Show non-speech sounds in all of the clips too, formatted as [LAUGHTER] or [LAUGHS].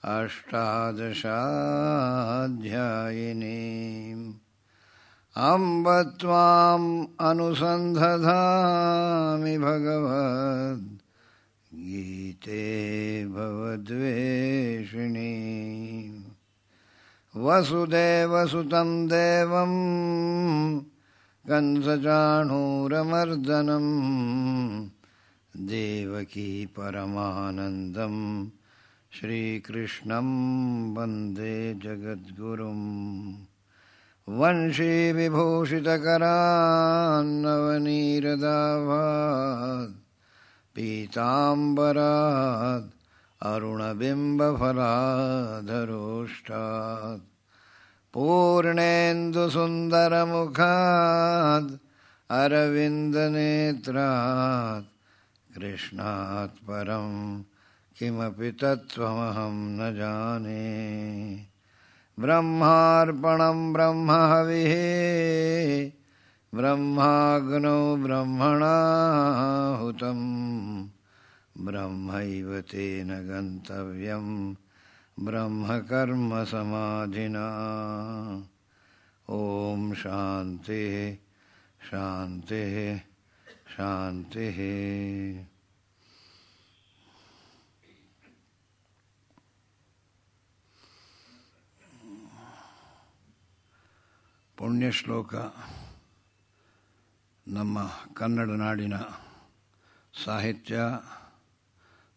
अष्टादशाध्यायिनीम् अम्ब अं त्वाम् अनुसन्धधामि भगवद् गीते भवद्वेषिणी वसुदेवसुतं देवम् कंसचाणूरमर्दनम् देवकी परमानन्दम् श्रीकृष्णं वन्दे जगद्गुरुं वंशीविभूषितकरान्नवनीरदाभात् पीताम्बरात् अरुणबिम्बफलाधरोष्टात् पूर्णेन्दुसुन्दरमुखात् अरविन्दनेत्रात् कृष्णात् परम् किमपि तत्त्वमहं न जाने ब्रह्मार्पणं ब्रह्महविः ब्रह्माग्नौ ब्रह्मणाहुतं ब्रह्मैव तेन गन्तव्यं ब्रह्मकर्मसमाधिना ॐ शान्तिः शान्तिः शान्तिः ಪುಣ್ಯ ಶ್ಲೋಕ ನಮ್ಮ ಕನ್ನಡ ನಾಡಿನ ಸಾಹಿತ್ಯ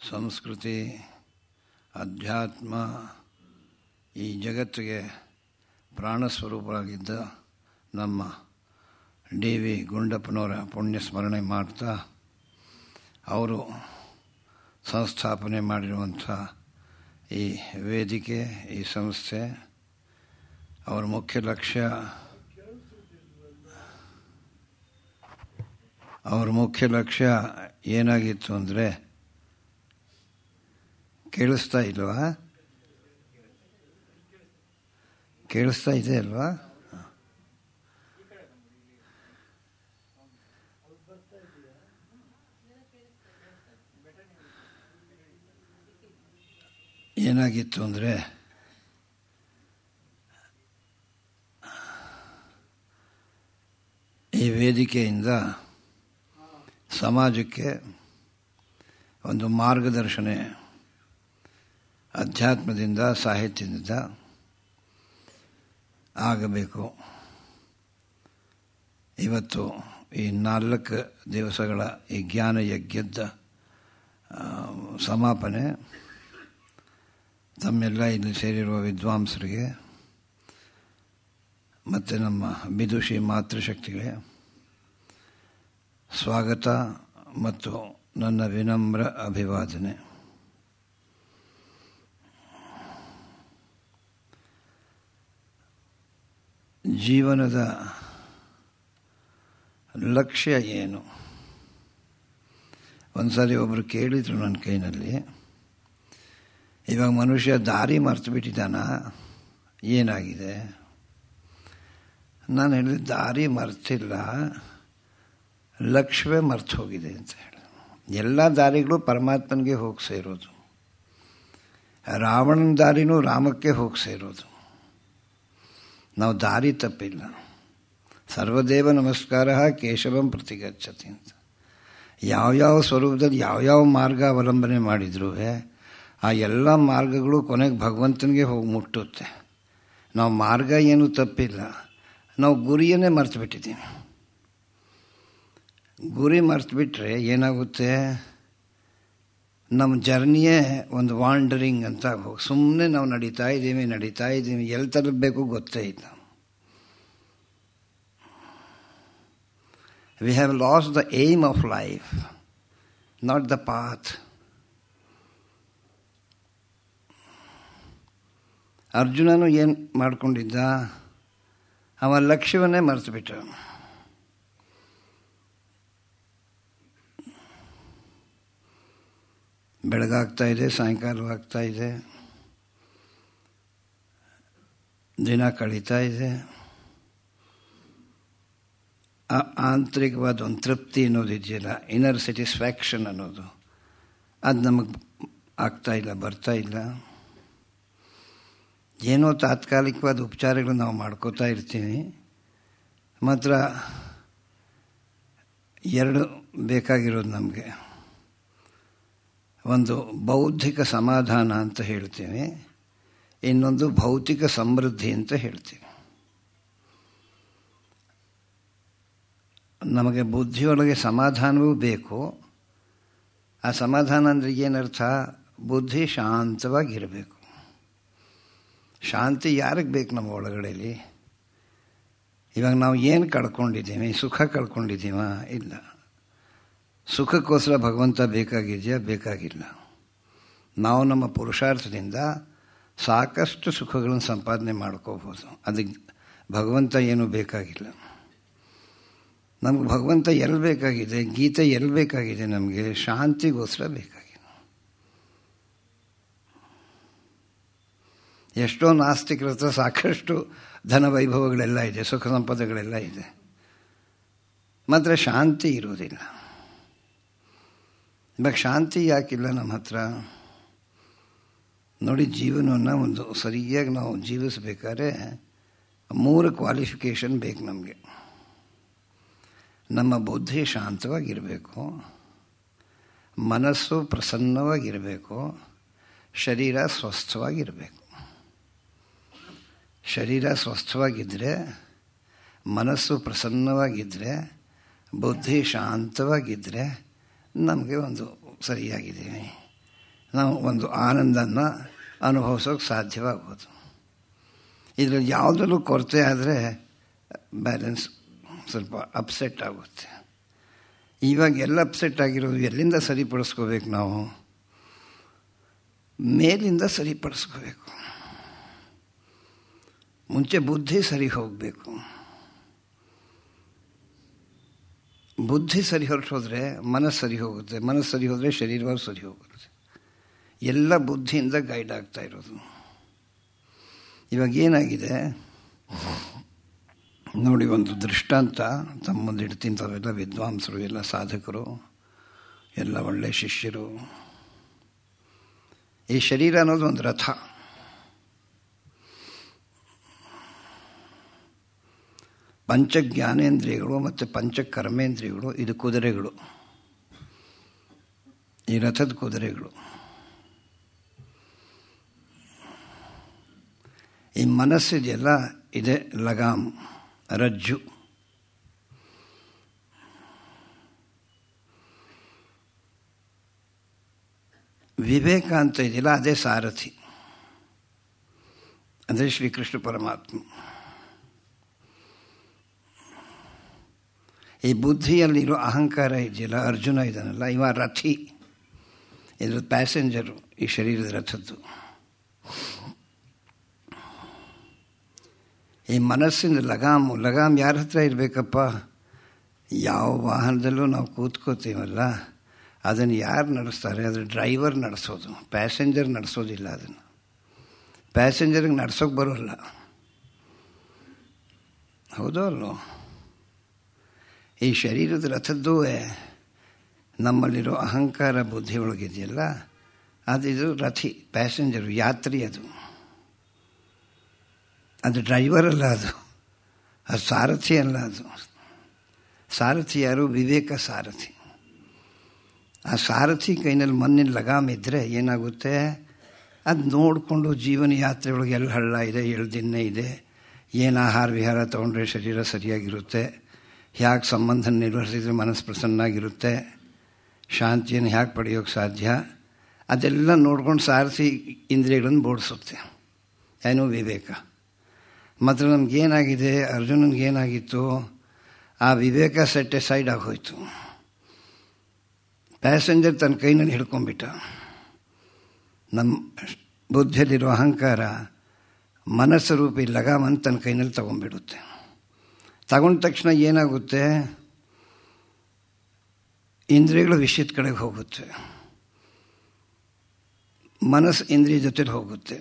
ಸಂಸ್ಕೃತಿ ಅಧ್ಯಾತ್ಮ ಈ ಜಗತ್ತಿಗೆ ಪ್ರಾಣ ನಮ್ಮ ಡಿ ವಿ ಗುಂಡಪ್ಪನವರ ಪುಣ್ಯ ಸ್ಮರಣೆ ಮಾಡ್ತಾ ಅವರು ಸಂಸ್ಥಾಪನೆ ಮಾಡಿರುವಂಥ ಈ ವೇದಿಕೆ ಈ ಸಂಸ್ಥೆ ಅವರ ಮುಖ್ಯ ಲಕ್ಷ್ಯ ಅವ್ರ ಮುಖ್ಯ ಲಕ್ಷ್ಯ ಏನಾಗಿತ್ತು ಅಂದರೆ ಕೇಳಿಸ್ತಾ ಇಲ್ವಾ ಕೇಳಿಸ್ತಾ ಇದೆ ಅಲ್ವಾ ಏನಾಗಿತ್ತು ಅಂದರೆ ಈ ವೇದಿಕೆಯಿಂದ ಸಮಾಜಕ್ಕೆ ಒಂದು ಮಾರ್ಗದರ್ಶನ ಅಧ್ಯಾತ್ಮದಿಂದ ಸಾಹಿತ್ಯದಿಂದ ಆಗಬೇಕು ಇವತ್ತು ಈ ನಾಲ್ಕು ದಿವಸಗಳ ಈ ಜ್ಞಾನ ಯಜ್ಞದ ಸಮಾಪನೆ ತಮ್ಮೆಲ್ಲ ಇಲ್ಲಿ ಸೇರಿರುವ ವಿದ್ವಾಂಸರಿಗೆ ಮತ್ತು ನಮ್ಮ ಬಿದುಷಿ ಮಾತೃಶಕ್ತಿಗಳೇ ಸ್ವಾಗತ ಮತ್ತು ನನ್ನ ವಿನಮ್ರ ಅಭಿವಾದನೆ ಜೀವನದ ಲಕ್ಷ್ಯ ಏನು ಸಾರಿ ಒಬ್ಬರು ಕೇಳಿದರು ನನ್ನ ಕೈನಲ್ಲಿ ಇವಾಗ ಮನುಷ್ಯ ದಾರಿ ಮರೆತು ಬಿಟ್ಟಿದ್ದಾನ ಏನಾಗಿದೆ ನಾನು ಹೇಳಿದ ದಾರಿ ಮರ್ತಿಲ್ಲ ಲಕ್ಷ್ಮೇ ಮರ್ತು ಹೋಗಿದೆ ಅಂತ ಹೇಳಿದ್ರು ಎಲ್ಲ ದಾರಿಗಳು ಪರಮಾತ್ಮನಿಗೆ ಹೋಗಿ ಸೇರೋದು ರಾವಣನ ದಾರಿನೂ ರಾಮಕ್ಕೆ ಹೋಗಿ ಸೇರೋದು ನಾವು ದಾರಿ ತಪ್ಪಿಲ್ಲ ಸರ್ವದೇವ ನಮಸ್ಕಾರ ಕೇಶವಂ ಪ್ರತಿಗಚ್ಚತಿ ಅಂತ ಯಾವ್ಯಾವ ಸ್ವರೂಪದಲ್ಲಿ ಯಾವ್ಯಾವ ಮಾರ್ಗ ಅವಲಂಬನೆ ಮಾಡಿದ್ರು ಆ ಎಲ್ಲ ಮಾರ್ಗಗಳು ಕೊನೆಗೆ ಭಗವಂತನಿಗೆ ಹೋಗಿ ಮುಟ್ಟುತ್ತೆ ನಾವು ಮಾರ್ಗ ಏನು ತಪ್ಪಿಲ್ಲ ನಾವು ಗುರಿಯನ್ನೇ ಮರೆತು ಬಿಟ್ಟಿದ್ದೀವಿ ಗುರಿ ಮರ್ತುಬಿಟ್ರೆ ಏನಾಗುತ್ತೆ ನಮ್ಮ ಜರ್ನಿಯೇ ಒಂದು ವಾಂಡರಿಂಗ್ ಅಂತ ಸುಮ್ಮನೆ ನಾವು ನಡೀತಾ ಇದ್ದೀವಿ ನಡೀತಾ ಇದ್ದೀವಿ ಎಲ್ಲಿ ತರಬೇಕು ಗೊತ್ತೇ ಇಲ್ಲ we have lost the aim of life not the path ಅರ್ಜುನನು ಏನು ಮಾಡಿಕೊಂಡಿದ್ದ ಅವ ಲಕ್ಷ್ಯವನ್ನೇ ಮರೆತು ಬೆಳಗಾಗ್ತಾ ಇದೆ ಸಾಯಂಕಾಲವಾಗ್ತಾ ಇದೆ ದಿನ ಕಳೀತಾ ಇದೆ ಆ ಆಂತರಿಕವಾದ ಒಂದು ತೃಪ್ತಿ ಇದೆಯಲ್ಲ ಇನ್ನರ್ ಸ್ಯಾಟಿಸ್ಫ್ಯಾಕ್ಷನ್ ಅನ್ನೋದು ಅದು ನಮಗೆ ಆಗ್ತಾ ಇಲ್ಲ ಬರ್ತಾ ಇಲ್ಲ ಏನೋ ತಾತ್ಕಾಲಿಕವಾದ ಉಪಚಾರಗಳು ನಾವು ಮಾಡ್ಕೋತಾ ಇರ್ತೀವಿ ಮಾತ್ರ ಎರಡು ಬೇಕಾಗಿರೋದು ನಮಗೆ ಒಂದು ಬೌದ್ಧಿಕ ಸಮಾಧಾನ ಅಂತ ಹೇಳ್ತೀನಿ ಇನ್ನೊಂದು ಭೌತಿಕ ಸಮೃದ್ಧಿ ಅಂತ ಹೇಳ್ತೀವಿ ನಮಗೆ ಬುದ್ಧಿಯೊಳಗೆ ಸಮಾಧಾನವೂ ಬೇಕು ಆ ಸಮಾಧಾನ ಅಂದರೆ ಏನರ್ಥ ಬುದ್ಧಿ ಶಾಂತವಾಗಿರಬೇಕು ಶಾಂತಿ ಯಾರಿಗೆ ಬೇಕು ನಮ್ಮ ಒಳಗಡೆಯಲ್ಲಿ ಇವಾಗ ನಾವು ಏನು ಕಳ್ಕೊಂಡಿದ್ದೀವಿ ಸುಖ ಕಳ್ಕೊಂಡಿದ್ದೀವ ಇಲ್ಲ ಸುಖಕ್ಕೋಸ್ಕರ ಭಗವಂತ ಬೇಕಾಗಿದೆಯಾ ಬೇಕಾಗಿಲ್ಲ ನಾವು ನಮ್ಮ ಪುರುಷಾರ್ಥದಿಂದ ಸಾಕಷ್ಟು ಸುಖಗಳನ್ನು ಸಂಪಾದನೆ ಮಾಡ್ಕೋಬೋದು ಅದಕ್ಕೆ ಭಗವಂತ ಏನೂ ಬೇಕಾಗಿಲ್ಲ ನಮ್ಗೆ ಭಗವಂತ ಎಲ್ಲಿ ಬೇಕಾಗಿದೆ ಗೀತೆ ಎಲ್ಲಿ ಬೇಕಾಗಿದೆ ನಮಗೆ ಶಾಂತಿಗೋಸ್ಕರ ಬೇಕಾಗಿದೆ ಎಷ್ಟೋ ನಾಸ್ತಿಕರ ಹತ್ರ ಸಾಕಷ್ಟು ಧನ ವೈಭವಗಳೆಲ್ಲ ಇದೆ ಸುಖ ಸಂಪದಗಳೆಲ್ಲ ಇದೆ ಮಾತ್ರ ಶಾಂತಿ ಇರುವುದಿಲ್ಲ ಇವಾಗ ಶಾಂತಿ ಯಾಕಿಲ್ಲ ನಮ್ಮ ಹತ್ರ ನೋಡಿ ಜೀವನವನ್ನು ಒಂದು ಸರಿಯಾಗಿ ನಾವು ಜೀವಿಸ್ಬೇಕಾದ್ರೆ ಮೂರು ಕ್ವಾಲಿಫಿಕೇಷನ್ ಬೇಕು ನಮಗೆ ನಮ್ಮ ಬುದ್ಧಿ ಶಾಂತವಾಗಿರಬೇಕು ಮನಸ್ಸು ಪ್ರಸನ್ನವಾಗಿರಬೇಕು ಶರೀರ ಸ್ವಸ್ಥವಾಗಿರಬೇಕು ಶರೀರ ಸ್ವಸ್ಥವಾಗಿದ್ದರೆ ಮನಸ್ಸು ಪ್ರಸನ್ನವಾಗಿದ್ದರೆ ಬುದ್ಧಿ ಶಾಂತವಾಗಿದ್ದರೆ ನಮಗೆ ಒಂದು ಸರಿಯಾಗಿದ್ದೀವಿ ನಾವು ಒಂದು ಆನಂದನ್ನು ಅನುಭವಿಸೋಕೆ ಸಾಧ್ಯವಾಗ್ಬೋದು ಇದರಲ್ಲಿ ಯಾವುದಲ್ಲೂ ಕೊರತೆ ಆದರೆ ಬ್ಯಾಲೆನ್ಸ್ ಸ್ವಲ್ಪ ಅಪ್ಸೆಟ್ ಆಗುತ್ತೆ ಇವಾಗ ಎಲ್ಲ ಅಪ್ಸೆಟ್ ಆಗಿರೋದು ಎಲ್ಲಿಂದ ಸರಿಪಡಿಸ್ಕೋಬೇಕು ನಾವು ಮೇಲಿಂದ ಸರಿಪಡಿಸ್ಕೋಬೇಕು ಮುಂಚೆ ಬುದ್ಧಿ ಸರಿ ಹೋಗಬೇಕು ಬುದ್ಧಿ ಸರಿ ಹೊರಟೋದ್ರೆ ಮನಸ್ಸು ಸರಿ ಹೋಗುತ್ತೆ ಮನಸ್ಸು ಸರಿ ಹೋದರೆ ಶರೀರವಾಗಿ ಸರಿ ಹೋಗುತ್ತೆ ಎಲ್ಲ ಬುದ್ಧಿಯಿಂದ ಗೈಡ್ ಆಗ್ತಾ ಇರೋದು ಇವಾಗ ಏನಾಗಿದೆ ನೋಡಿ ಒಂದು ದೃಷ್ಟಾಂತ ತಮ್ಮ ಮುಂದೆ ವಿದ್ವಾಂಸರು ಎಲ್ಲ ಸಾಧಕರು ಎಲ್ಲ ಒಳ್ಳೆಯ ಶಿಷ್ಯರು ಈ ಶರೀರ ಅನ್ನೋದು ಒಂದು ರಥ ಪಂಚ ಜ್ಞಾನೇಂದ್ರಿಯಗಳು ಮತ್ತು ಪಂಚ ಕರ್ಮೇಂದ್ರಿಯಗಳು ಇದು ಕುದುರೆಗಳು ಈ ರಥದ ಕುದುರೆಗಳು ಈ ಮನಸ್ಸಿದೆಯಲ್ಲ ಇದೆ ಲಗಾಮ್ ರಜ್ಜು ವಿವೇಕ ಅಂತ ಇದೆಯಲ್ಲ ಅದೇ ಸಾರಥಿ ಅಂದರೆ ಶ್ರೀಕೃಷ್ಣ ಪರಮಾತ್ಮ ಈ ಬುದ್ಧಿಯಲ್ಲಿರೋ ಅಹಂಕಾರ ಇದೆಯಲ್ಲ ಅರ್ಜುನ ಇದನ್ನಲ್ಲ ಇವ ರಥಿ ಇದ್ರ ಪ್ಯಾಸೆಂಜರು ಈ ಶರೀರದ ರಥದ್ದು ಈ ಮನಸ್ಸಿನ ಲಗಾಮು ಲಗಾಮ್ ಯಾರ ಹತ್ರ ಇರಬೇಕಪ್ಪ ಯಾವ ವಾಹನದಲ್ಲೂ ನಾವು ಕೂತ್ಕೋತೀವಲ್ಲ ಅದನ್ನು ಯಾರು ನಡೆಸ್ತಾರೆ ಅದರ ಡ್ರೈವರ್ ನಡೆಸೋದು ಪ್ಯಾಸೆಂಜರ್ ನಡೆಸೋದಿಲ್ಲ ಅದನ್ನು ಪ್ಯಾಸೆಂಜರ್ಗೆ ನಡೆಸೋಕೆ ಬರೋಲ್ಲ ಹೌದೋ ಅಲ್ಲೋ ಈ ಶರೀರದ ರಥದ್ದೂ ನಮ್ಮಲ್ಲಿರೋ ಅಹಂಕಾರ ಬುದ್ಧಿ ಒಳಗಿದೆಯಲ್ಲ ಅದು ಇದು ರಥಿ ಪ್ಯಾಸೆಂಜರು ಯಾತ್ರಿ ಅದು ಅದು ಡ್ರೈವರ್ ಅಲ್ಲ ಅದು ಅದು ಸಾರಥಿ ಅಲ್ಲ ಅದು ಸಾರಥಿ ಯಾರು ವಿವೇಕ ಸಾರಥಿ ಆ ಸಾರಥಿ ಕೈನಲ್ಲಿ ಮಣ್ಣಿನ ಲಗಾಮ್ ಇದ್ದರೆ ಏನಾಗುತ್ತೆ ಅದು ನೋಡಿಕೊಂಡು ಜೀವನ ಯಾತ್ರೆ ಒಳಗೆ ಎಲ್ಲಿ ಹಳ್ಳ ಇದೆ ಎಲ್ಲಿ ಇದೆ ಏನು ಆಹಾರ ವಿಹಾರ ತೊಗೊಂಡ್ರೆ ಶರೀರ ಸರಿಯಾಗಿರುತ್ತೆ ಹೇಗೆ ಸಂಬಂಧ ನಿರ್ವಹಿಸಿದರೆ ಮನಸ್ಸು ಪ್ರಸನ್ನಾಗಿರುತ್ತೆ ಶಾಂತಿಯನ್ನು ಹ್ಯಾಕ್ ಪಡೆಯೋಕ್ಕೆ ಸಾಧ್ಯ ಅದೆಲ್ಲ ನೋಡ್ಕೊಂಡು ಸಾರಿಸಿ ಇಂದ್ರಿಯಗಳನ್ನು ಬೋಡಿಸುತ್ತೆ ಏನೋ ವಿವೇಕ ಮತ್ತು ನಮಗೇನಾಗಿದೆ ಅರ್ಜುನನಿಗೆ ಆ ವಿವೇಕ ಸೆಟ್ಟೆ ಸೈಡ್ ಆಗೋಯ್ತು ಪ್ಯಾಸೆಂಜರ್ ತನ್ನ ಕೈನಲ್ಲಿ ಹಿಡ್ಕೊಂಬಿಟ್ಟ ನಮ್ಮ ಬುದ್ಧಿಯಲ್ಲಿರೋ ಅಹಂಕಾರ ಮನಸ್ಸು ರೂಪಿ ಲಗಾಮನ್ನು ತನ್ನ ಕೈನಲ್ಲಿ ತೊಗೊಂಡ್ಬಿಡುತ್ತೆ ತಗೊಂಡ ತಕ್ಷಣ ಏನಾಗುತ್ತೆ ಇಂದ್ರಿಯಗಳು ವಿಷಯದ ಕಡೆಗೆ ಹೋಗುತ್ತೆ ಮನಸ್ಸು ಇಂದ್ರಿಯ ಜೊತೆಲಿ ಹೋಗುತ್ತೆ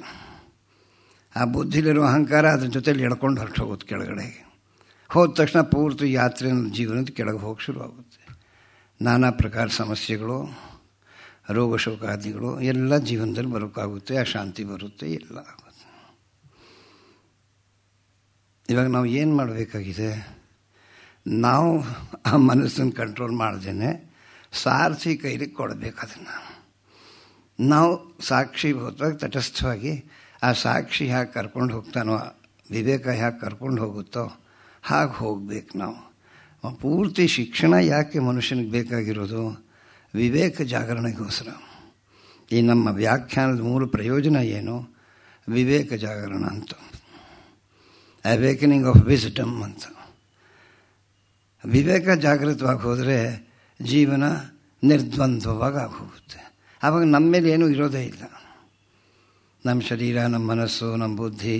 ಆ ಬುದ್ಧಿಲಿರೋ ಅಹಂಕಾರ ಅದ್ರ ಜೊತೆಲಿ ಎಳ್ಕೊಂಡು ಹೊರಟು ಹೋಗುತ್ತೆ ಕೆಳಗಡೆ ಹೋದ ತಕ್ಷಣ ಪೂರ್ತಿ ಯಾತ್ರೆ ಜೀವನದ ಕೆಳಗೆ ಹೋಗಿ ಶುರುವಾಗುತ್ತೆ ನಾನಾ ಪ್ರಕಾರ ಸಮಸ್ಯೆಗಳು ರೋಗ ಶೋಕಾದಿಗಳು ಎಲ್ಲ ಜೀವನದಲ್ಲಿ ಬರೋಕ್ಕಾಗುತ್ತೆ ಆ ಶಾಂತಿ ಬರುತ್ತೆ ಎಲ್ಲ ಇವಾಗ ನಾವು ಏನು ಮಾಡಬೇಕಾಗಿದೆ ನಾವು ಆ ಮನಸ್ಸನ್ನು ಕಂಟ್ರೋಲ್ ಮಾಡ್ದೇನೆ ಸಾರಿಸಿ ಕೈಲಿ ಕೊಡಬೇಕು ಅದನ್ನು ನಾವು ಸಾಕ್ಷಿ ಹೋದಾಗ ತಟಸ್ಥವಾಗಿ ಆ ಸಾಕ್ಷಿ ಹ್ಯಾಗೆ ಕರ್ಕೊಂಡು ಹೋಗ್ತಾನೋ ವಿವೇಕ ಹ್ಯಾಗೆ ಕರ್ಕೊಂಡು ಹೋಗುತ್ತೋ ಹಾಗೆ ಹೋಗ್ಬೇಕು ನಾವು ಪೂರ್ತಿ ಶಿಕ್ಷಣ ಯಾಕೆ ಮನುಷ್ಯನಿಗೆ ಬೇಕಾಗಿರೋದು ವಿವೇಕ ಜಾಗರಣೆಗೋಸ್ಕರ ಈ ನಮ್ಮ ವ್ಯಾಖ್ಯಾನದ ಮೂರು ಪ್ರಯೋಜನ ಏನು ವಿವೇಕ ಜಾಗರಣ ಅಂತ ಅವೇಕನಿಂಗ್ ಆಫ್ ವಿಸ್ಡಮ್ ಅಂತ ವಿವೇಕ ಜಾಗೃತವಾಗಿ ಹೋದರೆ ಜೀವನ ನಿರ್ದ್ವಂದ್ವವಾಗಿ ಆಗೋಗುತ್ತೆ ಆವಾಗ ನಮ್ಮ ಮೇಲೆ ಏನೂ ಇರೋದೇ ಇಲ್ಲ ನಮ್ಮ ಶರೀರ ನಮ್ಮ ಮನಸ್ಸು ನಮ್ಮ ಬುದ್ಧಿ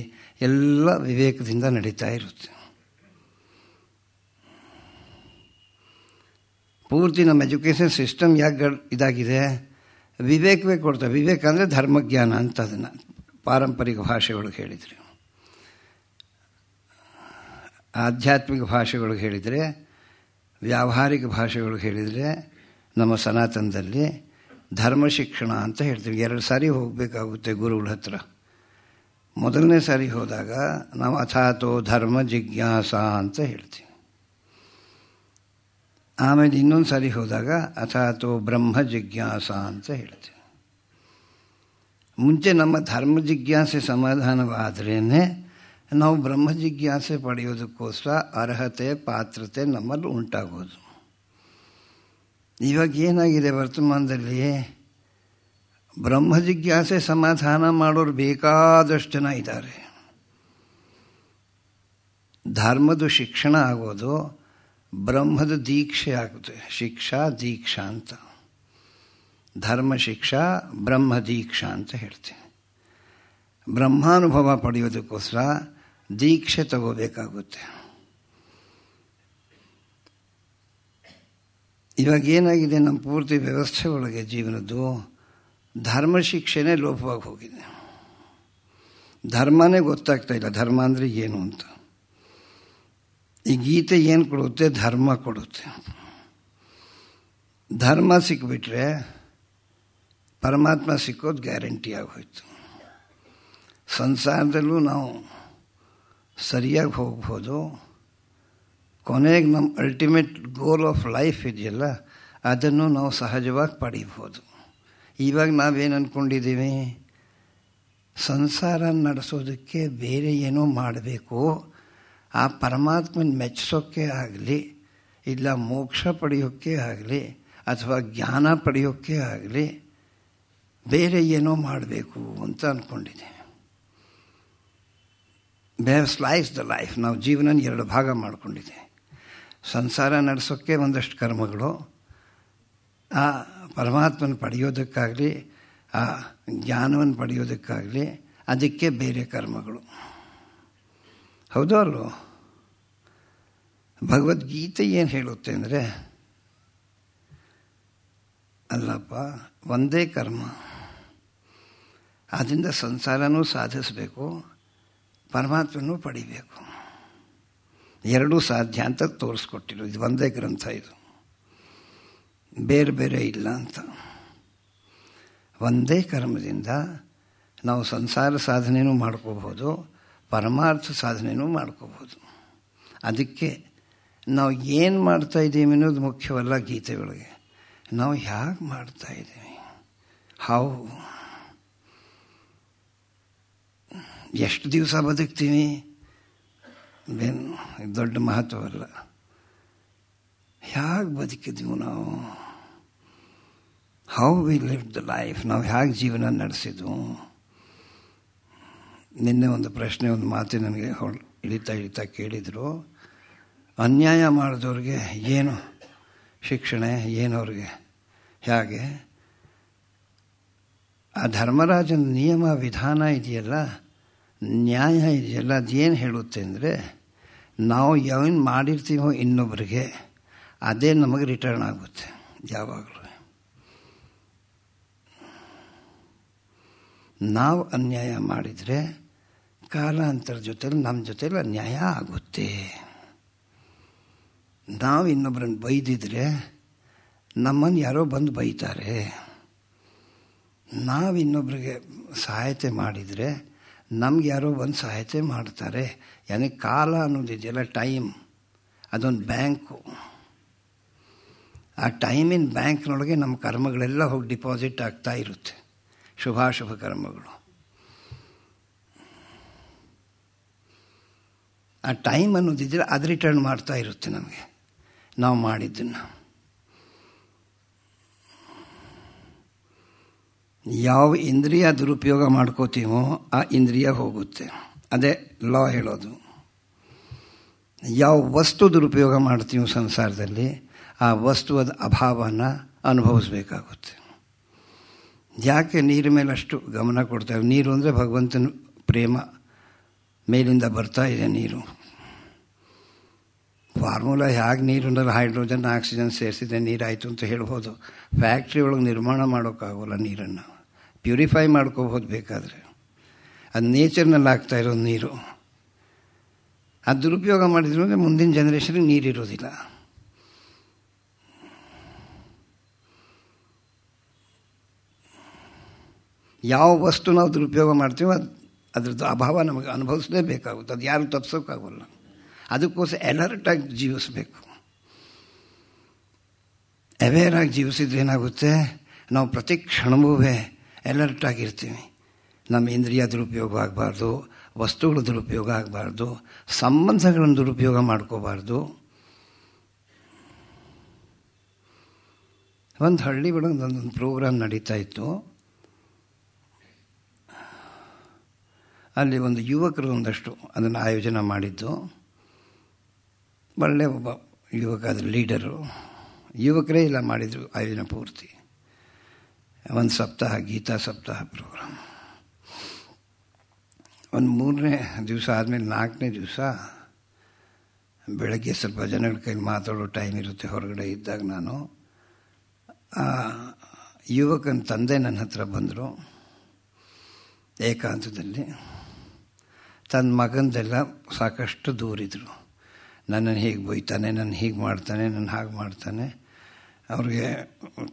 ಎಲ್ಲ ವಿವೇಕದಿಂದ ನಡೀತಾ ಇರುತ್ತೆ ಪೂರ್ತಿ ನಮ್ಮ ಎಜುಕೇಷನ್ ಸಿಸ್ಟಮ್ ಯಾಕೆ ಇದಾಗಿದೆ ವಿವೇಕವೇ ಕೊಡ್ತಾರೆ ವಿವೇಕ ಅಂದರೆ ಧರ್ಮಜ್ಞಾನ ಅಂತ ಅದನ್ನು ಪಾರಂಪರಿಕ ಭಾಷೆ ಒಳಗೆ ಆಧ್ಯಾತ್ಮಿಕ ಭಾಷೆಗಳು ಹೇಳಿದರೆ ವ್ಯಾವಹಾರಿಕ ಭಾಷೆಗಳು ಹೇಳಿದರೆ ನಮ್ಮ ಸನಾತನದಲ್ಲಿ ಧರ್ಮ ಶಿಕ್ಷಣ ಅಂತ ಹೇಳ್ತೀವಿ ಎರಡು ಸಾರಿ ಹೋಗಬೇಕಾಗುತ್ತೆ ಗುರುಗಳ ಹತ್ರ ಮೊದಲನೇ ಸಾರಿ ಹೋದಾಗ ನಾವು ಅಥಾತೋ ಧರ್ಮ ಜಿಜ್ಞಾಸ ಅಂತ ಹೇಳ್ತೀವಿ ಆಮೇಲೆ ಇನ್ನೊಂದು ಸಾರಿ ಹೋದಾಗ ಅಥಾತೋ ಬ್ರಹ್ಮ ಜಿಜ್ಞಾಸ ಅಂತ ಹೇಳ್ತೀವಿ ಮುಂಚೆ ನಮ್ಮ ಧರ್ಮ ಜಿಜ್ಞಾಸೆ ಸಮಾಧಾನವಾದ್ರೇ ನಾವು ಬ್ರಹ್ಮ ಜಿಜ್ಞಾಸೆ ಪಡೆಯೋದಕ್ಕೋಸ್ಕರ ಅರ್ಹತೆ ಪಾತ್ರತೆ ನಮ್ಮಲ್ಲಿ ಉಂಟಾಗೋದು ಇವಾಗ ಏನಾಗಿದೆ ವರ್ತಮಾನದಲ್ಲಿ ಬ್ರಹ್ಮ ಜಿಜ್ಞಾಸೆ ಸಮಾಧಾನ ಮಾಡೋರು ಬೇಕಾದಷ್ಟು ಜನ ಇದ್ದಾರೆ ಧರ್ಮದ ಶಿಕ್ಷಣ ಆಗೋದು ಬ್ರಹ್ಮದ ದೀಕ್ಷೆ ಆಗುತ್ತೆ ಶಿಕ್ಷಾ ದೀಕ್ಷಾ ಅಂತ ಧರ್ಮ ಶಿಕ್ಷಾ ಬ್ರಹ್ಮ ದೀಕ್ಷಾ ಅಂತ ಹೇಳ್ತೀನಿ ಬ್ರಹ್ಮಾನುಭವ ಪಡೆಯೋದಕ್ಕೋಸ್ಕರ ದೀಕ್ಷೆ ತಗೋಬೇಕಾಗುತ್ತೆ ಇವಾಗ ಏನಾಗಿದೆ ನಮ್ಮ ಪೂರ್ತಿ ವ್ಯವಸ್ಥೆ ಒಳಗೆ ಜೀವನದ್ದು ಧರ್ಮ ಶಿಕ್ಷೆನೇ ಲೋಪವಾಗಿ ಹೋಗಿದೆ ಧರ್ಮನೇ ಗೊತ್ತಾಗ್ತಾ ಇಲ್ಲ ಧರ್ಮ ಅಂದರೆ ಏನು ಅಂತ ಈ ಗೀತೆ ಏನು ಕೊಡುತ್ತೆ ಧರ್ಮ ಕೊಡುತ್ತೆ ಧರ್ಮ ಸಿಕ್ಬಿಟ್ರೆ ಪರಮಾತ್ಮ ಸಿಕ್ಕೋದು ಗ್ಯಾರಂಟಿ ಆಗೋಯ್ತು ಸಂಸಾರದಲ್ಲೂ ನಾವು ಸರಿಯಾಗಿ ಹೋಗ್ಬೋದು ಕೊನೆಗೆ ನಮ್ಮ ಅಲ್ಟಿಮೇಟ್ ಗೋಲ್ ಆಫ್ ಲೈಫ್ ಇದೆಯಲ್ಲ ಅದನ್ನು ನಾವು ಸಹಜವಾಗಿ ಪಡೀಬೋದು ಇವಾಗ ನಾವೇನು ಅಂದ್ಕೊಂಡಿದ್ದೀವಿ ಸಂಸಾರ ನಡೆಸೋದಕ್ಕೆ ಬೇರೆ ಏನೋ ಮಾಡಬೇಕು ಆ ಪರಮಾತ್ಮನ ಮೆಚ್ಚಿಸೋಕ್ಕೆ ಆಗಲಿ ಇಲ್ಲ ಮೋಕ್ಷ ಪಡೆಯೋಕ್ಕೆ ಆಗಲಿ ಅಥವಾ ಜ್ಞಾನ ಪಡೆಯೋಕ್ಕೆ ಆಗಲಿ ಬೇರೆ ಏನೋ ಮಾಡಬೇಕು ಅಂತ ಅಂದ್ಕೊಂಡಿದ್ದೀನಿ they have slice the life ನಾವು ಜೀವನ ಎರಡು ಭಾಗ ಮಾಡಿಕೊಂಡಿದೆ ಸಂಸಾರ ನಡೆಸೋಕ್ಕೆ ಒಂದಷ್ಟು ಕರ್ಮಗಳು ಆ ಪರಮಾತ್ಮನ ಪಡೆಯೋದಕ್ಕಾಗಲಿ ಆ ಜ್ಞಾನವನ್ನು ಪಡೆಯೋದಕ್ಕಾಗಲಿ ಅದಕ್ಕೆ ಬೇರೆ ಕರ್ಮಗಳು ಹೌದು ಅಲ್ಲೋ ಭಗವದ್ಗೀತೆ ಏನು ಹೇಳುತ್ತೆ ಅಂದರೆ ಅಲ್ಲಪ್ಪ ಒಂದೇ ಕರ್ಮ ಅದರಿಂದ ಸಂಸಾರನೂ ಸಾಧಿಸಬೇಕು ಪರಮಾತ್ಮನೂ ಪಡಿಬೇಕು ಎರಡೂ ಸಾಧ್ಯ ಅಂತ ತೋರಿಸ್ಕೊಟ್ಟಿರು ಇದು ಒಂದೇ ಗ್ರಂಥ ಇದು ಬೇರೆ ಬೇರೆ ಇಲ್ಲ ಅಂತ ಒಂದೇ ಕರ್ಮದಿಂದ ನಾವು ಸಂಸಾರ ಸಾಧನೆಯೂ ಮಾಡ್ಕೋಬೋದು ಪರಮಾರ್ಥ ಸಾಧನೆಯೂ ಮಾಡ್ಕೋಬೋದು ಅದಕ್ಕೆ ನಾವು ಏನು ಮಾಡ್ತಾ ಇದ್ದೀವಿ ಅನ್ನೋದು ಮುಖ್ಯವಲ್ಲ ಗೀತೆ ನಾವು ಹೇಗೆ ಮಾಡ್ತಾ ಇದ್ದೀವಿ ಹೌ ಎಷ್ಟು ದಿವಸ ಬದುಕ್ತೀನಿ ಬೇನು ದೊಡ್ಡ ಮಹತ್ವವಲ್ಲ ಹೇಗೆ ಬದುಕಿದ್ವಿ ನಾವು how we live the life ನಾವು ಹೇಗೆ ಜೀವನ ನಡೆಸಿದ್ವು ನಿನ್ನೆ ಒಂದು ಪ್ರಶ್ನೆ ಒಂದು ಮಾತು ನನಗೆ ಹೊ ಇಳಿತಾ ಇಳಿತಾ ಕೇಳಿದರು ಅನ್ಯಾಯ ಮಾಡಿದವ್ರಿಗೆ ಏನು ಶಿಕ್ಷಣ ಏನು ಅವ್ರಿಗೆ ಹೇಗೆ ಆ ಧರ್ಮರಾಜನ ನಿಯಮ ವಿಧಾನ ಇದೆಯಲ್ಲ ನ್ಯಾಯ ಇದೆಯಲ್ಲ ಅದೇನು ಹೇಳುತ್ತೆ ಅಂದರೆ ನಾವು ಏನು ಮಾಡಿರ್ತೀವೋ ಇನ್ನೊಬ್ರಿಗೆ ಅದೇ ನಮಗೆ ರಿಟರ್ನ್ ಆಗುತ್ತೆ ಯಾವಾಗಲೂ ನಾವು ಅನ್ಯಾಯ ಮಾಡಿದರೆ ಕಾಲಾಂತರ ಜೊತೆಲಿ ನಮ್ಮ ಜೊತೆಲಿ ಅನ್ಯಾಯ ಆಗುತ್ತೆ ನಾವು ಇನ್ನೊಬ್ಬರನ್ನು ಬೈದಿದ್ರೆ ನಮ್ಮನ್ನು ಯಾರೋ ಬಂದು ಬೈತಾರೆ ನಾವು ಇನ್ನೊಬ್ಬರಿಗೆ ಸಹಾಯತೆ ಮಾಡಿದರೆ ನಮ್ಗೆ ಯಾರೋ ಒಂದು ಸಹಾಯತೆ ಮಾಡ್ತಾರೆ ಯಾನೆ ಕಾಲ ಅನ್ನೋದಿದೆಯಲ್ಲ ಟೈಮ್ ಅದೊಂದು ಬ್ಯಾಂಕು ಆ ಟೈಮಿನ ಬ್ಯಾಂಕ್ನೊಳಗೆ ನಮ್ಮ ಕರ್ಮಗಳೆಲ್ಲ ಹೋಗಿ ಡಿಪಾಸಿಟ್ ಆಗ್ತಾ ಇರುತ್ತೆ ಶುಭಾಶುಭ ಕರ್ಮಗಳು ಆ ಟೈಮ್ ಅನ್ನೋದಿದ್ರೆ ಅದು ರಿಟರ್ನ್ ಮಾಡ್ತಾ ಇರುತ್ತೆ ನಮಗೆ ನಾವು ಮಾಡಿದ್ದನ್ನು ಯಾವ ಇಂದ್ರಿಯ ದುರುಪಯೋಗ ಮಾಡ್ಕೋತೀವೋ ಆ ಇಂದ್ರಿಯ ಹೋಗುತ್ತೆ ಅದೇ ಲಾ ಹೇಳೋದು ಯಾವ ವಸ್ತು ದುರುಪಯೋಗ ಮಾಡ್ತೀವೋ ಸಂಸಾರದಲ್ಲಿ ಆ ವಸ್ತುವದ ಅಭಾವನ ಅನುಭವಿಸ್ಬೇಕಾಗುತ್ತೆ ಯಾಕೆ ನೀರು ಮೇಲೆ ಅಷ್ಟು ಗಮನ ಕೊಡ್ತೇವೆ ನೀರು ಅಂದರೆ ಭಗವಂತನ ಪ್ರೇಮ ಮೇಲಿಂದ ಬರ್ತಾ ಇದೆ ನೀರು ಫಾರ್ಮುಲಾ ಹೇಗೆ ಅಂದರೆ ಹೈಡ್ರೋಜನ್ ಆಕ್ಸಿಜನ್ ಸೇರಿಸಿದ್ರೆ ನೀರಾಯಿತು ಅಂತ ಹೇಳ್ಬೋದು ಫ್ಯಾಕ್ಟ್ರಿ ಒಳಗೆ ನಿರ್ಮಾಣ ಮಾಡೋಕ್ಕಾಗೋಲ್ಲ ನೀರನ್ನು ಪ್ಯೂರಿಫೈ ಮಾಡ್ಕೋಬೋದು ಬೇಕಾದರೆ ಅದು ನೇಚರ್ನಲ್ಲಿ ಆಗ್ತಾ ಇರೋ ನೀರು ಅದು ದುರುಪಯೋಗ ಮಾಡಿದ್ರು ಅಂದರೆ ಮುಂದಿನ ಜನ್ರೇಷನ್ಗೆ ನೀರಿರೋದಿಲ್ಲ ಯಾವ ವಸ್ತು ನಾವು ದುರುಪಯೋಗ ಮಾಡ್ತೀವೋ ಅದು ಅದ್ರದ್ದು ಅಭಾವ ನಮಗೆ ಅನುಭವಿಸಲೇಬೇಕಾಗುತ್ತೆ ಅದು ಯಾರು ತಪ್ಸೋಕ್ಕಾಗೋಲ್ಲ ಅದಕ್ಕೋಸ್ಕರ ಎನರ್ಟಾಗಿ ಜೀವಿಸಬೇಕು ಅವೇರಾಗಿ ಜೀವಿಸಿದ್ರೆ ಏನಾಗುತ್ತೆ ನಾವು ಪ್ರತಿ ಕ್ಷಣವೂ ಆಗಿರ್ತೀವಿ ನಮ್ಮ ಇಂದ್ರಿಯ ದುರುಪಯೋಗ ಆಗಬಾರ್ದು ವಸ್ತುಗಳ ದುರುಪಯೋಗ ಆಗಬಾರ್ದು ಸಂಬಂಧಗಳನ್ನು ದುರುಪಯೋಗ ಮಾಡ್ಕೋಬಾರ್ದು ಒಂದು ಹಳ್ಳಿ ಒಳಗೆ ಒಂದೊಂದು ಪ್ರೋಗ್ರಾಮ್ ನಡೀತಾ ಇತ್ತು ಅಲ್ಲಿ ಒಂದು ಯುವಕರು ಒಂದಷ್ಟು ಅದನ್ನು ಆಯೋಜನೆ ಮಾಡಿದ್ದು ಒಳ್ಳೆ ಒಬ್ಬ ಯುವಕ ಅದ್ರ ಲೀಡರು ಯುವಕರೇ ಇಲ್ಲ ಮಾಡಿದರು ದಿನ ಪೂರ್ತಿ ಒಂದು ಸಪ್ತಾಹ ಗೀತಾ ಸಪ್ತಾಹ ಪ್ರೋಗ್ರಾಮ್ ಒಂದು ಮೂರನೇ ದಿವಸ ಆದಮೇಲೆ ನಾಲ್ಕನೇ ದಿವಸ ಬೆಳಗ್ಗೆ ಸ್ವಲ್ಪ ಜನಗಳ ಕೈಲಿ ಮಾತಾಡೋ ಟೈಮ್ ಇರುತ್ತೆ ಹೊರಗಡೆ ಇದ್ದಾಗ ನಾನು ಯುವಕನ ತಂದೆ ನನ್ನ ಹತ್ರ ಬಂದರು ಏಕಾಂತದಲ್ಲಿ ತನ್ನ ಮಗಂದೆಲ್ಲ ಸಾಕಷ್ಟು ದೂರಿದರು ನನ್ನನ್ನು ಹೀಗೆ ಬೈತಾನೆ ನನ್ನ ಹೀಗೆ ಮಾಡ್ತಾನೆ ನನ್ನ ಹಾಗೆ ಮಾಡ್ತಾನೆ ಅವ್ರಿಗೆ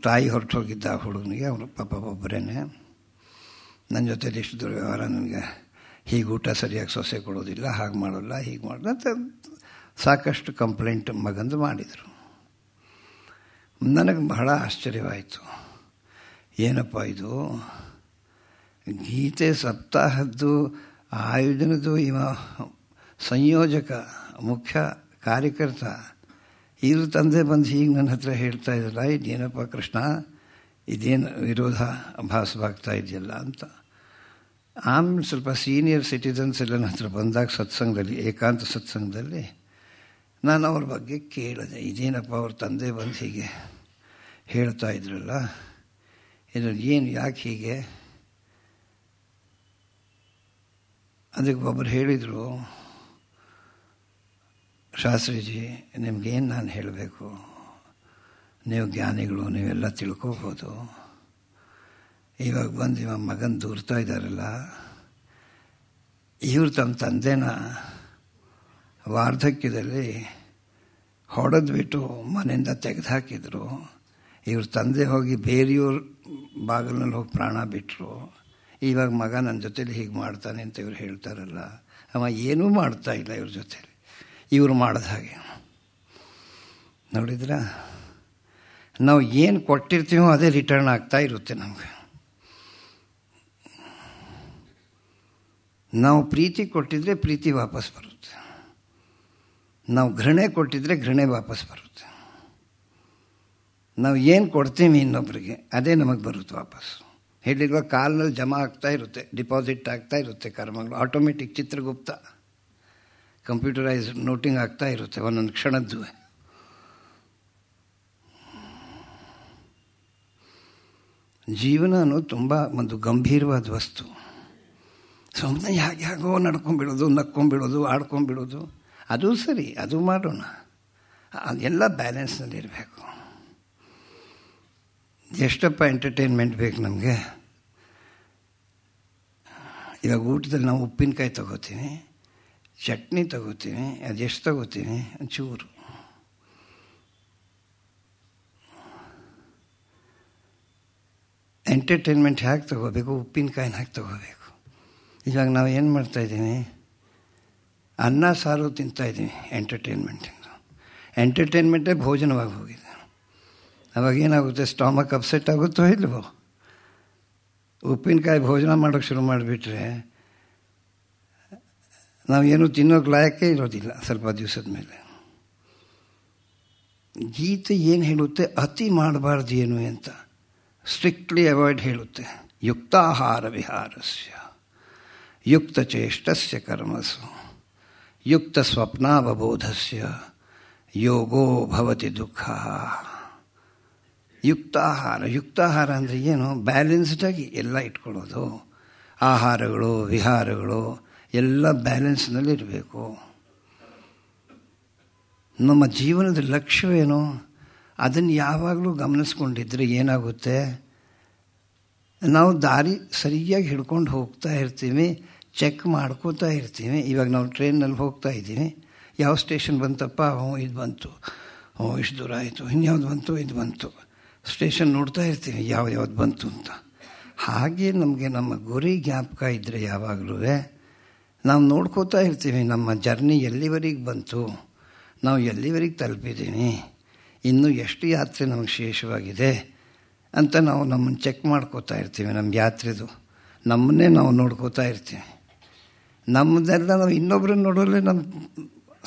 ತಾಯಿ ಹೊರಟು ಹೋಗಿದ್ದ ಆ ಹುಡುಗನಿಗೆ ಅವರು ಪಾಪ ಒಬ್ಬರೇನೆ ನನ್ನ ಜೊತೇಲಿ ಇಷ್ಟು ದುರ್ವ್ಯವಹಾರ ನನಗೆ ಹೀಗೆ ಊಟ ಸರಿಯಾಗಿ ಸೊಸೆ ಕೊಡೋದಿಲ್ಲ ಹಾಗೆ ಮಾಡೋಲ್ಲ ಹೀಗೆ ಮಾಡಲ್ಲ ಅಂತ ಸಾಕಷ್ಟು ಕಂಪ್ಲೇಂಟ್ ಮಗಂದು ಮಾಡಿದರು ನನಗೆ ಬಹಳ ಆಶ್ಚರ್ಯವಾಯಿತು ಏನಪ್ಪ ಇದು ಗೀತೆ ಸಪ್ತಾಹದ್ದು ಆಯೋಜನದ್ದು ಇವ ಸಂಯೋಜಕ ಮುಖ್ಯ ಕಾರ್ಯಕರ್ತ ಇವರು ತಂದೆ ಬಂದು ಹೀಗೆ ನನ್ನ ಹತ್ರ ಹೇಳ್ತಾ ಇದ್ದಲ್ಲ ಇದೇನಪ್ಪ ಕೃಷ್ಣ ಇದೇನು ವಿರೋಧ ಭಾಸವಾಗ್ತಾ ಇದೆಯಲ್ಲ ಅಂತ ಆಮೇಲೆ ಸ್ವಲ್ಪ ಸೀನಿಯರ್ ಸಿಟಿಸನ್ಸ್ ಎಲ್ಲ ನನ್ನ ಹತ್ರ ಬಂದಾಗ ಸತ್ಸಂಗದಲ್ಲಿ ಏಕಾಂತ ಸತ್ಸಂಗದಲ್ಲಿ ನಾನು ಅವ್ರ ಬಗ್ಗೆ ಕೇಳಿದೆ ಇದೇನಪ್ಪ ಅವ್ರ ತಂದೆ ಬಂದು ಹೀಗೆ ಹೇಳ್ತಾ ಇದ್ರಲ್ಲ ಇದರಲ್ಲಿ ಏನು ಯಾಕೆ ಹೀಗೆ ಅದಕ್ಕೆ ಒಬ್ಬರು ಹೇಳಿದರು ಶಾಸ್ತ್ರೀಜಿ ನಿಮಗೇನು ನಾನು ಹೇಳಬೇಕು ನೀವು ಜ್ಞಾನಿಗಳು ನೀವೆಲ್ಲ ತಿಳ್ಕೋಬೋದು ಇವಾಗ ಬಂದು ಇವಾಗ ಮಗನ ದೂರ್ತಾ ಇದ್ದಾರಲ್ಲ ಇವರು ತಮ್ಮ ತಂದೆನ ವಾರ್ಧಕ್ಯದಲ್ಲಿ ಹೊಡೆದ್ಬಿಟ್ಟು ಮನೆಯಿಂದ ತೆಗೆದುಹಾಕಿದ್ರು ಇವ್ರ ತಂದೆ ಹೋಗಿ ಬೇರೆಯವ್ರ ಬಾಗಿಲಿನಲ್ಲಿ ಹೋಗಿ ಪ್ರಾಣ ಬಿಟ್ಟರು ಇವಾಗ ಮಗ ನನ್ನ ಜೊತೇಲಿ ಹೀಗೆ ಮಾಡ್ತಾನೆ ಅಂತ ಇವ್ರು ಹೇಳ್ತಾರಲ್ಲ ಅವ ಏನೂ ಮಾಡ್ತಾ ಇಲ್ಲ ಇವ್ರ ಜೊತೇಲಿ ಇವರು ಮಾಡಿದ ಹಾಗೆ ನೋಡಿದ್ರ ನಾವು ಏನು ಕೊಟ್ಟಿರ್ತೀವೋ ಅದೇ ರಿಟರ್ನ್ ಆಗ್ತಾ ಇರುತ್ತೆ ನಮಗೆ ನಾವು ಪ್ರೀತಿ ಕೊಟ್ಟಿದ್ರೆ ಪ್ರೀತಿ ವಾಪಸ್ ಬರುತ್ತೆ ನಾವು ಘೃಣೆ ಕೊಟ್ಟಿದ್ರೆ ಘೃಣೆ ವಾಪಸ್ ಬರುತ್ತೆ ನಾವು ಏನು ಕೊಡ್ತೀವಿ ಇನ್ನೊಬ್ರಿಗೆ ಅದೇ ನಮಗೆ ಬರುತ್ತೆ ವಾಪಸ್ ಹೇಳಿರುವ ಕಾಲಿನಲ್ಲಿ ಜಮಾ ಆಗ್ತಾ ಇರುತ್ತೆ ಡಿಪಾಸಿಟ್ ಆಗ್ತಾ ಇರುತ್ತೆ ಕರ್ಮಗಳು ಆಟೋಮೆಟಿಕ್ ಚಿತ್ರಗುಪ್ತ ಕಂಪ್ಯೂಟರೈಸ್ಡ್ ನೋಟಿಂಗ್ ಆಗ್ತಾ ಇರುತ್ತೆ ಒಂದೊಂದು ಕ್ಷಣದ್ದು ಜೀವನ ಅನ್ನೋದು ತುಂಬ ಒಂದು ಗಂಭೀರವಾದ ವಸ್ತು ಸುಮ್ಮನೆ ಯಾಕೆ ಯಾಕೋ ನಡ್ಕೊಂಬಿಡೋದು ನಕ್ಕೊಂಬಿಡೋದು ಆಡ್ಕೊಂಬಿಡೋದು ಅದು ಸರಿ ಅದು ಮಾಡೋಣ ಅದೆಲ್ಲ ಬ್ಯಾಲೆನ್ಸ್ನಲ್ಲಿರಬೇಕು ಎಷ್ಟಪ್ಪ ಎಂಟರ್ಟೈನ್ಮೆಂಟ್ ಬೇಕು ನಮಗೆ ಇವಾಗ ಊಟದಲ್ಲಿ ನಾವು ಉಪ್ಪಿನಕಾಯಿ ತಗೋತೀನಿ ಚಟ್ನಿ ತಗೋತೀನಿ ಅದೆಷ್ಟ ತಗೋತೀನಿ ಚೂರ್ ಎಂಟರ್ಟೈನ್‌ಮೆಂಟ್ ಹ್ಯಾಕ್ ತಗೋಬೇಕು ಅಪ್ ಪಿನ್ ಕೈನ್ ಹ್ಯಾಕ್ ತಗೋಬೇಕು ಈಗ ನಾವು ಏನು ಮಾಡ್ತಾ ಇದೀನಿ ಅನ್ನಸಾರು ತಿಂತಾ ಇದೀನಿ ಎಂಟರ್ಟೈನ್‌ಮೆಂಟ್ ಎಂಟರ್ಟೈನ್‌ಮೆಂಟ್ ಎದ ಭೋಜನವಾಗಿ ಹೋಗಿದ್ರು ಅವಾಗ ಏನಾಗುತ್ತೆ ಸ್ಟಮಕ್ ಅಪ್ಸೆಟ್ ಆಗುತ್ತೋ ಇಲ್ಲವೋ ಅಪ್ ಪಿನ್ ಕೈ ಭೋಜನ ಮಾಡೋಕೆ ಶುರು ಮಾಡಿಬಿಟ್ರೇ ನಾವೇನು ತಿನ್ನೋಕ್ಕೆ ಲಾಯಕ್ಕೆ ಇರೋದಿಲ್ಲ ಸ್ವಲ್ಪ ದಿವಸದ ಮೇಲೆ ಗೀತೆ ಏನು ಹೇಳುತ್ತೆ ಅತಿ ಮಾಡಬಾರ್ದು ಏನು ಅಂತ ಸ್ಟ್ರಿಕ್ಟ್ಲಿ ಅವಾಯ್ಡ್ ಹೇಳುತ್ತೆ ಯುಕ್ತಾಹಾರ ವಿಹಾರಸ್ಯ ಯುಕ್ತ ಚೇಷ್ಟಸ್ಯ ಕರ್ಮಸು ಯುಕ್ತ ಸ್ವಪ್ನಾವಬೋಧಸ್ಯ ಯೋಗೋ ಭವತಿ ದುಃಖ ಯುಕ್ತಾಹಾರ ಯುಕ್ತಾಹಾರ ಅಂದರೆ ಏನು ಬ್ಯಾಲೆನ್ಸ್ಡಾಗಿ ಎಲ್ಲ ಇಟ್ಕೊಳ್ಳೋದು ಆಹಾರಗಳು ವಿಹಾರಗಳು ಎಲ್ಲ ಬ್ಯಾಲೆನ್ಸ್ನಲ್ಲಿ ಇರಬೇಕು ನಮ್ಮ ಜೀವನದ ಲಕ್ಷ್ಯವೇನು ಅದನ್ನು ಯಾವಾಗಲೂ ಗಮನಿಸ್ಕೊಂಡಿದ್ದರೆ ಏನಾಗುತ್ತೆ ನಾವು ದಾರಿ ಸರಿಯಾಗಿ ಹಿಡ್ಕೊಂಡು ಹೋಗ್ತಾ ಇರ್ತೀವಿ ಚೆಕ್ ಮಾಡ್ಕೋತಾ ಇರ್ತೀವಿ ಇವಾಗ ನಾವು ಟ್ರೈನಲ್ಲಿ ಹೋಗ್ತಾ ಇದ್ದೀವಿ ಯಾವ ಸ್ಟೇಷನ್ ಬಂತಪ್ಪ ಹ್ಞೂ ಇದು ಬಂತು ಹ್ಞೂ ಇಷ್ಟು ದೂರ ಆಯಿತು ಇನ್ಯಾವ್ದು ಬಂತು ಇದು ಬಂತು ಸ್ಟೇಷನ್ ನೋಡ್ತಾ ಇರ್ತೀವಿ ಯಾವ ಯಾವ್ದು ಬಂತು ಅಂತ ಹಾಗೆ ನಮಗೆ ನಮ್ಮ ಗುರಿ ಜ್ಞಾಪಕ ಇದ್ದರೆ ಯಾವಾಗಲೂ ನಾವು ನೋಡ್ಕೋತಾ ಇರ್ತೀವಿ ನಮ್ಮ ಜರ್ನಿ ಎಲ್ಲಿವರೆಗೆ ಬಂತು ನಾವು ಎಲ್ಲಿವರೆಗೆ ತಲುಪಿದ್ದೀನಿ ಇನ್ನೂ ಎಷ್ಟು ಯಾತ್ರೆ ನಮಗೆ ಶೇಷವಾಗಿದೆ ಅಂತ ನಾವು ನಮ್ಮನ್ನು ಚೆಕ್ ಮಾಡ್ಕೋತಾ ಇರ್ತೀವಿ ನಮ್ಮ ಯಾತ್ರೆದು ನಮ್ಮನ್ನೇ ನಾವು ನೋಡ್ಕೋತಾ ಇರ್ತೀವಿ ನಮ್ಮದೆಲ್ಲ ನಾವು ಇನ್ನೊಬ್ರನ್ನ ನೋಡೋಲ್ಲೇ ನಮ್ಮ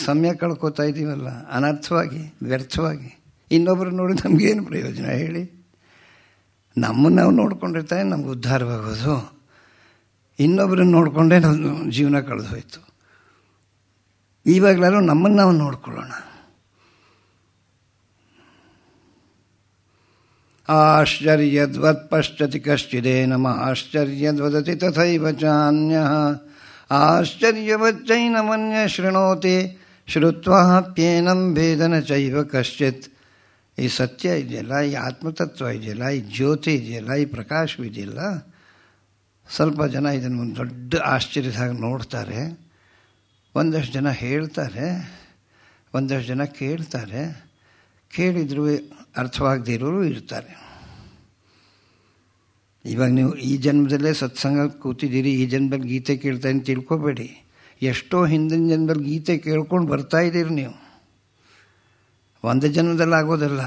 ಸಮಯ ಕಳ್ಕೊತಾ ಇದ್ದೀವಲ್ಲ ಅನರ್ಥವಾಗಿ ವ್ಯರ್ಥವಾಗಿ ಇನ್ನೊಬ್ಬರು ನೋಡಿ ನಮಗೇನು ಪ್ರಯೋಜನ ಹೇಳಿ ನಮ್ಮನ್ನು ನಾವು ನೋಡ್ಕೊಂಡಿರ್ತಾನೆ ನಮ್ಗೆ ಉದ್ಧಾರವಾಗೋದು ಇನ್ನೊಬ್ಬರನ್ನ ನೋಡಿಕೊಂಡೇ ನಾನು ಜೀವನ ಕಳೆದು ಹೋಯಿತು ಇವಾಗಲಾರು ನಮ್ಮನ್ನು ನಾವು ನೋಡ್ಕೊಳ್ಳೋಣ ಆಶ್ಚರ್ಯದ್ವತ್ ಪಶ್ಚತಿ ನಮ ಆಶ್ಚರ್ಯದ್ವದತಿ ತಥೈವ ಚಾನ್ಯ ನಮನ್ಯ ಶೃಣೋತಿ ಶ್ರುತ್ವಾಪ್ಯೇನಂ ಭೇದನ ಚೈವ ಕಶ್ಚಿತ್ ಈ ಸತ್ಯ ಇದೆಯಲ್ಲ ಈ ಆತ್ಮತತ್ವ ಇದೆಯಲ್ಲ ಈ ಜ್ಯೋತಿ ಇದೆಯಲ್ಲ ಈ ಪ್ರಕಾಶವಿದೆಯಲ್ಲ ಸ್ವಲ್ಪ ಜನ ಇದನ್ನು ಒಂದು ದೊಡ್ಡ ಆಶ್ಚರ್ಯವಾಗಿ ನೋಡ್ತಾರೆ ಒಂದಷ್ಟು ಜನ ಹೇಳ್ತಾರೆ ಒಂದಷ್ಟು ಜನ ಕೇಳ್ತಾರೆ ಕೇಳಿದ್ರೂ ಅರ್ಥವಾಗದೇ ಇರೋರು ಇರ್ತಾರೆ ಇವಾಗ ನೀವು ಈ ಜನ್ಮದಲ್ಲೇ ಸತ್ಸಂಗ ಕೂತಿದ್ದೀರಿ ಈ ಜನ್ಮದಲ್ಲಿ ಗೀತೆ ಕೇಳ್ತಾ ಅಂತ ತಿಳ್ಕೊಬೇಡಿ ಎಷ್ಟೋ ಹಿಂದಿನ ಜನ್ಮದಲ್ಲಿ ಗೀತೆ ಕೇಳ್ಕೊಂಡು ಬರ್ತಾ ಇದ್ದೀರಿ ನೀವು ಒಂದು ಜನ್ಮದಲ್ಲಿ ಆಗೋದಲ್ಲ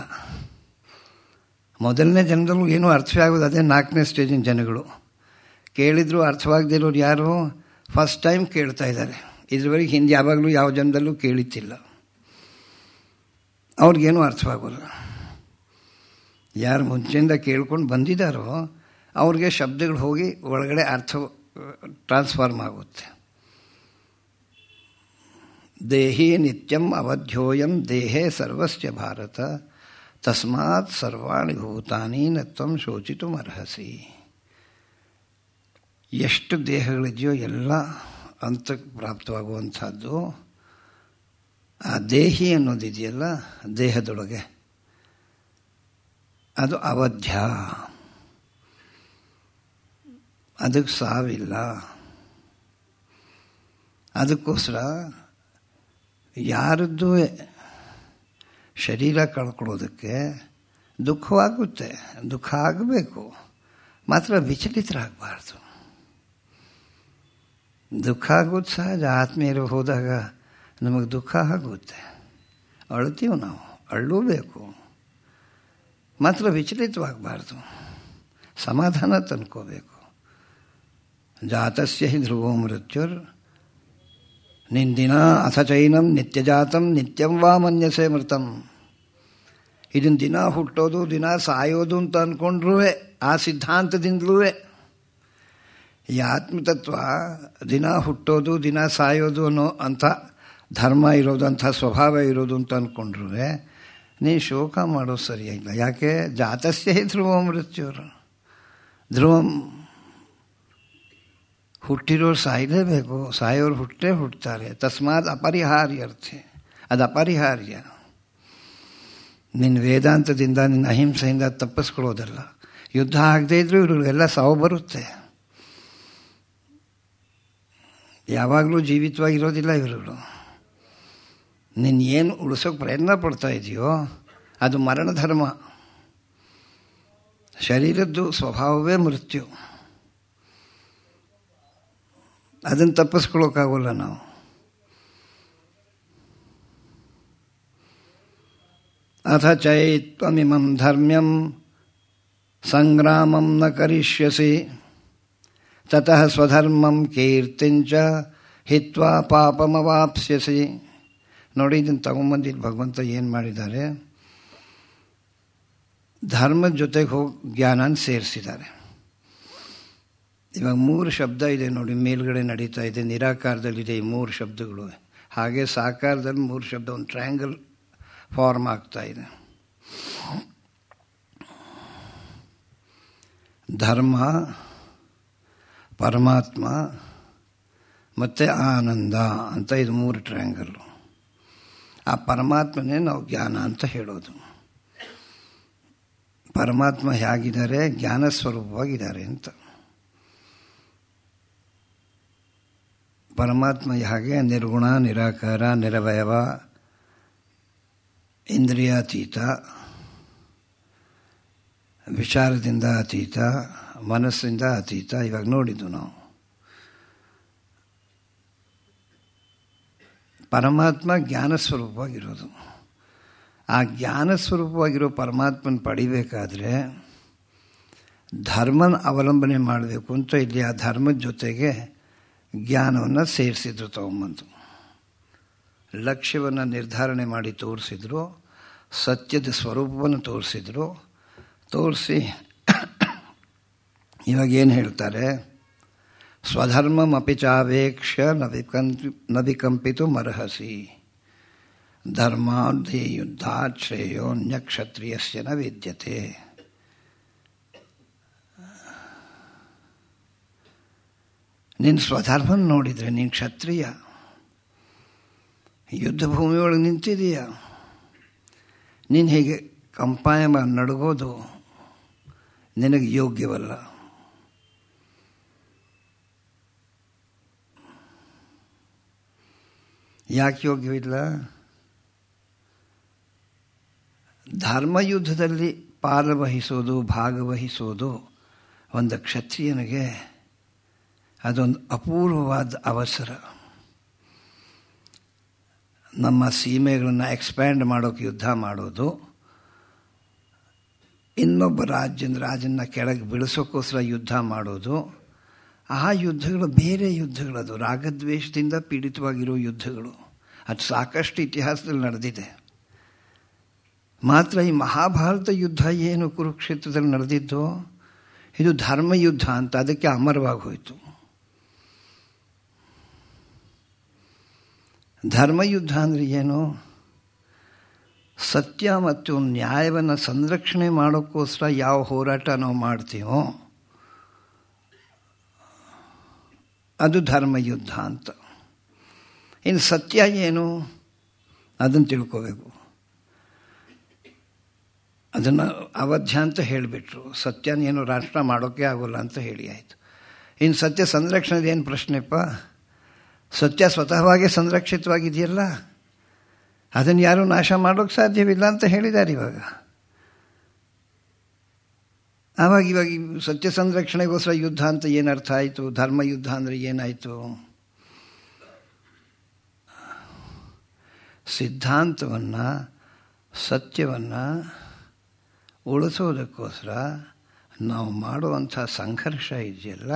ಮೊದಲನೇ ಜನ್ಮದಲ್ಲೂ ಏನೂ ಅರ್ಥವೇ ಆಗೋದು ಅದೇ ನಾಲ್ಕನೇ ಸ್ಟೇಜಿನ ಜನಗಳು ಕೇಳಿದರೂ ಅರ್ಥವಾಗದಿರೋರು ಯಾರು ಫಸ್ಟ್ ಟೈಮ್ ಕೇಳ್ತಾ ಇದ್ದಾರೆ ಇದ್ರವರೆಗೆ ಹಿಂದೆ ಯಾವಾಗಲೂ ಯಾವ ಜನದಲ್ಲೂ ಕೇಳಿತ್ತಿಲ್ಲ ಅವ್ರಿಗೇನು ಅರ್ಥವಾಗೋಲ್ಲ ಯಾರು ಮುಂಚೆಯಿಂದ ಕೇಳ್ಕೊಂಡು ಬಂದಿದ್ದಾರೋ ಅವ್ರಿಗೆ ಶಬ್ದಗಳು ಹೋಗಿ ಒಳಗಡೆ ಅರ್ಥ ಟ್ರಾನ್ಸ್ಫಾರ್ಮ್ ಆಗುತ್ತೆ ದೇಹಿ ನಿತ್ಯಂ ಅವಧ್ಯೋಯಂ ದೇಹೇ ಸರ್ವಸ್ಯ ಭಾರತ ತಸ್ಮಾತ್ ಸರ್ವಾಣಿ ಭೂತಾನಿ ನತ್ವಂ ಶೋಚಿತು ಅರ್ಹಸಿ ಎಷ್ಟು ದೇಹಗಳಿದೆಯೋ ಎಲ್ಲ ಹಂತಕ್ಕೆ ಪ್ರಾಪ್ತವಾಗುವಂಥದ್ದು ಆ ದೇಹಿ ಅನ್ನೋದಿದೆಯಲ್ಲ ದೇಹದೊಳಗೆ ಅದು ಅವಧ್ಯ ಅದಕ್ಕೆ ಸಾವಿಲ್ಲ ಅದಕ್ಕೋಸ್ಕರ ಯಾರದ್ದು ಶರೀರ ಕಳ್ಕೊಳ್ಳೋದಕ್ಕೆ ದುಃಖವಾಗುತ್ತೆ ದುಃಖ ಆಗಬೇಕು ಮಾತ್ರ ವಿಚಲಿತರಾಗಬಾರ್ದು ದುಃಖ ಆಗೋದು ಸಹಜ ಆತ್ಮೀಯರು ಹೋದಾಗ ನಮಗೆ ದುಃಖ ಆಗುತ್ತೆ ಅಳ್ತೀವಿ ನಾವು ಬೇಕು ಮಾತ್ರ ವಿಚಲಿತವಾಗಬಾರ್ದು ಸಮಾಧಾನ ತಂದ್ಕೋಬೇಕು ಜಾತಸ್ಯ ಹಿ ಧ್ರುವೋ ಮೃತ್ಯುರ್ ನಿಂದಿನ ಅಥ ಚೈನಂ ನಿತ್ಯಜಾತಂ ನಿತ್ಯಂ ವಾ ಮನ್ಯಸೆ ಮೃತಂ ಇದನ್ನು ದಿನ ಹುಟ್ಟೋದು ದಿನ ಸಾಯೋದು ಅಂತ ಅಂದ್ಕೊಂಡ್ರೂ ಆ ಸಿದ್ಧಾಂತದಿಂದಲೂ ಈ ಆತ್ಮತತ್ವ ದಿನ ಹುಟ್ಟೋದು ದಿನ ಸಾಯೋದು ಅನ್ನೋ ಅಂಥ ಧರ್ಮ ಇರೋದು ಅಂಥ ಸ್ವಭಾವ ಇರೋದು ಅಂತ ಅಂದ್ಕೊಂಡ್ರೆ ನೀ ಶೋಕ ಮಾಡೋದು ಸರಿಯಾಗಿಲ್ಲ ಯಾಕೆ ಜಾತಸ್ಯ ಧ್ರುವ ಮೃತ್ಯುವರು ಧ್ರುವಂ ಹುಟ್ಟಿರೋರು ಸಾಯಲೇಬೇಕು ಸಾಯೋರು ಹುಟ್ಟೇ ಹುಟ್ಟುತ್ತಾರೆ ತಸ್ಮಾತ್ ಅರ್ಥ ಅದು ಅಪರಿಹಾರ್ಯ ನಿನ್ನ ವೇದಾಂತದಿಂದ ನಿನ್ನ ಅಹಿಂಸೆಯಿಂದ ತಪ್ಪಿಸ್ಕೊಳ್ಳೋದಲ್ಲ ಯುದ್ಧ ಆಗದೇ ಇದ್ದರೂ ಎಲ್ಲ ಸಾವು ಬರುತ್ತೆ ಯಾವಾಗಲೂ ಜೀವಿತವಾಗಿರೋದಿಲ್ಲ ಇವರುಗಳು ನೀನು ಏನು ಉಳಿಸೋಕೆ ಪ್ರಯತ್ನ ಪಡ್ತಾ ಇದೆಯೋ ಅದು ಮರಣ ಧರ್ಮ ಶರೀರದ್ದು ಸ್ವಭಾವವೇ ಮೃತ್ಯು ಅದನ್ನು ತಪ್ಪಿಸ್ಕೊಳ್ಳೋಕ್ಕಾಗಲ್ಲ ನಾವು ಅಥ ಚೈತ್ವಮಿಮಂ ಧರ್ಮ್ಯಂ ಸಂಗ್ರಾಮಂ ನ ಕರಿಷ್ಯಸಿ ತತಃ ಸ್ವಧರ್ಮಂ ಕೀರ್ತಿಂಚ ಹಿತ್ವಾ ಪಾಪಮವಾಪ್ಸ್ಯಸಿ ನೋಡಿ ಇದನ್ನು ತಗೊಂಬಂದಿದ್ದು ಭಗವಂತ ಏನು ಮಾಡಿದ್ದಾರೆ ಧರ್ಮದ ಜೊತೆಗೆ ಹೋಗಿ ಜ್ಞಾನ ಸೇರಿಸಿದ್ದಾರೆ ಇವಾಗ ಮೂರು ಶಬ್ದ ಇದೆ ನೋಡಿ ಮೇಲ್ಗಡೆ ನಡೀತಾ ಇದೆ ನಿರಾಕಾರದಲ್ಲಿದೆ ಈ ಮೂರು ಶಬ್ದಗಳು ಹಾಗೆ ಸಾಕಾರದಲ್ಲಿ ಮೂರು ಶಬ್ದ ಒಂದು ಟ್ರ್ಯಾಂಗಲ್ ಫಾರ್ಮ್ ಆಗ್ತಾ ಇದೆ ಧರ್ಮ ಪರಮಾತ್ಮ ಮತ್ತು ಆನಂದ ಅಂತ ಇದು ಮೂರು ಟ್ರ್ಯಾಂಗಲ್ಲು ಆ ಪರಮಾತ್ಮನೇ ನಾವು ಜ್ಞಾನ ಅಂತ ಹೇಳೋದು ಪರಮಾತ್ಮ ಹೇಗಿದ್ದಾರೆ ಜ್ಞಾನ ಸ್ವರೂಪವಾಗಿದ್ದಾರೆ ಅಂತ ಪರಮಾತ್ಮ ಹೇಗೆ ನಿರ್ಗುಣ ನಿರಾಕಾರ ನಿರವಯವ ಇಂದ್ರಿಯಾತೀತ ವಿಚಾರದಿಂದ ಅತೀತ ಮನಸ್ಸಿಂದ ಅತೀತ ಇವಾಗ ನೋಡಿದ್ದು ನಾವು ಪರಮಾತ್ಮ ಜ್ಞಾನ ಸ್ವರೂಪವಾಗಿರೋದು ಆ ಜ್ಞಾನ ಸ್ವರೂಪವಾಗಿರೋ ಪರಮಾತ್ಮನ ಪಡಿಬೇಕಾದ್ರೆ ಧರ್ಮನ ಅವಲಂಬನೆ ಮಾಡಬೇಕು ಅಂತ ಇಲ್ಲಿ ಆ ಧರ್ಮದ ಜೊತೆಗೆ ಜ್ಞಾನವನ್ನು ಸೇರಿಸಿದ್ರು ತಗೊಂಬಂತು ಲಕ್ಷ್ಯವನ್ನು ನಿರ್ಧಾರಣೆ ಮಾಡಿ ತೋರಿಸಿದ್ರು ಸತ್ಯದ ಸ್ವರೂಪವನ್ನು ತೋರಿಸಿದ್ರು ತೋರಿಸಿ ಇವಾಗ ಏನು ಹೇಳ್ತಾರೆ ಸ್ವಧರ್ಮಂ ಅಪಿಚಾಪೇಕ್ಷ ಚಾವೇಕ್ಷ್ಯ ನವಿಕಂಪಿತು ಮರ್ಹಸಿ ಧರ್ಮಾಧಿ ಯುದ್ಧಾಶ್ರೇಯೋನ್ಯ ಶ್ರೇಯೋನ್ಯಕ್ಷತ್ರಿಯಸ್ಯ ನ ವಿದ್ಯತೆ ನಿನ್ನ ಸ್ವಧರ್ಮ ನೋಡಿದರೆ ನೀನು ಕ್ಷತ್ರಿಯ ಯುದ್ಧ ಭೂಮಿಯೊಳಗೆ ನಿಂತಿದೀಯ ನೀನು ಹೇಗೆ ಕಂಪಾಯಮ ನಡಗೋದು ನಿನಗೆ ಯೋಗ್ಯವಲ್ಲ ಯಾಕೆ ಯೋಗ್ಯವಿಲ್ಲ ಧರ್ಮಯುದ್ಧದಲ್ಲಿ ಪಾಲವಹಿಸೋದು ಭಾಗವಹಿಸೋದು ಒಂದು ಕ್ಷತ್ರಿಯನಿಗೆ ಅದೊಂದು ಅಪೂರ್ವವಾದ ಅವಸರ ನಮ್ಮ ಸೀಮೆಗಳನ್ನು ಎಕ್ಸ್ಪ್ಯಾಂಡ್ ಮಾಡೋಕ್ಕೆ ಯುದ್ಧ ಮಾಡೋದು ಇನ್ನೊಬ್ಬ ರಾಜ್ಯದ ರಾಜನ ಕೆಳಗೆ ಬಿಡಿಸೋಕ್ಕೋಸ್ಕರ ಯುದ್ಧ ಮಾಡೋದು ಆ ಯುದ್ಧಗಳು ಬೇರೆ ಯುದ್ಧಗಳದು ರಾಗದ್ವೇಷದಿಂದ ಪೀಡಿತವಾಗಿರೋ ಯುದ್ಧಗಳು ಅದು ಸಾಕಷ್ಟು ಇತಿಹಾಸದಲ್ಲಿ ನಡೆದಿದೆ ಮಾತ್ರ ಈ ಮಹಾಭಾರತ ಯುದ್ಧ ಏನು ಕುರುಕ್ಷೇತ್ರದಲ್ಲಿ ನಡೆದಿದ್ದೋ ಇದು ಧರ್ಮಯುದ್ಧ ಅಂತ ಅದಕ್ಕೆ ಅಮರವಾಗಿ ಹೋಯಿತು ಧರ್ಮಯುದ್ಧ ಅಂದರೆ ಏನು ಸತ್ಯ ಮತ್ತು ನ್ಯಾಯವನ್ನು ಸಂರಕ್ಷಣೆ ಮಾಡೋಕ್ಕೋಸ್ಕರ ಯಾವ ಹೋರಾಟ ನಾವು ಮಾಡ್ತೀವೋ ಅದು ಧರ್ಮಯುದ್ಧ ಅಂತ ಇನ್ನು ಸತ್ಯ ಏನು ಅದನ್ನು ತಿಳ್ಕೋಬೇಕು ಅದನ್ನು ಅವಧ್ಯ ಅಂತ ಹೇಳಿಬಿಟ್ರು ಸತ್ಯನ ಏನು ರಾಷ್ಟ್ರ ಮಾಡೋಕ್ಕೆ ಆಗೋಲ್ಲ ಅಂತ ಹೇಳಿ ಆಯಿತು ಇನ್ನು ಸತ್ಯ ಸಂರಕ್ಷಣೆದು ಏನು ಪ್ರಶ್ನೆಪ್ಪ ಸತ್ಯ ಸ್ವತಃವಾಗೇ ಸಂರಕ್ಷಿತವಾಗಿದೆಯಲ್ಲ ಅದನ್ನು ಯಾರೂ ನಾಶ ಮಾಡೋಕ್ಕೆ ಸಾಧ್ಯವಿಲ್ಲ ಅಂತ ಹೇಳಿದ್ದಾರೆ ಇವಾಗ ಆವಾಗ ಇವಾಗ ಸತ್ಯ ಸಂರಕ್ಷಣೆಗೋಸ್ಕರ ಯುದ್ಧ ಅಂತ ಏನು ಅರ್ಥ ಆಯಿತು ಧರ್ಮ ಯುದ್ಧ ಅಂದರೆ ಏನಾಯಿತು ಸಿದ್ಧಾಂತವನ್ನು ಸತ್ಯವನ್ನು ಉಳಿಸೋದಕ್ಕೋಸ್ಕರ ನಾವು ಮಾಡುವಂಥ ಸಂಘರ್ಷ ಇದೆಯಲ್ಲ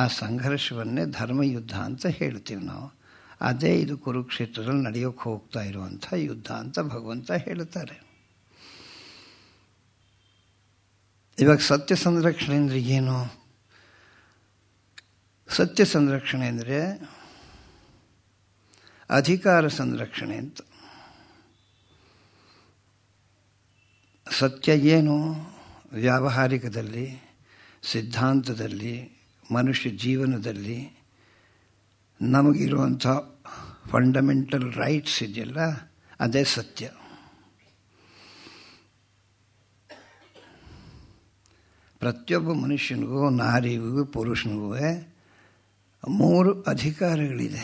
ಆ ಸಂಘರ್ಷವನ್ನೇ ಧರ್ಮಯುದ್ಧ ಅಂತ ಹೇಳ್ತೀವಿ ನಾವು ಅದೇ ಇದು ಕುರುಕ್ಷೇತ್ರದಲ್ಲಿ ನಡೆಯೋಕ್ಕೆ ಹೋಗ್ತಾ ಇರುವಂಥ ಯುದ್ಧ ಅಂತ ಭಗವಂತ ಹೇಳ್ತಾರೆ ಇವಾಗ ಸತ್ಯ ಸಂರಕ್ಷಣೆ ಅಂದರೆ ಏನು ಸತ್ಯ ಸಂರಕ್ಷಣೆ ಅಂದರೆ ಅಧಿಕಾರ ಸಂರಕ್ಷಣೆ ಅಂತ ಸತ್ಯ ಏನು ವ್ಯಾವಹಾರಿಕದಲ್ಲಿ ಸಿದ್ಧಾಂತದಲ್ಲಿ ಮನುಷ್ಯ ಜೀವನದಲ್ಲಿ ನಮಗಿರುವಂಥ ಫಂಡಮೆಂಟಲ್ ರೈಟ್ಸ್ ಇದೆಯಲ್ಲ ಅದೇ ಸತ್ಯ ಪ್ರತಿಯೊಬ್ಬ ಮನುಷ್ಯನಿಗೂ ನಾರಿಗೂ ಪುರುಷನಿಗೂ ಮೂರು ಅಧಿಕಾರಗಳಿದೆ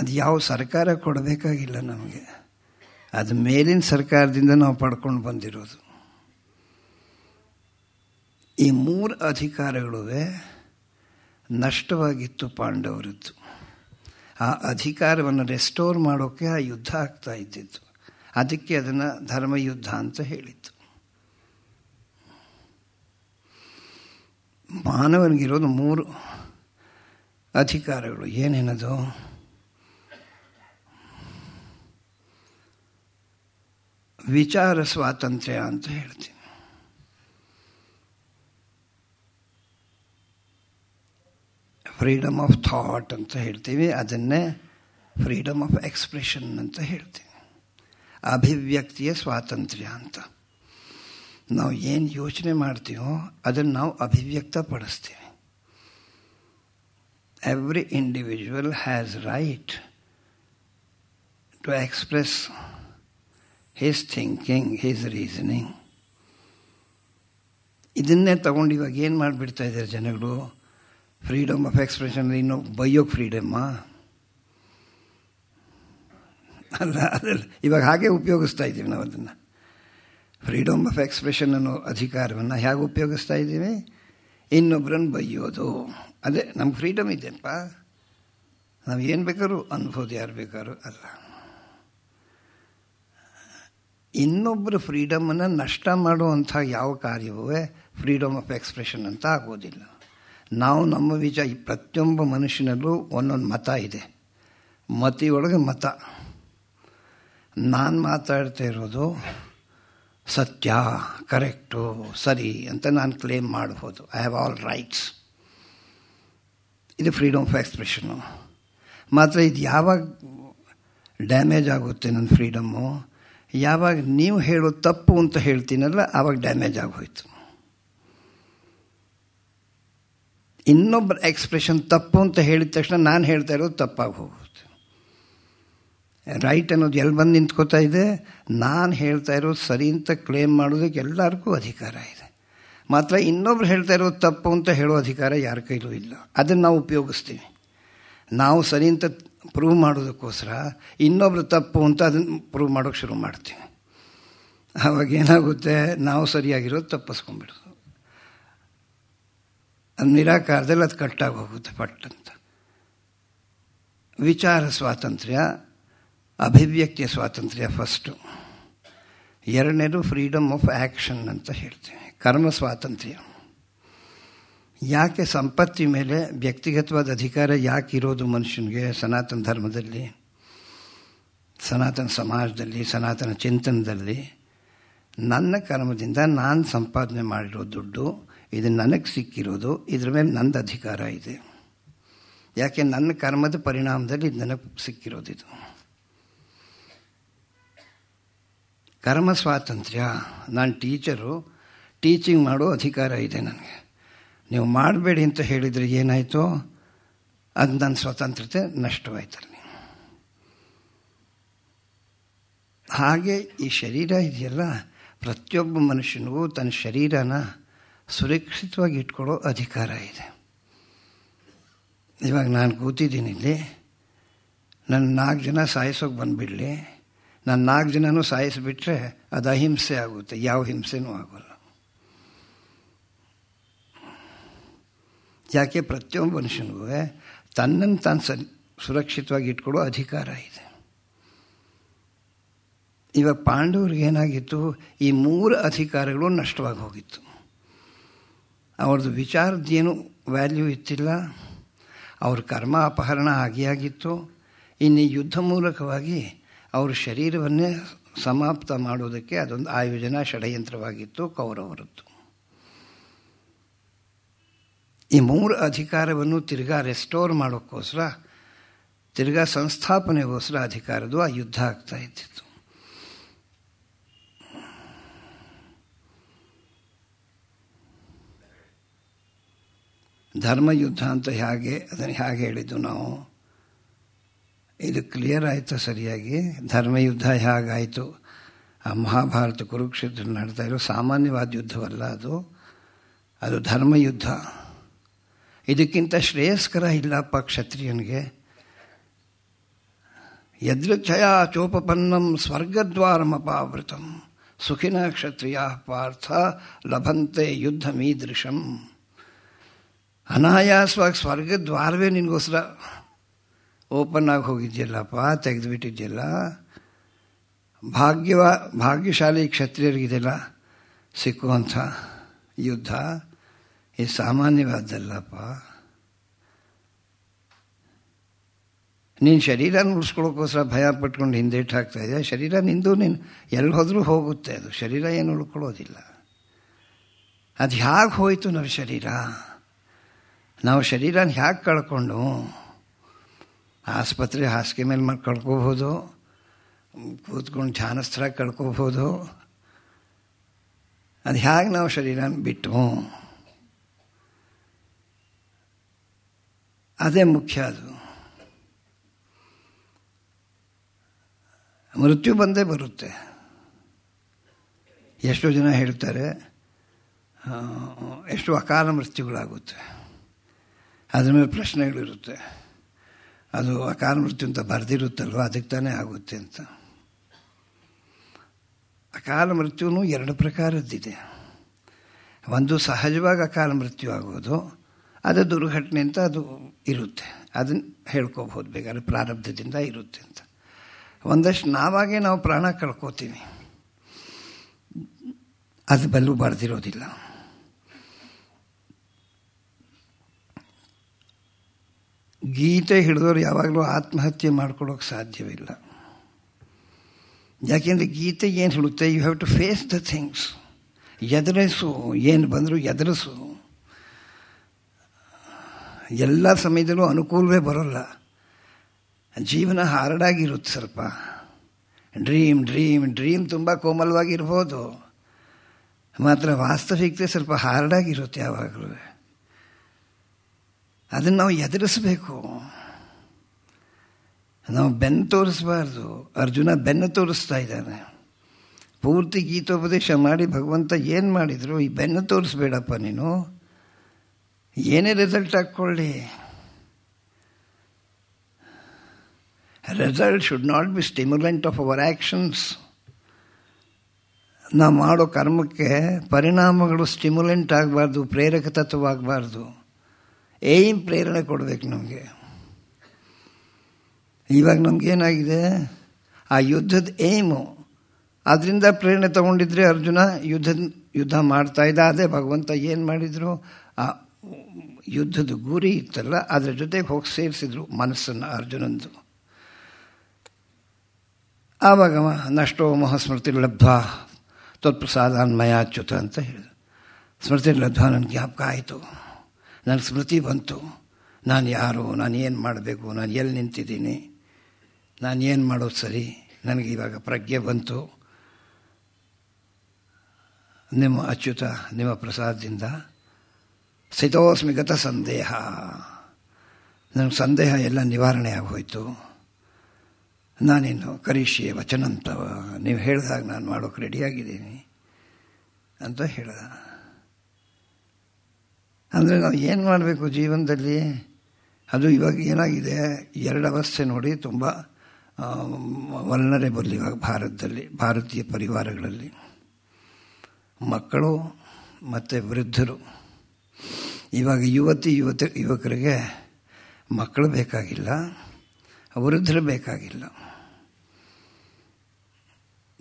ಅದು ಯಾವ ಸರ್ಕಾರ ಕೊಡಬೇಕಾಗಿಲ್ಲ ನಮಗೆ ಅದು ಮೇಲಿನ ಸರ್ಕಾರದಿಂದ ನಾವು ಪಡ್ಕೊಂಡು ಬಂದಿರೋದು ಈ ಮೂರು ಅಧಿಕಾರಗಳು ನಷ್ಟವಾಗಿತ್ತು ಪಾಂಡವರದ್ದು ಆ ಅಧಿಕಾರವನ್ನು ರೆಸ್ಟೋರ್ ಮಾಡೋಕ್ಕೆ ಆ ಯುದ್ಧ ಆಗ್ತಾ ಇದ್ದಿತ್ತು ಅದಕ್ಕೆ ಅದನ್ನು ಧರ್ಮಯುದ್ಧ ಅಂತ ಹೇಳಿತ್ತು ಮಾನವನಿಗೆ ಇರುವ ಮೂರು অধিকারಗಳು ಏನೇನದು વિચાર ಸ್ವಾತಂತ್ರ್ಯ ಅಂತ ಹೇಳ್ತೀನಿ ಫ್ರೀಡಮ್ ಆಫ್ ಥಾಟ್ ಅಂತ ಹೇಳ್ತೀವಿ ಅದನ್ನ ಫ್ರೀಡಮ್ ಆಫ್ ಎಕ್ಸ್‌ಪ್ರೆಶನ್ ಅಂತ ಹೇಳ್ತೀನಿ ಅಭಿವ್ಯಕ್ತಿಯ ಸ್ವಾತಂತ್ರ್ಯ ಅಂತ ನಾವು ಏನು ಯೋಚನೆ ಮಾಡ್ತೀವೋ ಅದನ್ನು ನಾವು ಅಭಿವ್ಯಕ್ತಪಡಿಸ್ತೀವಿ every individual has right to express his thinking his reasoning ಇದನ್ನೇ ತಗೊಂಡು ಇವಾಗ ಏನು ಮಾಡಿಬಿಡ್ತಾ ಇದ್ದಾರೆ ಜನಗಳು ಫ್ರೀಡಮ್ ಆಫ್ ಎಕ್ಸ್ಪ್ರೆಷನ್ ಇನ್ನು ಬಯೋಕ್ ಫ್ರೀಡಮ್ಮಾ ಅಲ್ಲ ಅದಲ್ಲ ಇವಾಗ ಹಾಗೆ ಉಪಯೋಗಿಸ್ತಾ ಇದ್ದೀವಿ ನಾವು ಅದನ್ನು ಫ್ರೀಡಮ್ ಆಫ್ ಎಕ್ಸ್ಪ್ರೆಷನ್ ಅನ್ನೋ ಅಧಿಕಾರವನ್ನು ಹೇಗೆ ಉಪಯೋಗಿಸ್ತಾ ಇದ್ದೀವಿ ಇನ್ನೊಬ್ಬರನ್ನು ಬೈಯೋದು ಅದೇ ನಮ್ಗೆ ಫ್ರೀಡಮ್ ಇದೆಯಪ್ಪ ನಾವು ಏನು ಬೇಕಾದ್ರೂ ಅನ್ಬೋದು ಯಾರು ಬೇಕಾದ್ರೂ ಅಲ್ಲ ಇನ್ನೊಬ್ಬರ ಫ್ರೀಡಮನ್ನು ನಷ್ಟ ಮಾಡುವಂಥ ಯಾವ ಕಾರ್ಯವೂ ಫ್ರೀಡಮ್ ಆಫ್ ಎಕ್ಸ್ಪ್ರೆಷನ್ ಅಂತ ಆಗೋದಿಲ್ಲ ನಾವು ನಮ್ಮ ವಿಚಾರ ಪ್ರತಿಯೊಬ್ಬ ಮನುಷ್ಯನಲ್ಲೂ ಒಂದೊಂದು ಮತ ಇದೆ ಮತಿಯೊಳಗೆ ಮತ ನಾನು ಮಾತಾಡ್ತಾ ಇರೋದು ಸತ್ಯ ಕರೆಕ್ಟು ಸರಿ ಅಂತ ನಾನು ಕ್ಲೇಮ್ ಮಾಡಬಹುದು ಐ ಹ್ಯಾವ್ ಆಲ್ ರೈಟ್ಸ್ ಇದು ಫ್ರೀಡಮ್ ಆಫ್ ಎಕ್ಸ್ಪ್ರೆಷನು ಮಾತ್ರ ಇದು ಯಾವಾಗ ಡ್ಯಾಮೇಜ್ ಆಗುತ್ತೆ ನನ್ನ ಫ್ರೀಡಮ್ಮು ಯಾವಾಗ ನೀವು ಹೇಳೋ ತಪ್ಪು ಅಂತ ಹೇಳ್ತೀನಲ್ಲ ಆವಾಗ ಡ್ಯಾಮೇಜ್ ಆಗೋಯ್ತು ಇನ್ನೊಬ್ಬರ ಎಕ್ಸ್ಪ್ರೆಷನ್ ತಪ್ಪು ಅಂತ ಹೇಳಿದ ತಕ್ಷಣ ನಾನು ಹೇಳ್ತಾ ಇರೋದು ತಪ್ಪಾಗಿ ಹೋಗೋದು ರೈಟ್ ಅನ್ನೋದು ಎಲ್ಲಿ ಬಂದು ನಿಂತ್ಕೋತಾ ಇದೆ ನಾನು ಹೇಳ್ತಾ ಇರೋದು ಸರಿ ಅಂತ ಕ್ಲೇಮ್ ಮಾಡೋದಕ್ಕೆ ಎಲ್ಲರಿಗೂ ಅಧಿಕಾರ ಇದೆ ಮಾತ್ರ ಇನ್ನೊಬ್ರು ಹೇಳ್ತಾ ಇರೋದು ತಪ್ಪು ಅಂತ ಹೇಳೋ ಅಧಿಕಾರ ಯಾರ ಕೈಲೂ ಇಲ್ಲ ಅದನ್ನು ನಾವು ಉಪಯೋಗಿಸ್ತೀವಿ ನಾವು ಸರಿ ಅಂತ ಪ್ರೂವ್ ಮಾಡೋದಕ್ಕೋಸ್ಕರ ಇನ್ನೊಬ್ರು ತಪ್ಪು ಅಂತ ಅದನ್ನು ಪ್ರೂವ್ ಮಾಡೋಕ್ಕೆ ಶುರು ಮಾಡ್ತೀವಿ ಆವಾಗ ಏನಾಗುತ್ತೆ ನಾವು ಸರಿಯಾಗಿರೋದು ತಪ್ಪಿಸ್ಕೊಂಡ್ಬಿಡೋದು ಅದು ನಿರಾಕಾರದಲ್ಲಿ ಅದು ಕಟ್ಟಾಗಿ ಹೋಗುತ್ತೆ ಪಟ್ಟಂತ ವಿಚಾರ ಸ್ವಾತಂತ್ರ್ಯ ಅಭಿವ್ಯಕ್ತಿಯ ಸ್ವಾತಂತ್ರ್ಯ ಫಸ್ಟು ಎರಡನೇದು ಫ್ರೀಡಮ್ ಆಫ್ ಆ್ಯಕ್ಷನ್ ಅಂತ ಹೇಳ್ತೀನಿ ಕರ್ಮ ಸ್ವಾತಂತ್ರ್ಯ ಯಾಕೆ ಸಂಪತ್ತಿ ಮೇಲೆ ವ್ಯಕ್ತಿಗತವಾದ ಅಧಿಕಾರ ಯಾಕೆ ಇರೋದು ಮನುಷ್ಯನಿಗೆ ಸನಾತನ ಧರ್ಮದಲ್ಲಿ ಸನಾತನ ಸಮಾಜದಲ್ಲಿ ಸನಾತನ ಚಿಂತನದಲ್ಲಿ ನನ್ನ ಕರ್ಮದಿಂದ ನಾನು ಸಂಪಾದನೆ ಮಾಡಿರೋ ದುಡ್ಡು ಇದು ನನಗೆ ಸಿಕ್ಕಿರೋದು ಇದ್ರ ಮೇಲೆ ನಂದು ಅಧಿಕಾರ ಇದೆ ಯಾಕೆ ನನ್ನ ಕರ್ಮದ ಪರಿಣಾಮದಲ್ಲಿ ಇದು ನನಗೆ ಸಿಕ್ಕಿರೋದು ಇದು ಕರ್ಮ ಸ್ವಾತಂತ್ರ್ಯ ನಾನು ಟೀಚರು ಟೀಚಿಂಗ್ ಮಾಡೋ ಅಧಿಕಾರ ಇದೆ ನನಗೆ ನೀವು ಮಾಡಬೇಡಿ ಅಂತ ಹೇಳಿದರೆ ಏನಾಯಿತು ಅದು ನನ್ನ ಸ್ವತಂತ್ರತೆ ನೀವು ಹಾಗೆ ಈ ಶರೀರ ಇದೆಯಲ್ಲ ಪ್ರತಿಯೊಬ್ಬ ಮನುಷ್ಯನಿಗೂ ತನ್ನ ಶರೀರನ ಸುರಕ್ಷಿತವಾಗಿ ಇಟ್ಕೊಳ್ಳೋ ಅಧಿಕಾರ ಇದೆ ಇವಾಗ ನಾನು ಕೂತಿದ್ದೀನಿ ಇಲ್ಲಿ ನನ್ನ ನಾಲ್ಕು ಜನ ಸಾಯಿಸೋಕೆ ಬಂದುಬಿಡಲಿ ನನ್ನ ನಾಲ್ಕು ಜನನೂ ಸಾಯಿಸಿಬಿಟ್ರೆ ಅದು ಅಹಿಂಸೆ ಆಗುತ್ತೆ ಯಾವ ಹಿಂಸೆನೂ ಆಗೋಲ್ಲ ಯಾಕೆ ಪ್ರತಿಯೊಬ್ಬ ಮನುಷ್ಯನಿಗೂ ತನ್ನನ್ನು ತಾನು ಸ ಸುರಕ್ಷಿತವಾಗಿ ಇಟ್ಕೊಳ್ಳೋ ಅಧಿಕಾರ ಇದೆ ಇವಾಗ ಪಾಂಡವ್ರಿಗೆ ಏನಾಗಿತ್ತು ಈ ಮೂರು ಅಧಿಕಾರಗಳು ನಷ್ಟವಾಗಿ ಹೋಗಿತ್ತು ಅವ್ರದ್ದು ವಿಚಾರದ್ದೇನು ವ್ಯಾಲ್ಯೂ ಇತ್ತಿಲ್ಲ ಅವ್ರ ಕರ್ಮ ಅಪಹರಣ ಆಗಿಯಾಗಿತ್ತು ಇನ್ನು ಯುದ್ಧ ಮೂಲಕವಾಗಿ ಅವ್ರ ಶರೀರವನ್ನೇ ಸಮಾಪ್ತ ಮಾಡೋದಕ್ಕೆ ಅದೊಂದು ಆಯೋಜನಾ ಷಡಯಂತ್ರವಾಗಿತ್ತು ಕೌರವರದ್ದು ಈ ಮೂರು ಅಧಿಕಾರವನ್ನು ತಿರ್ಗಾ ರೆಸ್ಟೋರ್ ಮಾಡೋಕ್ಕೋಸ್ಕರ ತಿರ್ಗಾ ಸಂಸ್ಥಾಪನೆಗೋಸ್ಕರ ಅಧಿಕಾರದ್ದು ಆ ಯುದ್ಧ ಆಗ್ತಾ ಇದ್ದಿತ್ತು ಧರ್ಮಯುದ್ಧ ಅಂತ ಹೇಗೆ ಅದನ್ನು ಹೇಗೆ ಹೇಳಿದ್ದು ನಾವು ಇದು ಕ್ಲಿಯರ್ ಆಯಿತು ಸರಿಯಾಗಿ ಧರ್ಮಯುದ್ಧ ಹೇಗಾಯಿತು ಆ ಮಹಾಭಾರತ ಕುರುಕ್ಷೇತ್ರ ನಡ್ತಾ ಇರೋ ಸಾಮಾನ್ಯವಾದ ಯುದ್ಧವಲ್ಲ ಅದು ಅದು ಧರ್ಮಯುದ್ಧ ಇದಕ್ಕಿಂತ ಶ್ರೇಯಸ್ಕರ ಇಲ್ಲಪ್ಪ ಕ್ಷತ್ರಿಯನಿಗೆ ಯದೃಚ್ಛಯ ಚೋಪಪನ್ನಂ ಸ್ವರ್ಗದ್ವಾರಮಪಾವೃತಂ ಸುಖಿನ ಕ್ಷತ್ರಿಯ ಪಾರ್ಥ ಲಭಂತೆ ಯುದ್ಧ ಮೀದೃಶಂ ಅನಾಯಾಸವಾಗಿ ಸ್ವರ್ಗದ್ವಾರವೇ ನಿನಗೋಸ್ಕರ ಓಪನ್ ಆಗಿ ಹೋಗಿದ್ಯಲ್ಲಪ್ಪ ತೆಗೆದುಬಿಟ್ಟಿದ್ಯಲ್ಲ ಭಾಗ್ಯವ ಭಾಗ್ಯಶಾಲಿ ಕ್ಷತ್ರಿಯರಿಗಿದೆಲ್ಲ ಸಿಕ್ಕುವಂಥ ಯುದ್ಧ ಇದು ಸಾಮಾನ್ಯವಾದ್ದಲ್ಲಪ್ಪ ನೀನು ಶರೀರ ಉಳಿಸ್ಕೊಳ್ಳೋಕ್ಕೋಸ್ಕರ ಭಯ ಪಟ್ಕೊಂಡು ಹಿಂದೇಟು ಹಾಕ್ತಾಯಿದ್ಯಾ ಶರೀರ ನಿಂದು ನೀನು ಎಲ್ಲಿ ಹೋದರೂ ಹೋಗುತ್ತೆ ಅದು ಶರೀರ ಏನು ಉಳ್ಕೊಳ್ಳೋದಿಲ್ಲ ಅದು ಹೇಗೆ ಹೋಯಿತು ನಮ್ಮ ಶರೀರ ನಾವು ಶರೀರನ ಹೇಗೆ ಕಳ್ಕೊಂಡು ಆಸ್ಪತ್ರೆಯ ಹಾಸಿಗೆ ಮೇಲೆ ಮಲಗಿಕೊಳ್ಳಬಹುದು ಕೂತುಕೊಂಡ ಚಾನಸ್ತ್ರಾ ಕಡಕಬಹುದು ಅದ್ಯಾಗ ನಾನು शरीರನ್ ಬಿಟ್ವೋ ಅದೇ ಮುಖ್ಯ ಅದು ಮೃತ್ಯು ಬಂದೇ ಬರುತ್ತೆ ಎಷ್ಟು ಜನ ಹೇಳ್ತಾರೆ ಅಷ್ಟು ವಕಾಲ ಮೃತ್ಯುಗಳಾಗುತ್ತೆ ಅದರಲ್ಲಿ ಪ್ರಶ್ನೆಗಳು ಇರುತ್ತೆ ಅದು ಅಕಾಲ ಮೃತ್ಯು ಅಂತ ಬರೆದಿರುತ್ತಲ್ವ ಅದಕ್ಕೆ ತಾನೇ ಆಗುತ್ತೆ ಅಂತ ಅಕಾಲ ಮೃತ್ಯುನು ಎರಡು ಪ್ರಕಾರದ್ದಿದೆ ಒಂದು ಸಹಜವಾಗಿ ಅಕಾಲ ಮೃತ್ಯು ಆಗೋದು ಅದು ದುರ್ಘಟನೆ ಅಂತ ಅದು ಇರುತ್ತೆ ಅದನ್ನು ಹೇಳ್ಕೋಬೋದು ಬೇಕಾದ್ರೆ ಪ್ರಾರಬ್ಧದಿಂದ ಇರುತ್ತೆ ಅಂತ ಒಂದಷ್ಟು ನಾವಾಗೇ ನಾವು ಪ್ರಾಣ ಕಳ್ಕೊತೀವಿ ಅದು ಬಲ್ಲು ಬರ್ದಿರೋದಿಲ್ಲ ಗೀತೆ ಹಿಡಿದವ್ರು ಯಾವಾಗಲೂ ಆತ್ಮಹತ್ಯೆ ಮಾಡ್ಕೊಡೋಕೆ ಸಾಧ್ಯವಿಲ್ಲ ಯಾಕೆಂದರೆ ಗೀತೆ ಏನು ಹೇಳುತ್ತೆ you have to face the things ಎದುರಿಸು ಏನು ಬಂದರೂ ಎದುರಿಸು ಎಲ್ಲ ಸಮಯದಲ್ಲೂ ಅನುಕೂಲವೇ ಬರೋಲ್ಲ ಜೀವನ ಹಾರ್ಡಾಗಿರುತ್ತೆ ಸ್ವಲ್ಪ ಡ್ರೀಮ್ ಡ್ರೀಮ್ ಡ್ರೀಮ್ ತುಂಬ ಕೋಮಲವಾಗಿರ್ಬೋದು ಮಾತ್ರ ವಾಸ್ತವಿಕತೆ ಸ್ವಲ್ಪ ಹಾರ್ಡಾಗಿರುತ್ತೆ ಯಾವಾಗಲೂ ಅದನ್ನು ನಾವು ಎದುರಿಸಬೇಕು ನಾವು ಬೆನ್ನು ತೋರಿಸ್ಬಾರ್ದು ಅರ್ಜುನ ಬೆನ್ನು ತೋರಿಸ್ತಾ ಇದ್ದಾನೆ ಪೂರ್ತಿ ಗೀತೋಪದೇಶ ಮಾಡಿ ಭಗವಂತ ಏನು ಮಾಡಿದರು ಈ ಬೆನ್ನು ತೋರಿಸ್ಬೇಡಪ್ಪ ನೀನು ಏನೇ ರಿಸಲ್ಟ್ ಹಾಕ್ಕೊಳ್ಳಿ result should not be stimulant of our actions ನಾವು ಮಾಡೋ ಕರ್ಮಕ್ಕೆ ಪರಿಣಾಮಗಳು ಸ್ಟಿಮ್ಯುಲೆಂಟ್ ಆಗಬಾರ್ದು ಪ್ರೇರಕ ತತ್ವವಾಗಬಾರ್ದು ಏನು ಪ್ರೇರಣೆ ಕೊಡಬೇಕು ನಮಗೆ ಇವಾಗ ನಮಗೇನಾಗಿದೆ ಆ ಯುದ್ಧದ ಏಮು ಅದರಿಂದ ಪ್ರೇರಣೆ ತಗೊಂಡಿದ್ರೆ ಅರ್ಜುನ ಯುದ್ಧ ಯುದ್ಧ ಮಾಡ್ತಾ ಇದ್ದ ಅದೇ ಭಗವಂತ ಏನು ಮಾಡಿದರು ಆ ಯುದ್ಧದ ಗುರಿ ಇತ್ತಲ್ಲ ಅದರ ಜೊತೆಗೆ ಹೋಗಿ ಸೇರಿಸಿದ್ರು ಮನಸ್ಸನ್ನು ಅರ್ಜುನಂದು ಆವಾಗ ನಷ್ಟೋ ಮಹಾಸ್ಮೃತಿ ಲಬ್ಧ ಅಚ್ಯುತ ಅಂತ ಹೇಳಿದ್ರು ಸ್ಮೃತಿ ಲಬ್ಧ ನನ್ನ ಜ್ಞಾಪಕ ಆಯಿತು ನನಗೆ ಸ್ಮೃತಿ ಬಂತು ನಾನು ಯಾರು ನಾನು ಏನು ಮಾಡಬೇಕು ನಾನು ಎಲ್ಲಿ ನಿಂತಿದ್ದೀನಿ ನಾನು ಏನು ಮಾಡೋದು ಸರಿ ನನಗೆ ಇವಾಗ ಪ್ರಜ್ಞೆ ಬಂತು ನಿಮ್ಮ ಅಚ್ಯುತ ನಿಮ್ಮ ಪ್ರಸಾದದಿಂದ ಸಿತೋಸ್ಮಿಗತ ಸಂದೇಹ ನನಗೆ ಸಂದೇಹ ಎಲ್ಲ ನಿವಾರಣೆ ಆಗೋಯ್ತು ನಾನೇನು ವಚನ ವಚನಂತವ ನೀವು ಹೇಳಿದಾಗ ನಾನು ಮಾಡೋಕ್ಕೆ ರೆಡಿಯಾಗಿದ್ದೀನಿ ಅಂತ ಹೇಳಿದ ಅಂದರೆ ನಾವು ಏನು ಮಾಡಬೇಕು ಜೀವನದಲ್ಲಿ ಅದು ಇವಾಗ ಏನಾಗಿದೆ ಎರಡು ಅವಸ್ಥೆ ನೋಡಿ ತುಂಬ ಬರಲಿ ಇವಾಗ ಭಾರತದಲ್ಲಿ ಭಾರತೀಯ ಪರಿವಾರಗಳಲ್ಲಿ ಮಕ್ಕಳು ಮತ್ತು ವೃದ್ಧರು ಇವಾಗ ಯುವತಿ ಯುವತಿ ಯುವಕರಿಗೆ ಮಕ್ಕಳು ಬೇಕಾಗಿಲ್ಲ ವೃದ್ಧರು ಬೇಕಾಗಿಲ್ಲ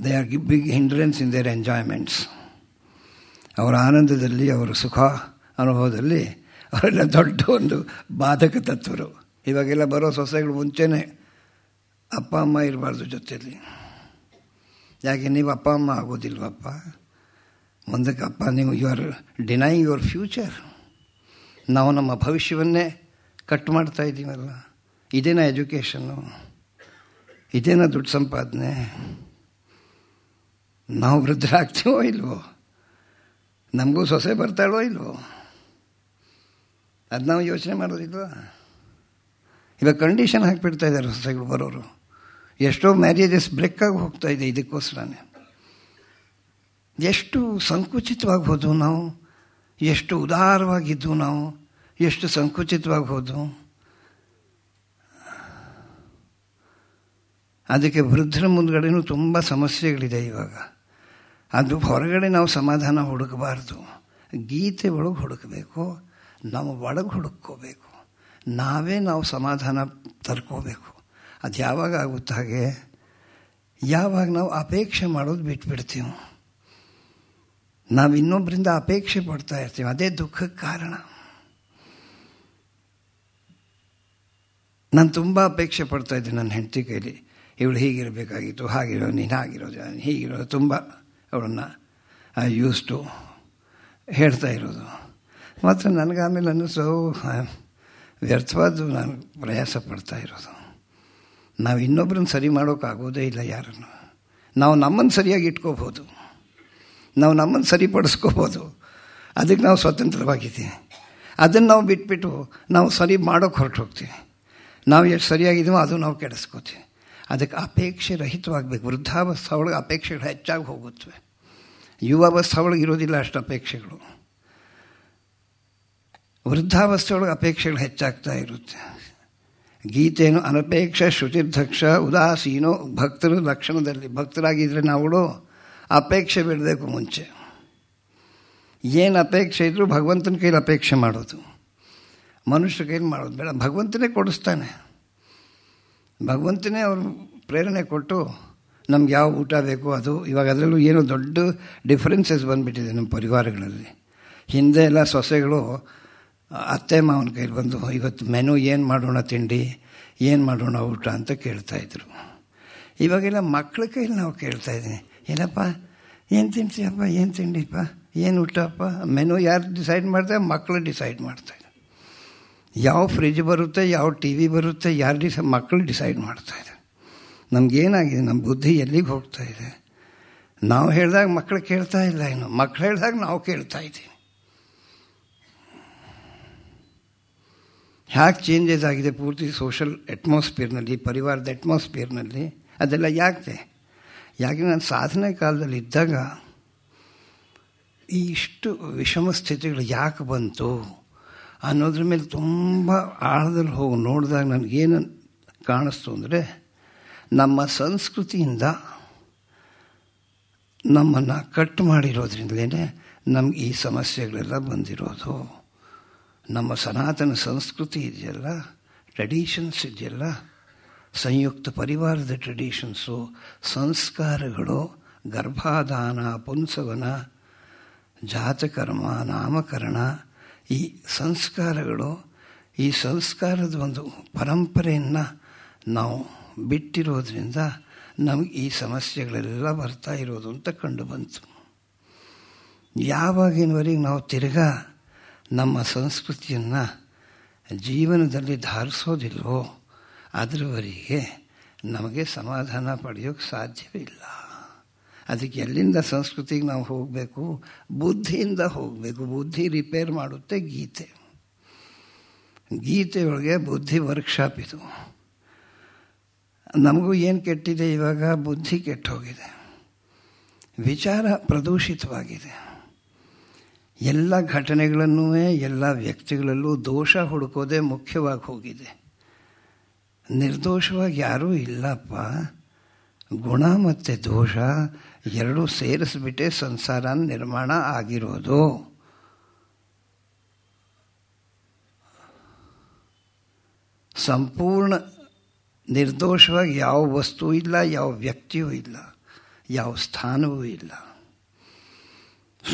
they are big hindrance in their enjoyments ಅವರ ಆನಂದದಲ್ಲಿ ಅವರು ಸುಖ ಅನುಭವದಲ್ಲಿ ಅವರೆಲ್ಲ ದೊಡ್ಡ ಒಂದು ಬಾಧಕ ತತ್ವರು ಇವಾಗೆಲ್ಲ ಬರೋ ಸೊಸೆಗಳು ಮುಂಚೆನೆ ಅಪ್ಪ ಅಮ್ಮ ಇರಬಾರ್ದು ಜೊತೆಯಲ್ಲಿ ಯಾಕೆ ನೀವು ಅಪ್ಪ ಅಮ್ಮ ಆಗೋದಿಲ್ವಪ್ಪ ಮುಂದಕ್ಕೆ ಅಪ್ಪ ನೀವು you are denying your future ನಾವು ನಮ್ಮ ಭವಿಷ್ಯವನ್ನೇ ಕಟ್ ಮಾಡ್ತಾ ಇದ್ದೀವಲ್ಲ ಇದೇನ ಎಜುಕೇಷನ್ನು ಇದೇನ ದುಡ್ಡು ಸಂಪಾದನೆ ನಾವು ವೃದ್ಧರಾಗ್ತೀವೋ ಇಲ್ವೋ ನಮಗೂ ಸೊಸೆ ಬರ್ತಾಳೋ ಇಲ್ವೋ ಅದು ನಾವು ಯೋಚನೆ ಮಾಡೋದಿಲ್ವಾ ಇವಾಗ ಕಂಡೀಷನ್ ಹಾಕಿಬಿಡ್ತಾ ಇದ್ದಾರೆ ಹೊಸಗಳು ಬರೋರು ಎಷ್ಟೋ ಮ್ಯಾರೇಜಸ್ ಬ್ರೇಕಾಗಿ ಹೋಗ್ತಾ ಇದೆ ಇದಕ್ಕೋಸ್ಕರನೇ ಎಷ್ಟು ಸಂಕುಚಿತವಾಗಿ ಹೋದವು ನಾವು ಎಷ್ಟು ಉದಾರವಾಗಿದ್ದವು ನಾವು ಎಷ್ಟು ಸಂಕುಚಿತವಾಗಿ ಹೋದವು ಅದಕ್ಕೆ ವೃದ್ಧರ ಮುಂದ್ಗಡೆನೂ ತುಂಬ ಸಮಸ್ಯೆಗಳಿದೆ ಇವಾಗ ಅದು ಹೊರಗಡೆ ನಾವು ಸಮಾಧಾನ ಹುಡುಕಬಾರ್ದು ಗೀತೆ ಒಳಗೆ ಹುಡುಕಬೇಕು ನಾವು ಒಳಗೆ ಹುಡುಕೋಬೇಕು ನಾವೇ ನಾವು ಸಮಾಧಾನ ತರ್ಕೋಬೇಕು ಅದು ಯಾವಾಗ ಆಗುತ್ತ ಹಾಗೆ ಯಾವಾಗ ನಾವು ಅಪೇಕ್ಷೆ ಮಾಡೋದು ಬಿಟ್ಬಿಡ್ತೀವಿ ನಾವು ಇನ್ನೊಬ್ಬರಿಂದ ಅಪೇಕ್ಷೆ ಪಡ್ತಾ ಇರ್ತೀವಿ ಅದೇ ದುಃಖಕ್ಕೆ ಕಾರಣ ನಾನು ತುಂಬ ಅಪೇಕ್ಷೆ ಪಡ್ತಾ ಇದ್ದೆ ನನ್ನ ಹೆಂಡತಿ ಕೈಲಿ ಇವಳು ಹೀಗಿರಬೇಕಾಗಿತ್ತು ಹಾಗಿರೋ ನೀನು ಹಾಗಿರೋದು ನಾನು ಹೀಗಿರೋದು ತುಂಬ ಅವಳನ್ನು ಐ ಯೂಸ್ ಟು ಹೇಳ್ತಾ ಇರೋದು ಮಾತ್ರ ನನಗಾಮೇಲೆ ಅನ್ನಿಸೋ ವ್ಯರ್ಥವಾದ್ದು ನಾನು ಪ್ರಯಾಸ ಪಡ್ತಾ ಇರೋದು ನಾವು ಇನ್ನೊಬ್ಬರನ್ನ ಸರಿ ಮಾಡೋಕ್ಕಾಗೋದೇ ಇಲ್ಲ ಯಾರನ್ನು ನಾವು ನಮ್ಮನ್ನು ಸರಿಯಾಗಿ ಇಟ್ಕೋಬೋದು ನಾವು ನಮ್ಮನ್ನು ಸರಿಪಡಿಸ್ಕೋಬೋದು ಅದಕ್ಕೆ ನಾವು ಸ್ವತಂತ್ರವಾಗಿದ್ದೀವಿ ಅದನ್ನು ನಾವು ಬಿಟ್ಬಿಟ್ಟು ನಾವು ಸರಿ ಮಾಡೋಕ್ಕೆ ಹೊರಟು ಹೋಗ್ತೀವಿ ನಾವು ಎಷ್ಟು ಸರಿಯಾಗಿದ್ದೀವೋ ಅದು ನಾವು ಕೆಡಿಸ್ಕೋತೀವಿ ಅದಕ್ಕೆ ಅಪೇಕ್ಷೆ ರಹಿತವಾಗಬೇಕು ವೃದ್ಧಾವಸ್ಥೆ ಒಳಗೆ ಅಪೇಕ್ಷೆಗಳು ಹೆಚ್ಚಾಗಿ ಹೋಗುತ್ತವೆ ಯುವಾವಸ್ಥೆ ಒಳಗೆ ಇರೋದಿಲ್ಲ ಅಷ್ಟು ಅಪೇಕ್ಷೆಗಳು ವೃದ್ಧಾವಸ್ಥೆಯೊಳಗೆ ಅಪೇಕ್ಷೆಗಳು ಹೆಚ್ಚಾಗ್ತಾ ಇರುತ್ತೆ ಗೀತೆಯನ್ನು ಅನಪೇಕ್ಷ ಶ್ರುತಿರ್ಧಕ್ಷ ಉದಾಸೀನೋ ಭಕ್ತರು ಲಕ್ಷಣದಲ್ಲಿ ಭಕ್ತರಾಗಿದ್ದರೆ ನಾವು ಅಪೇಕ್ಷೆ ಬಿಡಬೇಕು ಮುಂಚೆ ಏನು ಅಪೇಕ್ಷೆ ಇದ್ದರೂ ಭಗವಂತನ ಕೈಲಿ ಅಪೇಕ್ಷೆ ಮಾಡೋದು ಮನುಷ್ಯ ಕೈಲಿ ಮಾಡೋದು ಬೇಡ ಭಗವಂತನೇ ಕೊಡಿಸ್ತಾನೆ ಭಗವಂತನೇ ಅವರು ಪ್ರೇರಣೆ ಕೊಟ್ಟು ನಮ್ಗೆ ಯಾವ ಊಟ ಬೇಕು ಅದು ಇವಾಗ ಅದರಲ್ಲೂ ಏನೋ ದೊಡ್ಡ ಡಿಫ್ರೆನ್ಸಸ್ ಬಂದುಬಿಟ್ಟಿದೆ ನಮ್ಮ ಪರಿವಾರಗಳಲ್ಲಿ ಹಿಂದೆ ಎಲ್ಲ ಸೊಸೆಗಳು ಅತ್ತೆ ಮಾವನ ಕೈಲಿ ಬಂದು ಇವತ್ತು ಮೆನು ಏನು ಮಾಡೋಣ ತಿಂಡಿ ಏನು ಮಾಡೋಣ ಊಟ ಅಂತ ಕೇಳ್ತಾಯಿದ್ರು ಇವಾಗೆಲ್ಲ ಮಕ್ಕಳ ಕೈಲಿ ನಾವು ಕೇಳ್ತಾ ಇದ್ದೀನಿ ಏನಪ್ಪ ಏನು ತಿಂತೀಯಪ್ಪ ಏನು ತಿಂಡಿಪ್ಪ ಏನು ಊಟಪ್ಪ ಮೆನು ಯಾರು ಡಿಸೈಡ್ ಮಾಡ್ತಾರೆ ಮಕ್ಕಳು ಡಿಸೈಡ್ ಮಾಡ್ತಾರೆ ಯಾವ ಫ್ರಿಜ್ ಬರುತ್ತೆ ಯಾವ ಟಿ ವಿ ಬರುತ್ತೆ ಯಾರು ಡಿಸ ಮಕ್ಕಳು ಡಿಸೈಡ್ ಮಾಡ್ತಾಯಿದ್ರು ನಮಗೇನಾಗಿದೆ ನಮ್ಮ ಬುದ್ಧಿ ಎಲ್ಲಿಗೆ ಹೋಗ್ತಾಯಿದೆ ನಾವು ಹೇಳಿದಾಗ ಮಕ್ಕಳು ಕೇಳ್ತಾ ಇಲ್ಲ ಏನು ಮಕ್ಕಳು ಹೇಳಿದಾಗ ನಾವು ಕೇಳ್ತಾ ಇದ್ದೀವಿ ಹ್ಯಾಕ್ ಚೇಂಜಸ್ ಆಗಿದೆ ಪೂರ್ತಿ ಸೋಷಲ್ ಅಟ್ಮಾಸ್ಫಿಯರ್ನಲ್ಲಿ ಪರಿವಾರದ ಅಟ್ಮಾಸ್ಫಿಯರ್ನಲ್ಲಿ ಅದೆಲ್ಲ ಯಾಕೆ ಯಾಕೆ ನಾನು ಸಾಧನೆ ಕಾಲದಲ್ಲಿ ಇದ್ದಾಗ ಈ ಇಷ್ಟು ವಿಷಮ ಸ್ಥಿತಿಗಳು ಯಾಕೆ ಬಂತು ಅನ್ನೋದ್ರ ಮೇಲೆ ತುಂಬ ಆಳದಲ್ಲಿ ಹೋಗಿ ನೋಡಿದಾಗ ನನಗೇನು ಕಾಣಿಸ್ತು ಅಂದರೆ ನಮ್ಮ ಸಂಸ್ಕೃತಿಯಿಂದ ನಮ್ಮನ್ನು ಕಟ್ ಮಾಡಿರೋದ್ರಿಂದಲೇ ನಮ್ಗೆ ಈ ಸಮಸ್ಯೆಗಳೆಲ್ಲ ಬಂದಿರೋದು ನಮ್ಮ ಸನಾತನ ಸಂಸ್ಕೃತಿ ಇದೆಯಲ್ಲ ಟ್ರೆಡಿಷನ್ಸ್ ಇದೆಯಲ್ಲ ಸಂಯುಕ್ತ ಪರಿವಾರದ ಟ್ರೆಡಿಷನ್ಸು ಸಂಸ್ಕಾರಗಳು ಗರ್ಭಾಧಾನ ಪುಂಸವನ ಜಾತಕರ್ಮ ನಾಮಕರಣ ಈ ಸಂಸ್ಕಾರಗಳು ಈ ಸಂಸ್ಕಾರದ ಒಂದು ಪರಂಪರೆಯನ್ನು ನಾವು ಬಿಟ್ಟಿರೋದ್ರಿಂದ ನಮಗೆ ಈ ಸಮಸ್ಯೆಗಳೆಲ್ಲ ಬರ್ತಾ ಇರೋದು ಅಂತ ಕಂಡು ಬಂತು ಯಾವಾಗಿನವರೆಗೆ ನಾವು ತಿರ್ಗಾ ನಮ್ಮ ಸಂಸ್ಕೃತಿಯನ್ನು ಜೀವನದಲ್ಲಿ ಧಾರಿಸೋದಿಲ್ವೋ ಅದರವರೆಗೆ ನಮಗೆ ಸಮಾಧಾನ ಪಡೆಯೋಕ್ಕೆ ಸಾಧ್ಯವಿಲ್ಲ ಅದಕ್ಕೆ ಎಲ್ಲಿಂದ ಸಂಸ್ಕೃತಿಗೆ ನಾವು ಹೋಗಬೇಕು ಬುದ್ಧಿಯಿಂದ ಹೋಗಬೇಕು ಬುದ್ಧಿ ರಿಪೇರ್ ಮಾಡುತ್ತೆ ಗೀತೆ ಗೀತೆಯೊಳಗೆ ಬುದ್ಧಿ ವರ್ಕ್ಶಾಪ್ ಇದು ನಮಗೂ ಏನು ಕೆಟ್ಟಿದೆ ಇವಾಗ ಬುದ್ಧಿ ಕೆಟ್ಟೋಗಿದೆ ವಿಚಾರ ಪ್ರದೂಷಿತವಾಗಿದೆ ಎಲ್ಲ ಘಟನೆಗಳನ್ನೂ ಎಲ್ಲ ವ್ಯಕ್ತಿಗಳಲ್ಲೂ ದೋಷ ಹುಡುಕೋದೇ ಮುಖ್ಯವಾಗಿ ಹೋಗಿದೆ ನಿರ್ದೋಷವಾಗಿ ಯಾರೂ ಇಲ್ಲಪ್ಪ ಗುಣ ಮತ್ತು ದೋಷ ಎರಡೂ ಸೇರಿಸ್ಬಿಟ್ಟೆ ಸಂಸಾರ ನಿರ್ಮಾಣ ಆಗಿರೋದು ಸಂಪೂರ್ಣ ನಿರ್ದೋಷವಾಗಿ ಯಾವ ವಸ್ತು ಇಲ್ಲ ಯಾವ ವ್ಯಕ್ತಿಯೂ ಇಲ್ಲ ಯಾವ ಸ್ಥಾನವೂ ಇಲ್ಲ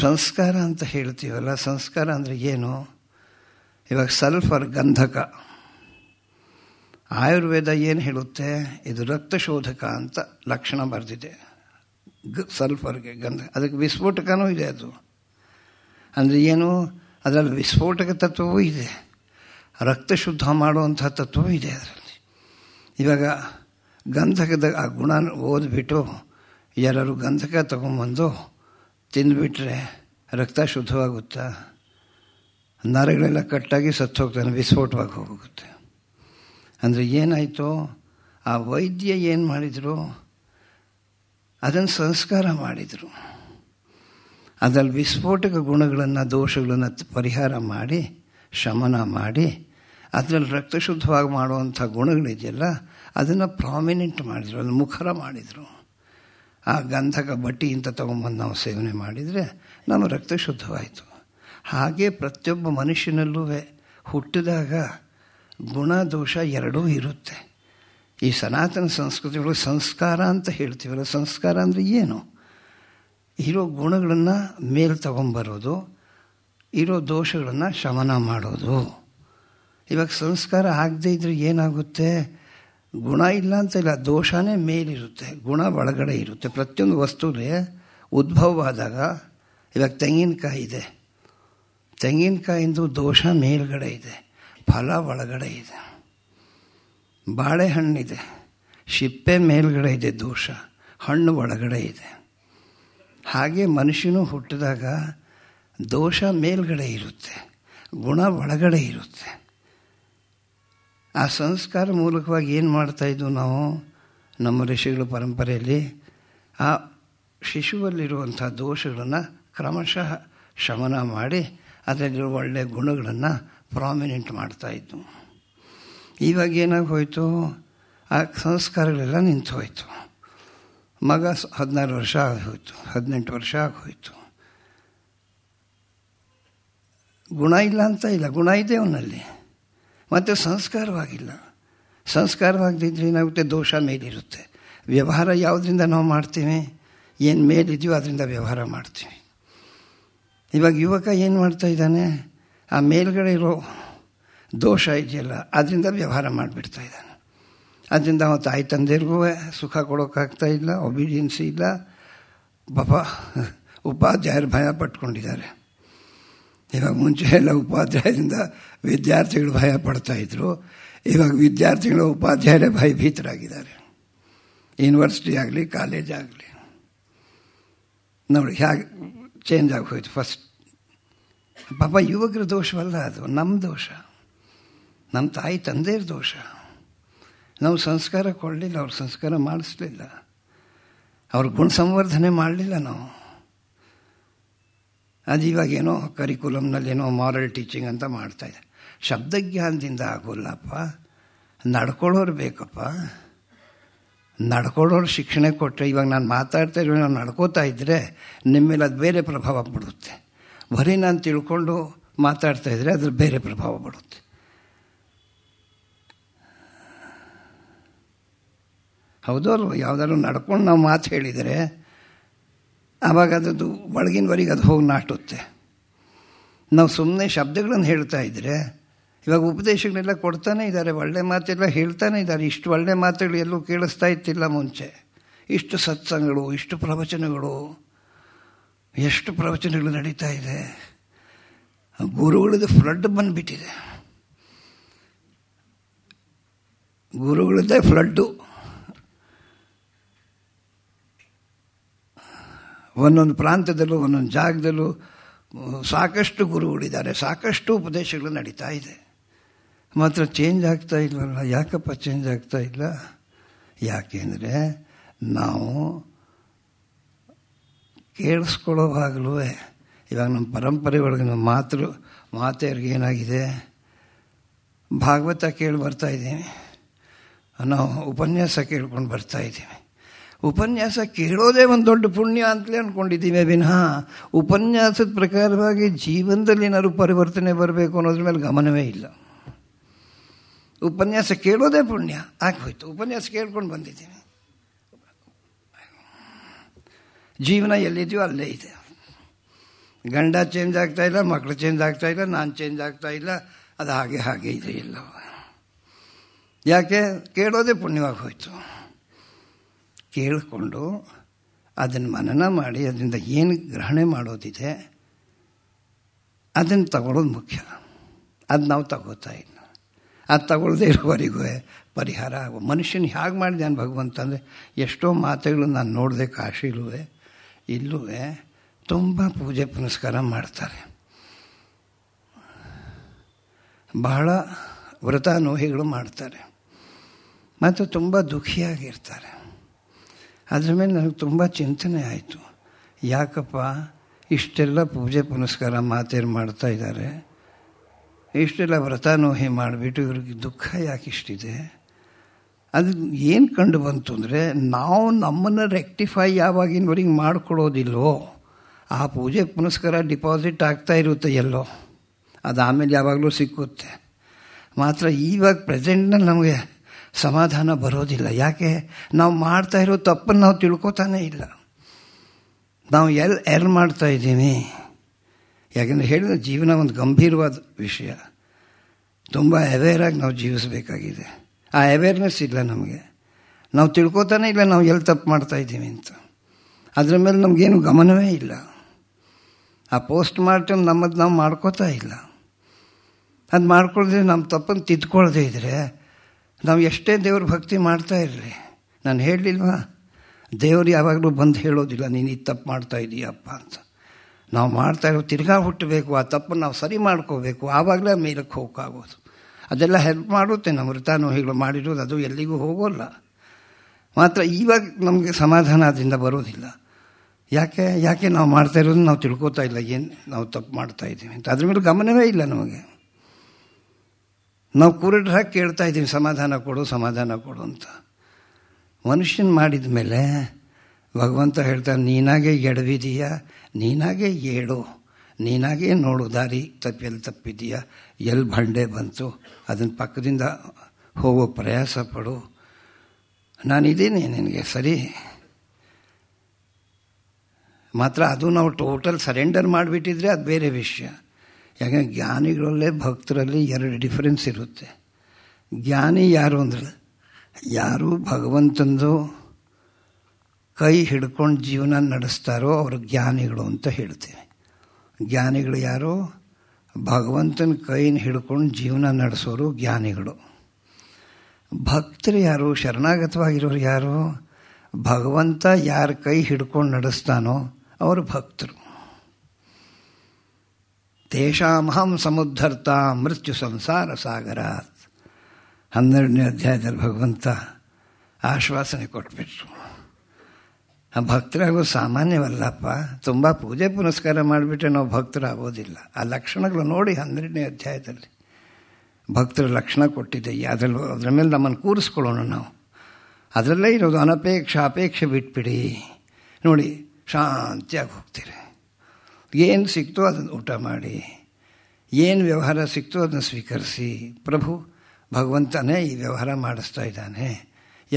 ಸಂಸ್ಕಾರ ಅಂತ ಹೇಳ್ತೀವಲ್ಲ ಸಂಸ್ಕಾರ ಅಂದರೆ ಏನು ಇವಾಗ ಸಲ್ಫರ್ ಗಂಧಕ ಆಯುರ್ವೇದ ಏನು ಹೇಳುತ್ತೆ ಇದು ರಕ್ತ ಶೋಧಕ ಅಂತ ಲಕ್ಷಣ ಬರೆದಿದೆ ಗ ಸಲ್ಫರ್ಗೆ ಗಂಧ ಅದಕ್ಕೆ ವಿಸ್ಫೋಟಕನೂ ಇದೆ ಅದು ಅಂದರೆ ಏನು ಅದರಲ್ಲಿ ವಿಸ್ಫೋಟಕ ತತ್ವವೂ ಇದೆ ರಕ್ತ ಶುದ್ಧ ಮಾಡುವಂಥ ತತ್ವವೂ ಇದೆ ಅದರಲ್ಲಿ ಇವಾಗ ಗಂಧಕದ ಆ ಗುಣ ಓದ್ಬಿಟ್ಟು ಯಾರು ಗಂಧಕ ತಗೊಂಬಂದು ತಿಂದುಬಿಟ್ರೆ ರಕ್ತ ಶುದ್ಧವಾಗುತ್ತಾ ನರಗಳೆಲ್ಲ ಕಟ್ಟಾಗಿ ಸತ್ತು ಹೋಗ್ತಾನೆ ವಿಸ್ಫೋಟವಾಗಿ ಹೋಗುತ್ತೆ ಅಂದರೆ ಏನಾಯಿತು ಆ ವೈದ್ಯ ಏನು ಮಾಡಿದರು ಅದನ್ನು ಸಂಸ್ಕಾರ ಮಾಡಿದರು ಅದರಲ್ಲಿ ವಿಸ್ಫೋಟಕ ಗುಣಗಳನ್ನು ದೋಷಗಳನ್ನು ಪರಿಹಾರ ಮಾಡಿ ಶಮನ ಮಾಡಿ ಅದರಲ್ಲಿ ಶುದ್ಧವಾಗಿ ಮಾಡುವಂಥ ಗುಣಗಳಿದೆಯಲ್ಲ ಅದನ್ನು ಪ್ರಾಮಿನೆಂಟ್ ಮಾಡಿದರು ಅದನ್ನು ಮುಖರ ಮಾಡಿದರು ಆ ಗಂಧಕ ಬಟ್ಟಿ ಇಂಥ ತೊಗೊಂಬಂದು ನಾವು ಸೇವನೆ ಮಾಡಿದರೆ ನಮ್ಮ ರಕ್ತ ಶುದ್ಧವಾಯಿತು ಹಾಗೆ ಪ್ರತಿಯೊಬ್ಬ ಮನುಷ್ಯನಲ್ಲೂ ಹುಟ್ಟಿದಾಗ ಗುಣ ದೋಷ ಎರಡೂ ಇರುತ್ತೆ ಈ ಸನಾತನ ಸಂಸ್ಕೃತಿಗಳು ಸಂಸ್ಕಾರ ಅಂತ ಹೇಳ್ತೀವಲ್ಲ ಸಂಸ್ಕಾರ ಅಂದರೆ ಏನು ಇರೋ ಗುಣಗಳನ್ನು ಮೇಲೆ ತಗೊಂಬರೋದು ಇರೋ ದೋಷಗಳನ್ನು ಶಮನ ಮಾಡೋದು ಇವಾಗ ಸಂಸ್ಕಾರ ಆಗದೇ ಇದ್ರೆ ಏನಾಗುತ್ತೆ ಗುಣ ಇಲ್ಲ ಅಂತ ಇಲ್ಲ ದೋಷನೇ ಮೇಲಿರುತ್ತೆ ಗುಣ ಒಳಗಡೆ ಇರುತ್ತೆ ಪ್ರತಿಯೊಂದು ವಸ್ತುವೇ ಉದ್ಭವವಾದಾಗ ಇವಾಗ ತೆಂಗಿನಕಾಯಿ ಇದೆ ತೆಂಗಿನಕಾಯಿಂದ ದೋಷ ಮೇಲ್ಗಡೆ ಇದೆ ಫಲ ಒಳಗಡೆ ಇದೆ ಬಾಳೆಹಣ್ಣಿದೆ ಶಿಪ್ಪೆ ಮೇಲ್ಗಡೆ ಇದೆ ದೋಷ ಹಣ್ಣು ಒಳಗಡೆ ಇದೆ ಹಾಗೆ ಮನುಷ್ಯನು ಹುಟ್ಟಿದಾಗ ದೋಷ ಮೇಲ್ಗಡೆ ಇರುತ್ತೆ ಗುಣ ಒಳಗಡೆ ಇರುತ್ತೆ ಆ ಸಂಸ್ಕಾರ ಮೂಲಕವಾಗಿ ಏನು ಮಾಡ್ತಾಯಿದ್ವು ನಾವು ನಮ್ಮ ಋಷಿಗಳ ಪರಂಪರೆಯಲ್ಲಿ ಆ ಶಿಶುವಲ್ಲಿರುವಂಥ ದೋಷಗಳನ್ನು ಕ್ರಮಶಃ ಶಮನ ಮಾಡಿ ಅದರಲ್ಲಿರುವ ಒಳ್ಳೆಯ ಗುಣಗಳನ್ನು ಪ್ರಾಮಿನೆಂಟ್ ಮಾಡ್ತಾಯಿದ್ವು ಇವಾಗ ಏನಾಗಿ ಹೋಯಿತು ಆ ಸಂಸ್ಕಾರಗಳೆಲ್ಲ ನಿಂತು ಹೋಯಿತು ಮಗ ಹದಿನಾರು ವರ್ಷ ಆಗೋಯಿತು ಹದಿನೆಂಟು ವರ್ಷ ಆಗೋಯಿತು ಗುಣ ಇಲ್ಲ ಅಂತ ಇಲ್ಲ ಗುಣ ಇದೆ ಅವನಲ್ಲಿ ಮತ್ತು ಸಂಸ್ಕಾರವಾಗಿಲ್ಲ ಸಂಸ್ಕಾರವಾಗದಿದ್ದರೆ ಏನಾಗುತ್ತೆ ದೋಷ ಮೇಲಿರುತ್ತೆ ವ್ಯವಹಾರ ಯಾವುದರಿಂದ ನಾವು ಮಾಡ್ತೀವಿ ಏನು ಮೇಲಿದೆಯೋ ಅದರಿಂದ ವ್ಯವಹಾರ ಮಾಡ್ತೀವಿ ಇವಾಗ ಯುವಕ ಏನು ಮಾಡ್ತಾ ಇದ್ದಾನೆ ಆ ಮೇಲ್ಗಡೆ ಇರೋ ದೋಷ ಇದೆಯಲ್ಲ ಅದರಿಂದ ವ್ಯವಹಾರ ಮಾಡಿಬಿಡ್ತಾ ಇದ್ದಾನೆ ಅದರಿಂದ ಅವನ ತಾಯಿ ತಂದೆರಿಗೂ ಸುಖ ಕೊಡೋಕ್ಕಾಗ್ತಾ ಇಲ್ಲ ಒಬಿಡಿಯನ್ಸಿ ಇಲ್ಲ ಪಾಪ ಉಪಾಧ್ಯಾಯರು ಭಯ ಪಟ್ಕೊಂಡಿದ್ದಾರೆ ಇವಾಗ ಮುಂಚೆ ಎಲ್ಲ ಉಪಾಧ್ಯಾಯದಿಂದ ವಿದ್ಯಾರ್ಥಿಗಳು ಭಯ ಪಡ್ತಾಯಿದ್ರು ಇವಾಗ ವಿದ್ಯಾರ್ಥಿಗಳು ಉಪಾಧ್ಯಾಯರೇ ಭಯಭೀತರಾಗಿದ್ದಾರೆ ಯೂನಿವರ್ಸಿಟಿ ಆಗಲಿ ಕಾಲೇಜ್ ಆಗಲಿ ನೋಡಿ ಹೇಗೆ ಚೇಂಜ್ ಆಗೋಯ್ತು ಫಸ್ಟ್ ಪಾಪ ಯುವಕರ ದೋಷವಲ್ಲ ಅದು ನಮ್ಮ ದೋಷ ನಮ್ಮ ತಾಯಿ ತಂದೆಯರ ದೋಷ ನಾವು ಸಂಸ್ಕಾರ ಕೊಡಲಿಲ್ಲ ಅವ್ರ ಸಂಸ್ಕಾರ ಮಾಡಿಸ್ಲಿಲ್ಲ ಅವ್ರ ಗುಣ ಸಂವರ್ಧನೆ ಮಾಡಲಿಲ್ಲ ನಾವು ಅದು ಇವಾಗೇನೋ ಕರಿಕುಲಮ್ನಲ್ಲೇನೋ ಮಾರಲ್ ಟೀಚಿಂಗ್ ಅಂತ ಮಾಡ್ತಾ ಮಾಡ್ತಾಯಿದೆ ಶಬ್ದಜ್ಞಾನದಿಂದ ಆಗೋಲ್ಲಪ್ಪ ನಡ್ಕೊಳ್ಳೋರು ಬೇಕಪ್ಪ ನಡ್ಕೊಳ್ಳೋರು ಶಿಕ್ಷಣ ಕೊಟ್ಟರೆ ಇವಾಗ ನಾನು ಮಾತಾಡ್ತಾ ಇರೋ ನಾನು ನಡ್ಕೋತಾ ಇದ್ದರೆ ನಿಮ್ಮೇಲೆ ಅದು ಬೇರೆ ಪ್ರಭಾವ ಬಿಡುತ್ತೆ ಬರೀ ನಾನು ತಿಳ್ಕೊಂಡು ಮಾತಾಡ್ತಾ ಇದ್ದರೆ ಅದ್ರ ಬೇರೆ ಪ್ರಭಾವ ಬಿಡುತ್ತೆ ಹೌದಲ್ವ ಯಾವುದಾದ್ರು ನಡ್ಕೊಂಡು ನಾವು ಮಾತು ಹೇಳಿದರೆ ಆವಾಗ ಅದರದ್ದು ಒಳಗಿನವರೆಗೆ ಅದು ಹೋಗಿ ನಾಟುತ್ತೆ ನಾವು ಸುಮ್ಮನೆ ಶಬ್ದಗಳನ್ನು ಹೇಳ್ತಾ ಇದ್ದರೆ ಇವಾಗ ಉಪದೇಶಗಳೆಲ್ಲ ಕೊಡ್ತಾನೆ ಇದ್ದಾರೆ ಒಳ್ಳೆ ಮಾತೆಲ್ಲ ಹೇಳ್ತಾನೆ ಇದ್ದಾರೆ ಇಷ್ಟು ಒಳ್ಳೆ ಮಾತುಗಳು ಎಲ್ಲೂ ಕೇಳಿಸ್ತಾ ಇತ್ತಿಲ್ಲ ಮುಂಚೆ ಇಷ್ಟು ಸತ್ಸಂಗಗಳು ಇಷ್ಟು ಪ್ರವಚನಗಳು ಎಷ್ಟು ಪ್ರವಚನಗಳು ನಡೀತಾ ಇದೆ ಗುರುಗಳದ್ದು ಫ್ಲಡ್ ಬಂದುಬಿಟ್ಟಿದೆ ಗುರುಗಳದ್ದೇ ಫ್ಲಡ್ಡು ಒಂದೊಂದು ಪ್ರಾಂತ್ಯದಲ್ಲೂ ಒಂದೊಂದು ಜಾಗದಲ್ಲೂ ಸಾಕಷ್ಟು ಗುರುಗಳಿದ್ದಾರೆ ಸಾಕಷ್ಟು ಉಪದೇಶಗಳು ನಡೀತಾ ಇದೆ ಮಾತ್ರ ಚೇಂಜ್ ಆಗ್ತಾ ಇಲ್ಲವಲ್ಲ ಯಾಕಪ್ಪ ಚೇಂಜ್ ಆಗ್ತಾ ಇಲ್ಲ ಯಾಕೆಂದರೆ ನಾವು ಕೇಳಿಸ್ಕೊಳ್ಳೋವಾಗಲೂ ಇವಾಗ ನಮ್ಮ ಪರಂಪರೆ ಒಳಗೆ ನಮ್ಮ ಮಾತೃ ಮಾತೆಯವ್ರಿಗೆ ಏನಾಗಿದೆ ಭಾಗವತ ಕೇಳಿ ಬರ್ತಾಯಿದ್ದೀವಿ ನಾವು ಉಪನ್ಯಾಸ ಕೇಳ್ಕೊಂಡು ಬರ್ತಾಯಿದ್ದೀವಿ ಉಪನ್ಯಾಸ ಕೇಳೋದೇ ಒಂದು ದೊಡ್ಡ ಪುಣ್ಯ ಅಂತಲೇ ಅಂದ್ಕೊಂಡಿದ್ದೀವಿ ವಿನಃ ಉಪನ್ಯಾಸದ ಪ್ರಕಾರವಾಗಿ ಜೀವನದಲ್ಲಿ ಏನಾದ್ರು ಪರಿವರ್ತನೆ ಬರಬೇಕು ಅನ್ನೋದ್ರ ಮೇಲೆ ಗಮನವೇ ಇಲ್ಲ ಉಪನ್ಯಾಸ ಕೇಳೋದೇ ಪುಣ್ಯ ಆಗೋಯ್ತು ಉಪನ್ಯಾಸ ಕೇಳ್ಕೊಂಡು ಬಂದಿದ್ದೀನಿ ಜೀವನ ಎಲ್ಲಿದೆಯೋ ಅಲ್ಲೇ ಇದೆ ಗಂಡ ಚೇಂಜ್ ಆಗ್ತಾ ಇಲ್ಲ ಮಕ್ಕಳು ಚೇಂಜ್ ಆಗ್ತಾ ಇಲ್ಲ ನಾನು ಚೇಂಜ್ ಆಗ್ತಾ ಇಲ್ಲ ಅದು ಹಾಗೆ ಹಾಗೆ ಇದೆ ಇಲ್ಲ ಯಾಕೆ ಕೇಳೋದೇ ಪುಣ್ಯವಾಗಿ ಹೋಯಿತು ಕೇಳಿಕೊಂಡು ಅದನ್ನು ಮನನ ಮಾಡಿ ಅದರಿಂದ ಏನು ಗ್ರಹಣೆ ಮಾಡೋದಿದೆ ಅದನ್ನು ತಗೊಳ್ಳೋದು ಮುಖ್ಯ ಅದು ನಾವು ತಗೋತಾ ಇಲ್ಲ ಅದು ತಗೊಳ್ಳದೇ ಇರೋವರೆಗೂ ಪರಿಹಾರ ಆಗುವ ಮನುಷ್ಯನ ಹೇಗೆ ನಾನು ಭಗವಂತ ಅಂದರೆ ಎಷ್ಟೋ ಮಾತುಗಳು ನಾನು ನೋಡಿದೆ ಕಾಶಿಲುವೆ ಇಲ್ಲುವೆ ತುಂಬ ಪೂಜೆ ಪುನಸ್ಕಾರ ಮಾಡ್ತಾರೆ ಬಹಳ ವ್ರತ ನೋಹಿಗಳು ಮಾಡ್ತಾರೆ ಮತ್ತು ತುಂಬ ದುಃಖಿಯಾಗಿರ್ತಾರೆ ಅದ್ರ ಮೇಲೆ ನನಗೆ ತುಂಬ ಚಿಂತನೆ ಆಯಿತು ಯಾಕಪ್ಪ ಇಷ್ಟೆಲ್ಲ ಪೂಜೆ ಪುನಸ್ಕಾರ ಮಾತೇರು ಮಾಡ್ತಾ ಇದ್ದಾರೆ ಇಷ್ಟೆಲ್ಲ ವ್ರತಾನೋಹಿ ಮಾಡಿಬಿಟ್ಟು ಇವ್ರಿಗೆ ದುಃಖ ಯಾಕೆ ಇಷ್ಟಿದೆ ಅದು ಏನು ಕಂಡು ಬಂತು ಅಂದರೆ ನಾವು ನಮ್ಮನ್ನು ರೆಕ್ಟಿಫೈ ಯಾವಾಗಿನವರೆಗೆ ಮಾಡ್ಕೊಡೋದಿಲ್ವೋ ಆ ಪೂಜೆ ಪುನಸ್ಕಾರ ಡಿಪಾಸಿಟ್ ಆಗ್ತಾ ಇರುತ್ತೆ ಎಲ್ಲೋ ಅದು ಆಮೇಲೆ ಯಾವಾಗಲೂ ಸಿಕ್ಕುತ್ತೆ ಮಾತ್ರ ಇವಾಗ ಪ್ರೆಸೆಂಟ್ನಲ್ಲಿ ನಮಗೆ ಸಮಾಧಾನ ಬರೋದಿಲ್ಲ ಯಾಕೆ ನಾವು ಮಾಡ್ತಾ ಇರೋ ತಪ್ಪನ್ನು ನಾವು ತಿಳ್ಕೊತಾನೇ ಇಲ್ಲ ನಾವು ಎಲ್ಲಿ ಎರ್ ಮಾಡ್ತಾ ಇದ್ದೀವಿ ಯಾಕೆಂದರೆ ಹೇಳಿದ ಜೀವನ ಒಂದು ಗಂಭೀರವಾದ ವಿಷಯ ತುಂಬ ಅವೇರಾಗಿ ನಾವು ಜೀವಿಸಬೇಕಾಗಿದೆ ಆ ಅವೇರ್ನೆಸ್ ಇಲ್ಲ ನಮಗೆ ನಾವು ತಿಳ್ಕೊತಾನೆ ಇಲ್ಲ ನಾವು ಎಲ್ಲಿ ತಪ್ಪು ಮಾಡ್ತಾ ಇದ್ದೀವಿ ಅಂತ ಅದರ ಮೇಲೆ ನಮಗೇನು ಗಮನವೇ ಇಲ್ಲ ಆ ಪೋಸ್ಟ್ ಮಾರ್ಟಮ್ ನಮ್ಮದು ನಾವು ಮಾಡ್ಕೋತಾ ಇಲ್ಲ ಅದು ಮಾಡ್ಕೊಳ್ದೆ ನಮ್ಮ ತಪ್ಪನ್ನು ತಿದ್ಕೊಳ್ಳದೇ ಇದ್ದರೆ ನಾವು ಎಷ್ಟೇ ದೇವ್ರ ಭಕ್ತಿ ಮಾಡ್ತಾ ಇರಲಿ ನಾನು ಹೇಳಲಿಲ್ವಾ ದೇವರು ಯಾವಾಗಲೂ ಬಂದು ಹೇಳೋದಿಲ್ಲ ನೀನು ಈ ತಪ್ಪು ಮಾಡ್ತಾ ಇದೀಯಪ್ಪ ಅಂತ ನಾವು ಮಾಡ್ತಾ ಇರೋ ತಿರ್ಗಾ ಹುಟ್ಟಬೇಕು ಆ ತಪ್ಪನ್ನು ನಾವು ಸರಿ ಮಾಡ್ಕೋಬೇಕು ಆವಾಗಲೇ ಮೇಲಕ್ಕೆ ಹೋಗೋಕ್ಕಾಗೋದು ಅದೆಲ್ಲ ಹೆಲ್ಪ್ ಮಾಡುತ್ತೆ ನಮ್ಮ ವೃತ್ತಾನುಹಿಗಳು ಮಾಡಿರೋದು ಅದು ಎಲ್ಲಿಗೂ ಹೋಗೋಲ್ಲ ಮಾತ್ರ ಇವಾಗ ನಮಗೆ ಸಮಾಧಾನ ಅದರಿಂದ ಬರೋದಿಲ್ಲ ಯಾಕೆ ಯಾಕೆ ನಾವು ಮಾಡ್ತಾ ಇರೋದನ್ನು ನಾವು ತಿಳ್ಕೊತಾ ಇಲ್ಲ ಏನು ನಾವು ತಪ್ಪು ಮಾಡ್ತಾ ಇದ್ದೀವಿ ಅಂತ ಅದ್ರ ಮೇಲೆ ಗಮನವೇ ಇಲ್ಲ ನಮಗೆ ನಾವು ಕುರುಡ್ರಾಗಿ ಕೇಳ್ತಾ ಇದ್ದೀವಿ ಸಮಾಧಾನ ಕೊಡು ಸಮಾಧಾನ ಕೊಡು ಅಂತ ಮನುಷ್ಯನ ಮಾಡಿದ ಮೇಲೆ ಭಗವಂತ ಹೇಳ್ತಾನೆ ನೀನಾಗೆ ಎಡವಿದೀಯ ನೀನಾಗೆ ಏಳು ನೀನಾಗೆ ನೋಡು ದಾರಿ ಎಲ್ಲಿ ತಪ್ಪಿದೀಯ ಎಲ್ಲಿ ಬಂಡೆ ಬಂತು ಅದನ್ನು ಪಕ್ಕದಿಂದ ಹೋಗೋ ಪ್ರಯಾಸ ಪಡು ನಾನಿದ್ದೀನಿ ನಿನಗೆ ಸರಿ ಮಾತ್ರ ಅದು ನಾವು ಟೋಟಲ್ ಸರೆಂಡರ್ ಮಾಡಿಬಿಟ್ಟಿದ್ರೆ ಅದು ಬೇರೆ ವಿಷಯ ಯಾಕೆ ಜ್ಞಾನಿಗಳಲ್ಲೇ ಭಕ್ತರಲ್ಲಿ ಎರಡು ಡಿಫರೆನ್ಸ್ ಇರುತ್ತೆ ಜ್ಞಾನಿ ಯಾರು ಅಂದ್ರೆ ಯಾರು ಭಗವಂತಂದು ಕೈ ಹಿಡ್ಕೊಂಡು ಜೀವನ ನಡೆಸ್ತಾರೋ ಅವರು ಜ್ಞಾನಿಗಳು ಅಂತ ಹೇಳ್ತೀವಿ ಜ್ಞಾನಿಗಳು ಯಾರು ಭಗವಂತನ ಕೈನ ಹಿಡ್ಕೊಂಡು ಜೀವನ ನಡೆಸೋರು ಜ್ಞಾನಿಗಳು ಭಕ್ತರು ಯಾರು ಶರಣಾಗತವಾಗಿರೋರು ಯಾರು ಭಗವಂತ ಯಾರ ಕೈ ಹಿಡ್ಕೊಂಡು ನಡೆಸ್ತಾನೋ ಅವರು ಭಕ್ತರು ತೇಷಾಮಹಂ ಸಮುದ್ಧರ್ತ ಮೃತ್ಯು ಸಂಸಾರ ಸಾಗರ ಹನ್ನೆರಡನೇ ಅಧ್ಯಾಯದಲ್ಲಿ ಭಗವಂತ ಆಶ್ವಾಸನೆ ಕೊಟ್ಬಿಟ್ರು ಆ ಭಕ್ತರಾಗೋ ಸಾಮಾನ್ಯವಲ್ಲಪ್ಪ ತುಂಬ ಪೂಜೆ ಪುನಸ್ಕಾರ ಮಾಡಿಬಿಟ್ರೆ ನಾವು ಭಕ್ತರಾಗೋದಿಲ್ಲ ಆ ಲಕ್ಷಣಗಳು ನೋಡಿ ಹನ್ನೆರಡನೇ ಅಧ್ಯಾಯದಲ್ಲಿ ಭಕ್ತರ ಲಕ್ಷಣ ಕೊಟ್ಟಿದ್ದೆ ಅದರಲ್ಲಿ ಅದರ ಮೇಲೆ ನಮ್ಮನ್ನು ಕೂರಿಸ್ಕೊಳ್ಳೋಣ ನಾವು ಅದರಲ್ಲೇ ಇರೋದು ಅನಪೇಕ್ಷ ಅಪೇಕ್ಷೆ ಬಿಟ್ಬಿಡಿ ನೋಡಿ ಶಾಂತಿಯಾಗಿ ಹೋಗ್ತೀರಿ ಏನು ಸಿಕ್ತೋ ಅದನ್ನು ಊಟ ಮಾಡಿ ಏನು ವ್ಯವಹಾರ ಸಿಕ್ತೋ ಅದನ್ನು ಸ್ವೀಕರಿಸಿ ಪ್ರಭು ಭಗವಂತನೇ ಈ ವ್ಯವಹಾರ ಮಾಡಿಸ್ತಾ ಇದ್ದಾನೆ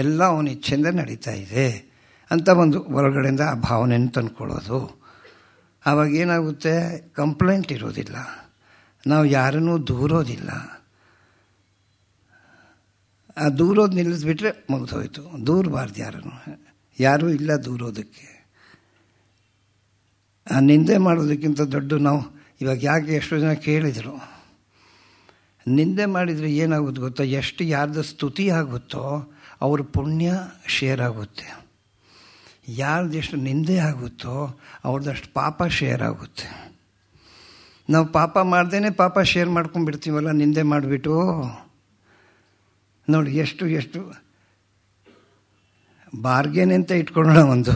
ಎಲ್ಲ ಅವನ ಇಚ್ಛೆಯಿಂದ ನಡೀತಾ ಇದೆ ಅಂತ ಒಂದು ಹೊರಗಡೆಯಿಂದ ಆ ಭಾವನೆಯನ್ನು ತಂದ್ಕೊಳ್ಳೋದು ಆವಾಗ ಏನಾಗುತ್ತೆ ಕಂಪ್ಲೇಂಟ್ ಇರೋದಿಲ್ಲ ನಾವು ಯಾರನ್ನೂ ದೂರೋದಿಲ್ಲ ಆ ದೂರೋದು ನಿಲ್ಲಿಸ್ಬಿಟ್ರೆ ಮುಗಿದೋಯ್ತು ದೂರಬಾರ್ದು ಯಾರನ್ನು ಯಾರೂ ಇಲ್ಲ ದೂರೋದಕ್ಕೆ ನಿಂದೆ ಮಾಡೋದಕ್ಕಿಂತ ದೊಡ್ಡ ನಾವು ಇವಾಗ ಯಾಕೆ ಎಷ್ಟು ಜನ ಕೇಳಿದರು ನಿಂದೆ ಮಾಡಿದರೆ ಏನಾಗುತ್ತೆ ಗೊತ್ತಾ ಎಷ್ಟು ಯಾರ್ದು ಸ್ತುತಿ ಆಗುತ್ತೋ ಅವ್ರ ಪುಣ್ಯ ಶೇರ್ ಆಗುತ್ತೆ ಯಾರ್ದೆಷ್ಟು ನಿಂದೆ ಆಗುತ್ತೋ ಅವ್ರದಷ್ಟು ಪಾಪ ಶೇರ್ ಆಗುತ್ತೆ ನಾವು ಪಾಪ ಮಾಡ್ದೇ ಪಾಪ ಶೇರ್ ಮಾಡ್ಕೊಂಡ್ಬಿಡ್ತೀವಲ್ಲ ನಿಂದೆ ಮಾಡಿಬಿಟ್ಟು ನೋಡಿ ಎಷ್ಟು ಎಷ್ಟು ಬಾರ್ಗೇನೆ ಅಂತ ಇಟ್ಕೊಳ್ಳೋಣ ಒಂದು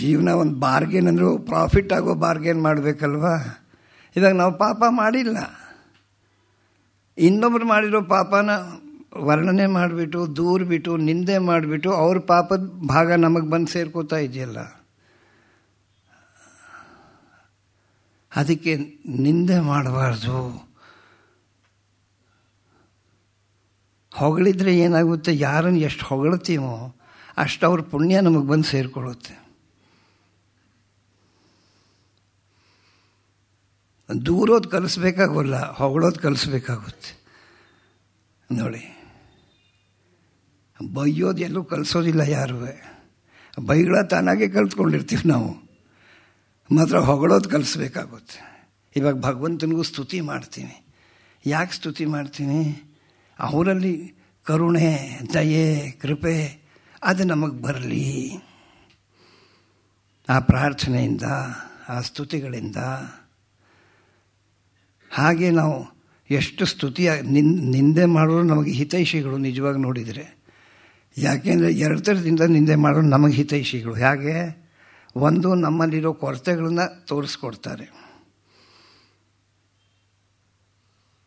ಜೀವನ ಒಂದು ಬಾರ್ಗೇನ್ ಅಂದರೂ ಪ್ರಾಫಿಟ್ ಆಗೋ ಬಾರ್ಗೇನ್ ಮಾಡಬೇಕಲ್ವ ಇದಾಗ ನಾವು ಪಾಪ ಮಾಡಿಲ್ಲ ಇನ್ನೊಬ್ರು ಮಾಡಿರೋ ಪಾಪನ ವರ್ಣನೆ ಮಾಡಿಬಿಟ್ಟು ದೂರ್ಬಿಟ್ಟು ನಿಂದೆ ಮಾಡಿಬಿಟ್ಟು ಅವ್ರ ಪಾಪದ ಭಾಗ ನಮಗೆ ಬಂದು ಸೇರ್ಕೋತಾ ಇದೆಯಲ್ಲ ಅದಕ್ಕೆ ನಿಂದೆ ಮಾಡಬಾರ್ದು ಹೊಗಳಿದ್ರೆ ಏನಾಗುತ್ತೆ ಯಾರನ್ನು ಎಷ್ಟು ಹೊಗಳ್ತೀವೋ ಅಷ್ಟು ಅವ್ರ ಪುಣ್ಯ ನಮಗೆ ಬಂದು ಸೇರಿಕೊಳ್ಳುತ್ತೆ ದೂರೋದು ಕಲಿಸ್ಬೇಕಾಗಲ್ಲ ಹೊಗಳೋದು ಕಲಿಸ್ಬೇಕಾಗುತ್ತೆ ನೋಡಿ ಬೈಯೋದು ಎಲ್ಲೂ ಕಲಿಸೋದಿಲ್ಲ ಯಾರು ಬೈಗಳ ತಾನಾಗೆ ಕಲ್ತ್ಕೊಂಡಿರ್ತೀವಿ ನಾವು ಮಾತ್ರ ಹೊಗಳೋದು ಕಲಿಸ್ಬೇಕಾಗುತ್ತೆ ಇವಾಗ ಭಗವಂತನಿಗೂ ಸ್ತುತಿ ಮಾಡ್ತೀನಿ ಯಾಕೆ ಸ್ತುತಿ ಮಾಡ್ತೀನಿ ಅವರಲ್ಲಿ ಕರುಣೆ ದಯೆ ಕೃಪೆ ಅದು ನಮಗೆ ಬರಲಿ ಆ ಪ್ರಾರ್ಥನೆಯಿಂದ ಆ ಸ್ತುತಿಗಳಿಂದ ಹಾಗೆ ನಾವು ಎಷ್ಟು ಸ್ತುತಿಯ ನಿನ್ ನಿಂದೆ ಮಾಡೋರು ನಮಗೆ ಹಿತೈಷಿಗಳು ನಿಜವಾಗಿ ನೋಡಿದರೆ ಯಾಕೆಂದರೆ ಎರಡು ಥರದಿಂದ ನಿಂದೆ ಮಾಡೋರು ನಮಗೆ ಹಿತೈಷಿಗಳು ಹಾಗೆ ಒಂದು ನಮ್ಮಲ್ಲಿರೋ ಕೊರತೆಗಳನ್ನ ತೋರಿಸ್ಕೊಡ್ತಾರೆ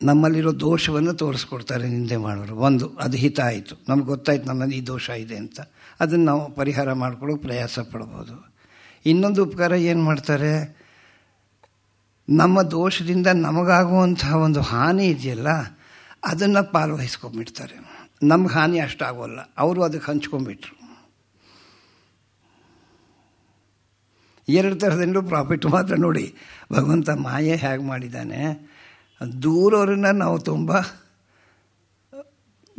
ನಮ್ಮಲ್ಲಿರೋ ದೋಷವನ್ನು ತೋರಿಸ್ಕೊಡ್ತಾರೆ ನಿಂದೆ ಮಾಡೋರು ಒಂದು ಅದು ಹಿತ ಆಯಿತು ನಮ್ಗೆ ಗೊತ್ತಾಯ್ತು ನಮ್ಮಲ್ಲಿ ಈ ದೋಷ ಇದೆ ಅಂತ ಅದನ್ನು ನಾವು ಪರಿಹಾರ ಮಾಡ್ಕೊಳ್ಳೋಕೆ ಪ್ರಯಾಸ ಪಡ್ಬೋದು ಇನ್ನೊಂದು ಉಪಕಾರ ಏನು ಮಾಡ್ತಾರೆ ನಮ್ಮ ದೋಷದಿಂದ ನಮಗಾಗುವಂತಹ ಒಂದು ಹಾನಿ ಇದೆಯಲ್ಲ ಅದನ್ನು ಪಾಲ್ವಹಿಸ್ಕೊಂಡ್ಬಿಡ್ತಾರೆ ನಮ್ಗೆ ಹಾನಿ ಅಷ್ಟಾಗೋಲ್ಲ ಅವರು ಅದಕ್ಕೆ ಹಂಚ್ಕೊಂಡ್ಬಿಟ್ರು ಎರಡು ಥರದಿಂದಲೂ ಪ್ರಾಫಿಟ್ ಮಾತ್ರ ನೋಡಿ ಭಗವಂತ ಮಾಯೆ ಹೇಗೆ ಮಾಡಿದ್ದಾನೆ ದೂರವ್ರನ್ನ ನಾವು ತುಂಬ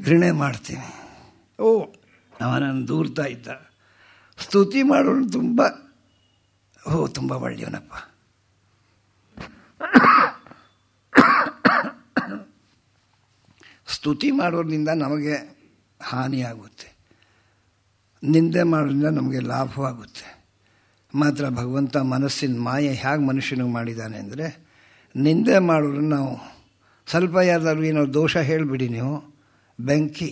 ಘೃಣೆ ಮಾಡ್ತೀವಿ ಓ ಅವನನ್ನು ದೂರ್ತಾ ಇದ್ದ ಸ್ತುತಿ ಮಾಡೋನು ತುಂಬ ಓ ತುಂಬ ಒಳ್ಳೆಯವನಪ್ಪ ಸ್ತುತಿ ಮಾಡೋದ್ರಿಂದ ನಮಗೆ ಹಾನಿಯಾಗುತ್ತೆ ನಿಂದೆ ಮಾಡೋದ್ರಿಂದ ನಮಗೆ ಲಾಭವಾಗುತ್ತೆ ಮಾತ್ರ ಭಗವಂತ ಮನಸ್ಸಿನ ಮಾಯೆ ಹೇಗೆ ಮನುಷ್ಯನಿಗೆ ಮಾಡಿದ್ದಾನೆ ಅಂದರೆ ನಿಂದೆ ಮಾಡೋರು ನಾವು ಸ್ವಲ್ಪ ಯಾರ್ದಾದ್ರು ಏನೋ ದೋಷ ಹೇಳಿಬಿಡಿ ನೀವು ಬೆಂಕಿ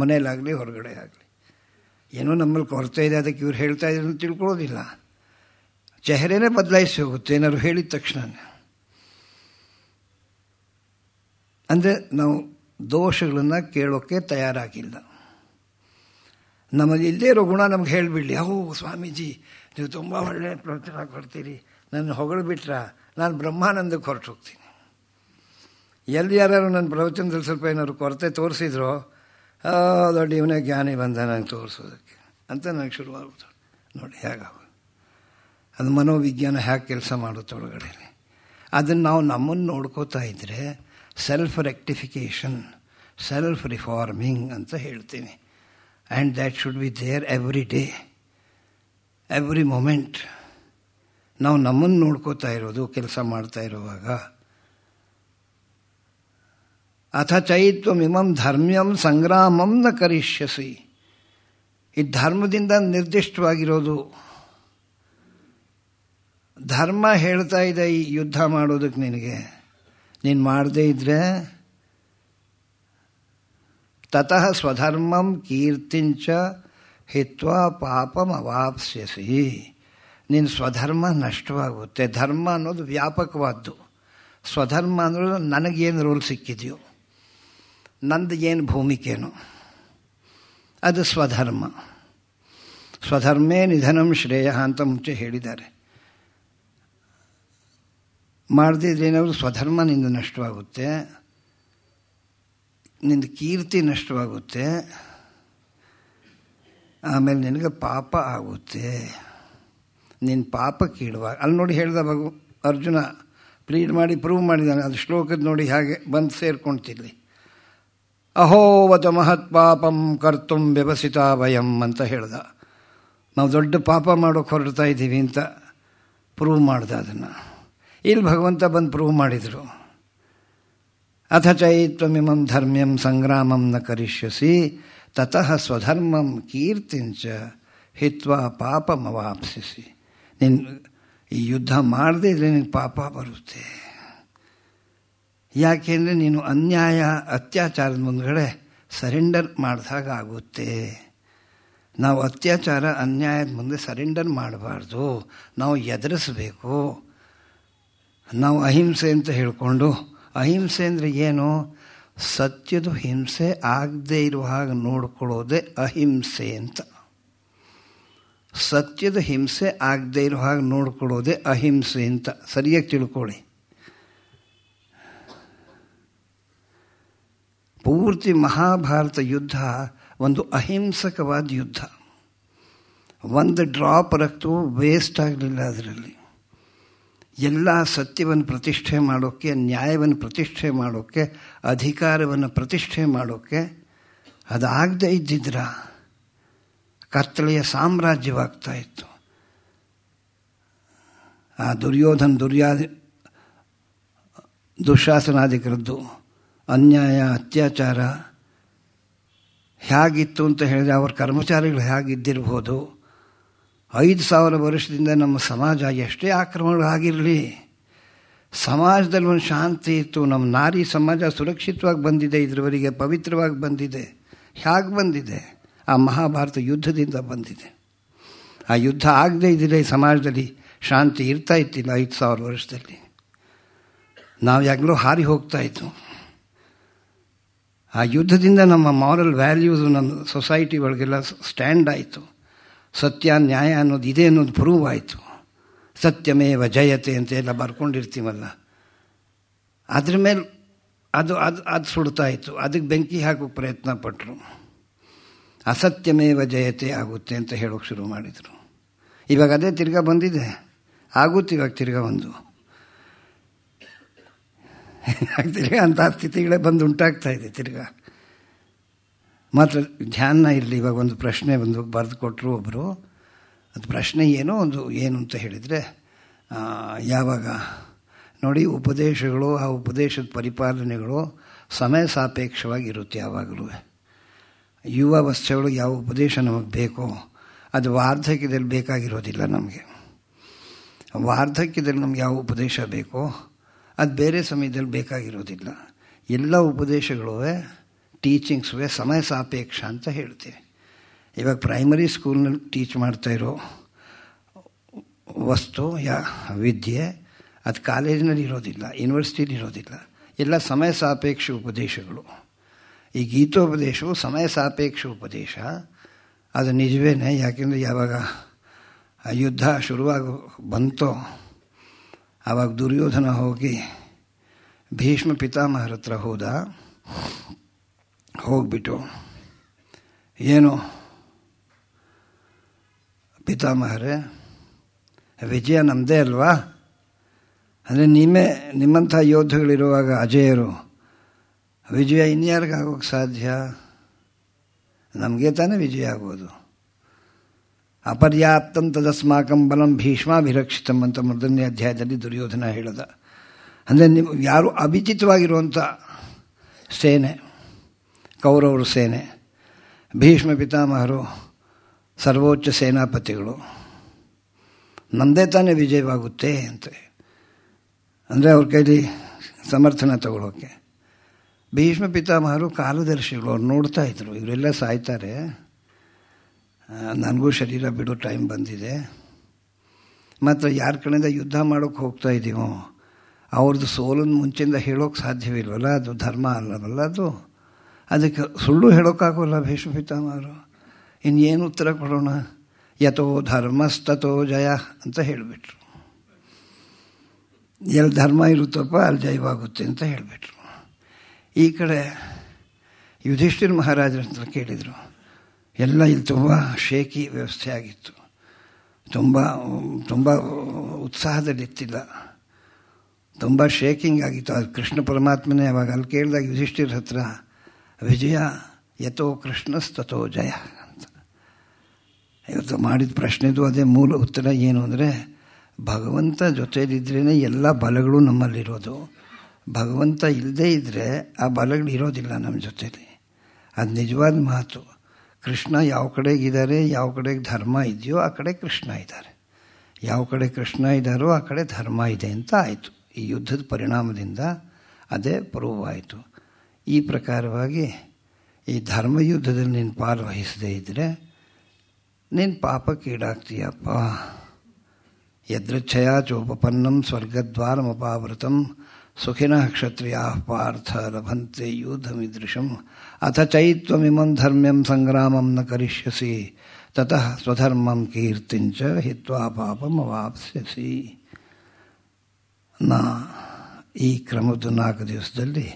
ಮನೇಲಾಗಲಿ ಹೊರಗಡೆ ಆಗಲಿ ಏನೋ ನಮ್ಮಲ್ಲಿ ಕೊರತೆ ಇದೆ ಅದಕ್ಕೆ ಇವ್ರು ಹೇಳ್ತಾ ಇದ್ರು ತಿಳ್ಕೊಳ್ಳೋದಿಲ್ಲ ಚೆಹರೆನೇ ಬದಲಾಯಿಸಿ ಹೋಗುತ್ತೆ ಏನಾದ್ರು ಹೇಳಿದ ತಕ್ಷಣ ಅಂದರೆ ನಾವು ದೋಷಗಳನ್ನು ಕೇಳೋಕ್ಕೆ ತಯಾರಾಗಿಲ್ಲ ನಮಗೆ ಇಲ್ಲದೇ ಇರೋ ಗುಣ ನಮ್ಗೆ ಹೇಳಿಬಿಡಲಿ ಹೋ ಸ್ವಾಮೀಜಿ ನೀವು ತುಂಬ ಒಳ್ಳೆಯ ಪ್ರವಚನ ಕೊಡ್ತೀರಿ ನನ್ನ ಹೊಗಳು ಬಿಟ್ರ ನಾನು ಬ್ರಹ್ಮಾನಂದಕ್ಕೆ ಹೊರಟು ಹೋಗ್ತೀನಿ ಎಲ್ಲಿ ಯಾರು ನನ್ನ ಪ್ರವಚನದಲ್ಲಿ ಸ್ವಲ್ಪ ಏನಾದ್ರು ಕೊರತೆ ತೋರಿಸಿದ್ರು ದೊಡ್ಡ ಇವನೇ ಜ್ಞಾನಿ ಬಂದ ನಂಗೆ ತೋರಿಸೋದಕ್ಕೆ ಅಂತ ನಂಗೆ ಶುರುವಾಗುತ್ತೆ ನೋಡಿ ಹೇಗಾಗುತ್ತೆ ಅದು ಮನೋವಿಜ್ಞಾನ ಹ್ಯಾಕ್ ಕೆಲಸ ಮಾಡುತ್ತೆ ಒಳಗಡೆ ಅದನ್ನು ನಾವು ನಮ್ಮನ್ನು ನೋಡ್ಕೋತಾ ಇದ್ದರೆ ಸೆಲ್ಫ್ ರೆಕ್ಟಿಫಿಕೇಷನ್ ಸೆಲ್ಫ್ ರಿಫಾರ್ಮಿಂಗ್ ಅಂತ ಹೇಳ್ತೀನಿ and that should be there every day every moment ನಾವು ನಮ್ಮನ್ನು ನೋಡ್ಕೋತಾ ಇರೋದು ಕೆಲಸ ಮಾಡ್ತಾ ಇರುವಾಗ ಅಥ ಚೈತ್ವಮಿಮಂ ಧರ್ಮ್ಯಂ ಸಂಗ್ರಾಮಂನ ಕರಿಷ್ಯಸಿ ಈ ಧರ್ಮದಿಂದ ನಿರ್ದಿಷ್ಟವಾಗಿರೋದು ಧರ್ಮ ಹೇಳ್ತಾ ಇದೆ ಈ ಯುದ್ಧ ಮಾಡೋದಕ್ಕೆ ನಿನಗೆ ನೀನು ಮಾಡದೇ ಇದ್ರೆ ತತಃ ಸ್ವಧರ್ಮಂ ಕೀರ್ತಿಂಚ ಹಿತ್ವ ಪಾಪಂ ಅವಾಪ್ಸ್ಯಸಿ ನಿನ್ನ ಸ್ವಧರ್ಮ ನಷ್ಟವಾಗುತ್ತೆ ಧರ್ಮ ಅನ್ನೋದು ವ್ಯಾಪಕವಾದ್ದು ಸ್ವಧರ್ಮ ಅಂದ್ರೆ ನನಗೇನು ರೋಲ್ ಸಿಕ್ಕಿದೆಯೋ ನಂದು ಏನು ಭೂಮಿಕೇನು ಅದು ಸ್ವಧರ್ಮ ಸ್ವಧರ್ಮೇ ನಿಧನಂ ಶ್ರೇಯ ಅಂತ ಮುಂಚೆ ಹೇಳಿದ್ದಾರೆ ಮಾಡದಿದ್ರೆ ಏನಾದರೂ ಸ್ವಧರ್ಮ ನಿಂದು ನಷ್ಟವಾಗುತ್ತೆ ನಿಂದು ಕೀರ್ತಿ ನಷ್ಟವಾಗುತ್ತೆ ಆಮೇಲೆ ನಿನಗೆ ಪಾಪ ಆಗುತ್ತೆ ನಿನ್ನ ಪಾಪ ಕೀಡುವಾಗ ಅಲ್ಲಿ ನೋಡಿ ಹೇಳ್ದ ಮಗು ಅರ್ಜುನ ಪ್ಲೀಡ್ ಮಾಡಿ ಪ್ರೂವ್ ಮಾಡಿದ್ದಾನೆ ಅದು ಶ್ಲೋಕದ ನೋಡಿ ಹಾಗೆ ಬಂದು ಸೇರ್ಕೊಳ್ತಿರ್ಲಿ ಅಹೋವತ ಮಹತ್ ಪಾಪಂ ಕರ್ತುಂ ವ್ಯವಸಿತ ಭಯಂ ಅಂತ ಹೇಳ್ದ ನಾವು ದೊಡ್ಡ ಪಾಪ ಮಾಡೋಕ್ಕೆ ಹೊರಡ್ತಾ ಇದ್ದೀವಿ ಅಂತ ಪ್ರೂವ್ ಮಾಡ್ದೆ ಅದನ್ನು ಇಲ್ಲಿ ಭಗವಂತ ಬಂದು ಪ್ರೂವ್ ಮಾಡಿದರು ಅಥ ಚೈತ್ವಮಿಮಂ ಧರ್ಮ್ಯಂ ಸಂಗ್ರಾಮಂ ನ ಕರಿಷ್ಯಸಿ ತತಃ ಸ್ವಧರ್ಮಂ ಕೀರ್ತಿಂಚ ಹಿತ್ವ ಪಾಪಮವಾಪ್ಸಿಸಿ ನಿನ್ ಈ ಯುದ್ಧ ಮಾಡದೇ ಇದ್ರೆ ನಿನಗೆ ಪಾಪ ಬರುತ್ತೆ ಯಾಕೆಂದರೆ ನೀನು ಅನ್ಯಾಯ ಅತ್ಯಾಚಾರದ ಮುಂದ್ಗಡೆ ಸರೆಂಡರ್ ಮಾಡಿದಾಗ ಆಗುತ್ತೆ ನಾವು ಅತ್ಯಾಚಾರ ಅನ್ಯಾಯದ ಮುಂದೆ ಸರೆಂಡರ್ ಮಾಡಬಾರ್ದು ನಾವು ಎದುರಿಸಬೇಕು ನಾವು ಅಹಿಂಸೆ ಅಂತ ಹೇಳಿಕೊಂಡು ಅಹಿಂಸೆ ಅಂದರೆ ಏನು ಸತ್ಯದ ಹಿಂಸೆ ಆಗದೇ ಇರುವ ಹಾಗೆ ನೋಡ್ಕೊಳ್ಳೋದೇ ಅಹಿಂಸೆ ಅಂತ ಸತ್ಯದ ಹಿಂಸೆ ಆಗದೇ ಇರುವ ಹಾಗೆ ನೋಡ್ಕೊಳ್ಳೋದೇ ಅಹಿಂಸೆ ಅಂತ ಸರಿಯಾಗಿ ತಿಳ್ಕೊಳ್ಳಿ ಪೂರ್ತಿ ಮಹಾಭಾರತ ಯುದ್ಧ ಒಂದು ಅಹಿಂಸಕವಾದ ಯುದ್ಧ ಒಂದು ಡ್ರಾಪ್ ರಕ್ತವು ವೇಸ್ಟ್ ಆಗಲಿಲ್ಲ ಅದರಲ್ಲಿ ಎಲ್ಲ ಸತ್ಯವನ್ನು ಪ್ರತಿಷ್ಠೆ ಮಾಡೋಕ್ಕೆ ನ್ಯಾಯವನ್ನು ಪ್ರತಿಷ್ಠೆ ಮಾಡೋಕ್ಕೆ ಅಧಿಕಾರವನ್ನು ಪ್ರತಿಷ್ಠೆ ಮಾಡೋಕ್ಕೆ ಅದಾಗದೇ ಇದ್ದಿದ್ರ ಕತ್ತಲೆಯ ಸಾಮ್ರಾಜ್ಯವಾಗ್ತಾ ಇತ್ತು ಆ ದುರ್ಯೋಧನ ದುರ್ಯಾ ದುಶಾಸನಾಧಿಕರದ್ದು ಅನ್ಯಾಯ ಅತ್ಯಾಚಾರ ಹೇಗಿತ್ತು ಅಂತ ಹೇಳಿದರೆ ಅವ್ರ ಕರ್ಮಚಾರಿಗಳು ಹೇಗಿದ್ದಿರ್ಬೋದು ಐದು ಸಾವಿರ ವರ್ಷದಿಂದ ನಮ್ಮ ಸಮಾಜ ಎಷ್ಟೇ ಆಕ್ರಮಣಗಳು ಆಗಿರಲಿ ಸಮಾಜದಲ್ಲಿ ಒಂದು ಶಾಂತಿ ಇತ್ತು ನಮ್ಮ ನಾರಿ ಸಮಾಜ ಸುರಕ್ಷಿತವಾಗಿ ಬಂದಿದೆ ಇದರವರೆಗೆ ಪವಿತ್ರವಾಗಿ ಬಂದಿದೆ ಹೇಗೆ ಬಂದಿದೆ ಆ ಮಹಾಭಾರತ ಯುದ್ಧದಿಂದ ಬಂದಿದೆ ಆ ಯುದ್ಧ ಆಗದೇ ಇದ್ದರೆ ಈ ಸಮಾಜದಲ್ಲಿ ಶಾಂತಿ ಇರ್ತಾ ಇತ್ತಿಲ್ಲ ಐದು ಸಾವಿರ ವರ್ಷದಲ್ಲಿ ನಾವು ಯಾಗಲೂ ಹಾರಿ ಹೋಗ್ತಾ ಇತ್ತು ಆ ಯುದ್ಧದಿಂದ ನಮ್ಮ ಮಾರಲ್ ವ್ಯಾಲ್ಯೂಸು ನನ್ನ ಸೊಸೈಟಿ ಒಳಗೆಲ್ಲ ಸ್ಟ್ಯಾಂಡ್ ಆಯಿತು ಸತ್ಯ ನ್ಯಾಯ ಅನ್ನೋದು ಇದೆ ಅನ್ನೋದು ಪ್ರೂವ್ ಆಯಿತು ಸತ್ಯಮೇವ ಜಯತೆ ಅಂತೆಲ್ಲ ಬರ್ಕೊಂಡಿರ್ತೀವಲ್ಲ ಅದ್ರ ಮೇಲೆ ಅದು ಅದು ಅದು ಸುಡ್ತಾಯಿತ್ತು ಅದಕ್ಕೆ ಬೆಂಕಿ ಹಾಕೋಕ್ಕೆ ಪ್ರಯತ್ನ ಪಟ್ಟರು ಅಸತ್ಯಮೇವ ಜಯತೆ ಆಗುತ್ತೆ ಅಂತ ಹೇಳೋಕ್ಕೆ ಶುರು ಮಾಡಿದರು ಇವಾಗ ಅದೇ ತಿರ್ಗಾ ಬಂದಿದೆ ಆಗುತ್ತೆ ಇವಾಗ ತಿರ್ಗಾ ಒಂದು [LAUGHS] ತಿರ್ಗಾ ಅಂಥ ಸ್ಥಿತಿಗಳೇ ಬಂದು ಉಂಟಾಗ್ತಾ ಇದೆ ತಿರ್ಗಾ ಮಾತ್ರ ಧ್ಯಾನ ಇರಲಿ ಇವಾಗ ಒಂದು ಪ್ರಶ್ನೆ ಒಂದು ಬರೆದು ಕೊಟ್ಟರು ಒಬ್ಬರು ಅದು ಪ್ರಶ್ನೆ ಏನೋ ಒಂದು ಏನು ಅಂತ ಹೇಳಿದರೆ ಯಾವಾಗ ನೋಡಿ ಉಪದೇಶಗಳು ಆ ಉಪದೇಶದ ಪರಿಪಾಲನೆಗಳು ಸಮಯ ಸಾಪೇಕ್ಷವಾಗಿ ಇರುತ್ತೆ ಯಾವಾಗಲೂ ಯುವ ವಸ್ತುಗಳು ಯಾವ ಉಪದೇಶ ನಮಗೆ ಬೇಕೋ ಅದು ವಾರ್ಧಕ್ಯದಲ್ಲಿ ಬೇಕಾಗಿರೋದಿಲ್ಲ ನಮಗೆ ವಾರ್ಧಕ್ಯದಲ್ಲಿ ನಮ್ಗೆ ಯಾವ ಉಪದೇಶ ಬೇಕೋ ಅದು ಬೇರೆ ಸಮಯದಲ್ಲಿ ಬೇಕಾಗಿರೋದಿಲ್ಲ ಎಲ್ಲ ಉಪದೇಶಗಳೂ ಟೀಚಿಂಗ್ಸ್ಗೆ ಸಮಯ ಸಾಪೇಕ್ಷ ಅಂತ ಹೇಳ್ತೀವಿ ಇವಾಗ ಪ್ರೈಮರಿ ಸ್ಕೂಲ್ನಲ್ಲಿ ಟೀಚ್ ಮಾಡ್ತಾ ಇರೋ ವಸ್ತು ಯಾ ವಿದ್ಯೆ ಅದು ಕಾಲೇಜಿನಲ್ಲಿ ಇರೋದಿಲ್ಲ ಯೂನಿವರ್ಸಿಟಿಲಿ ಇರೋದಿಲ್ಲ ಎಲ್ಲ ಸಮಯ ಸಾಪೇಕ್ಷ ಉಪದೇಶಗಳು ಈ ಗೀತೋಪದೇಶವು ಸಮಯ ಸಾಪೇಕ್ಷ ಉಪದೇಶ ಅದು ನಿಜವೇ ಯಾಕೆಂದರೆ ಯಾವಾಗ ಯುದ್ಧ ಶುರುವಾಗ ಬಂತೋ ಆವಾಗ ದುರ್ಯೋಧನ ಹೋಗಿ ಭೀಷ್ಮ ಪಿತಾಮಹರ ಹತ್ರ ಹೋದ ಹೋಗ್ಬಿಟ್ಟು ಏನು ಪಿತಾಮಹರೇ ವಿಜಯ ನಮ್ಮದೇ ಅಲ್ವಾ ಅಂದರೆ ನಿಮ್ಮೇ ನಿಮ್ಮಂಥ ಯೋಧಗಳಿರುವಾಗ ಅಜಯರು ವಿಜಯ ಇನ್ಯಾರಿಗಾಗೋಕ್ಕೆ ಸಾಧ್ಯ ನಮಗೆ ತಾನೇ ವಿಜಯ ಆಗೋದು ಅಪರ್ಯಾಪ್ತಂ ತದಸ್ಮಾಕಂ ಬಲಂ ಭೀಷ್ಮಾಭಿರಕ್ಷಿತಂ ಅಂತ ಮೊದಲನೇ ಅಧ್ಯಾಯದಲ್ಲಿ ದುರ್ಯೋಧನ ಹೇಳಿದ ಅಂದರೆ ನಿಮ್ಮ ಯಾರು ಅಭಿಚಿತವಾಗಿರುವಂಥ ಸೇನೆ ಕೌರವರು ಸೇನೆ ಭೀಷ್ಮ ಪಿತಾಮಹರು ಸರ್ವೋಚ್ಚ ಸೇನಾಪತಿಗಳು ನಮ್ಮದೇ ತಾನೇ ವಿಜಯವಾಗುತ್ತೆ ಅಂತ ಅಂದರೆ ಅವ್ರ ಕೈಲಿ ಸಮರ್ಥನ ತಗೊಳ್ಳೋಕ್ಕೆ ಭೀಷ್ಮ ಪಿತಾಮಹರು ಕಾಲದರ್ಶಿಗಳು ಅವ್ರು ನೋಡ್ತಾ ಇದ್ರು ಇವರೆಲ್ಲ ಸಾಯ್ತಾರೆ ನನಗೂ ಶರೀರ ಬಿಡೋ ಟೈಮ್ ಬಂದಿದೆ ಮಾತ್ರ ಯಾರ ಕಡೆಯಿಂದ ಯುದ್ಧ ಮಾಡೋಕ್ಕೆ ಹೋಗ್ತಾ ಇದ್ದೀವೋ ಅವ್ರದ್ದು ಸೋಲನ್ನು ಮುಂಚೆಯಿಂದ ಹೇಳೋಕ್ಕೆ ಸಾಧ್ಯವಿಲ್ವಲ್ಲ ಅದು ಧರ್ಮ ಅಲ್ಲವಲ್ಲ ಅದು ಅದಕ್ಕೆ ಸುಳ್ಳು ಹೇಳೋಕ್ಕಾಗೋಲ್ಲ ಭೀಷ್ಮ ಪಿತಾಮಹರು ಇನ್ನೇನು ಉತ್ತರ ಕೊಡೋಣ ಯಥೋ ಧರ್ಮಸ್ತಥೋ ಜಯ ಅಂತ ಹೇಳಿಬಿಟ್ರು ಎಲ್ಲಿ ಧರ್ಮ ಇರುತ್ತಪ್ಪ ಅಲ್ಲಿ ಜಯವಾಗುತ್ತೆ ಅಂತ ಹೇಳಿಬಿಟ್ರು ಈ ಕಡೆ ಯುಧಿಷ್ಠಿರ್ ಅಂತ ಕೇಳಿದರು ಎಲ್ಲ ಇಲ್ಲಿ ತುಂಬ ಶೇಕಿ ವ್ಯವಸ್ಥೆ ಆಗಿತ್ತು ತುಂಬ ತುಂಬ ಉತ್ಸಾಹದಲ್ಲಿತ್ತಿಲ್ಲ ತುಂಬ ಶೇಕಿಂಗ್ ಆಗಿತ್ತು ಅದು ಕೃಷ್ಣ ಪರಮಾತ್ಮನೇ ಅವಾಗ ಅಲ್ಲಿ ಕೇಳಿದಾಗ ಯುಧಿಷ್ಠಿರ ಹತ್ರ ವಿಜಯ ಯಥೋ ಕೃಷ್ಣಸ್ತಥೋ ಜಯ ಅಂತ ಇವತ್ತು ಮಾಡಿದ ಪ್ರಶ್ನೆದು ಅದೇ ಮೂಲ ಉತ್ತರ ಏನು ಅಂದರೆ ಭಗವಂತ ಜೊತೆಯಲ್ಲಿದ್ರೇ ಎಲ್ಲ ಬಲಗಳು ನಮ್ಮಲ್ಲಿರೋದು ಭಗವಂತ ಇಲ್ಲದೇ ಇದ್ದರೆ ಆ ಬಲಗಳು ಇರೋದಿಲ್ಲ ನಮ್ಮ ಜೊತೆಲಿ ಅದು ನಿಜವಾದ ಮಾತು ಕೃಷ್ಣ ಯಾವ ಕಡೆಗಿದ್ದಾರೆ ಯಾವ ಕಡೆಗೆ ಧರ್ಮ ಇದೆಯೋ ಆ ಕಡೆ ಕೃಷ್ಣ ಇದ್ದಾರೆ ಯಾವ ಕಡೆ ಕೃಷ್ಣ ಇದ್ದಾರೋ ಆ ಕಡೆ ಧರ್ಮ ಇದೆ ಅಂತ ಆಯಿತು ಈ ಯುದ್ಧದ ಪರಿಣಾಮದಿಂದ ಅದೇ ಪ್ರೂವ್ ಆಯಿತು ಈ ಪ್ರಕಾರವಾಗಿ ಈ ಧರ್ಮಯುದ್ಧದಿಂದ ನೀن પારಹಿಸದೇ ಇದ್ದರೆ ನೀن ಪಾಪಕೀಡಾಗ್ತಿಯಪ್ಪ ಯದ್ರುಛಯಾ ಚೋಪಪನ್ನಂ ಸ್ವರ್ಗದ್ವಾರಂ ಅಪಾವೃತಂ ಸುಖಿನಾ ಕ್ಷತ್ರಿಯಾ ಪಾರ್ಥರ ಭಂತೆ ಯುಧಮಿದ್ರಶಂ ಅಥ ಚೈತ್ವಮಿಮಂ ಧರ್ಮ್ಯಂ ಸಂಗ್ರಾಮಂ ನ ಕರಿಶ್ಯಸಿ ತತಃ ಸ್ವಧರ್ಮಂ ಕೀರ್ತಿಂ ಚ ಹಿತ್ವಾ ಪಾಪಂ ಅವಾಪ್ಸೆಸಿ ನಾ ಈ ಕ್ರಮದ ನಾಲ್ಕ ದಿವಸದಲ್ಲಿ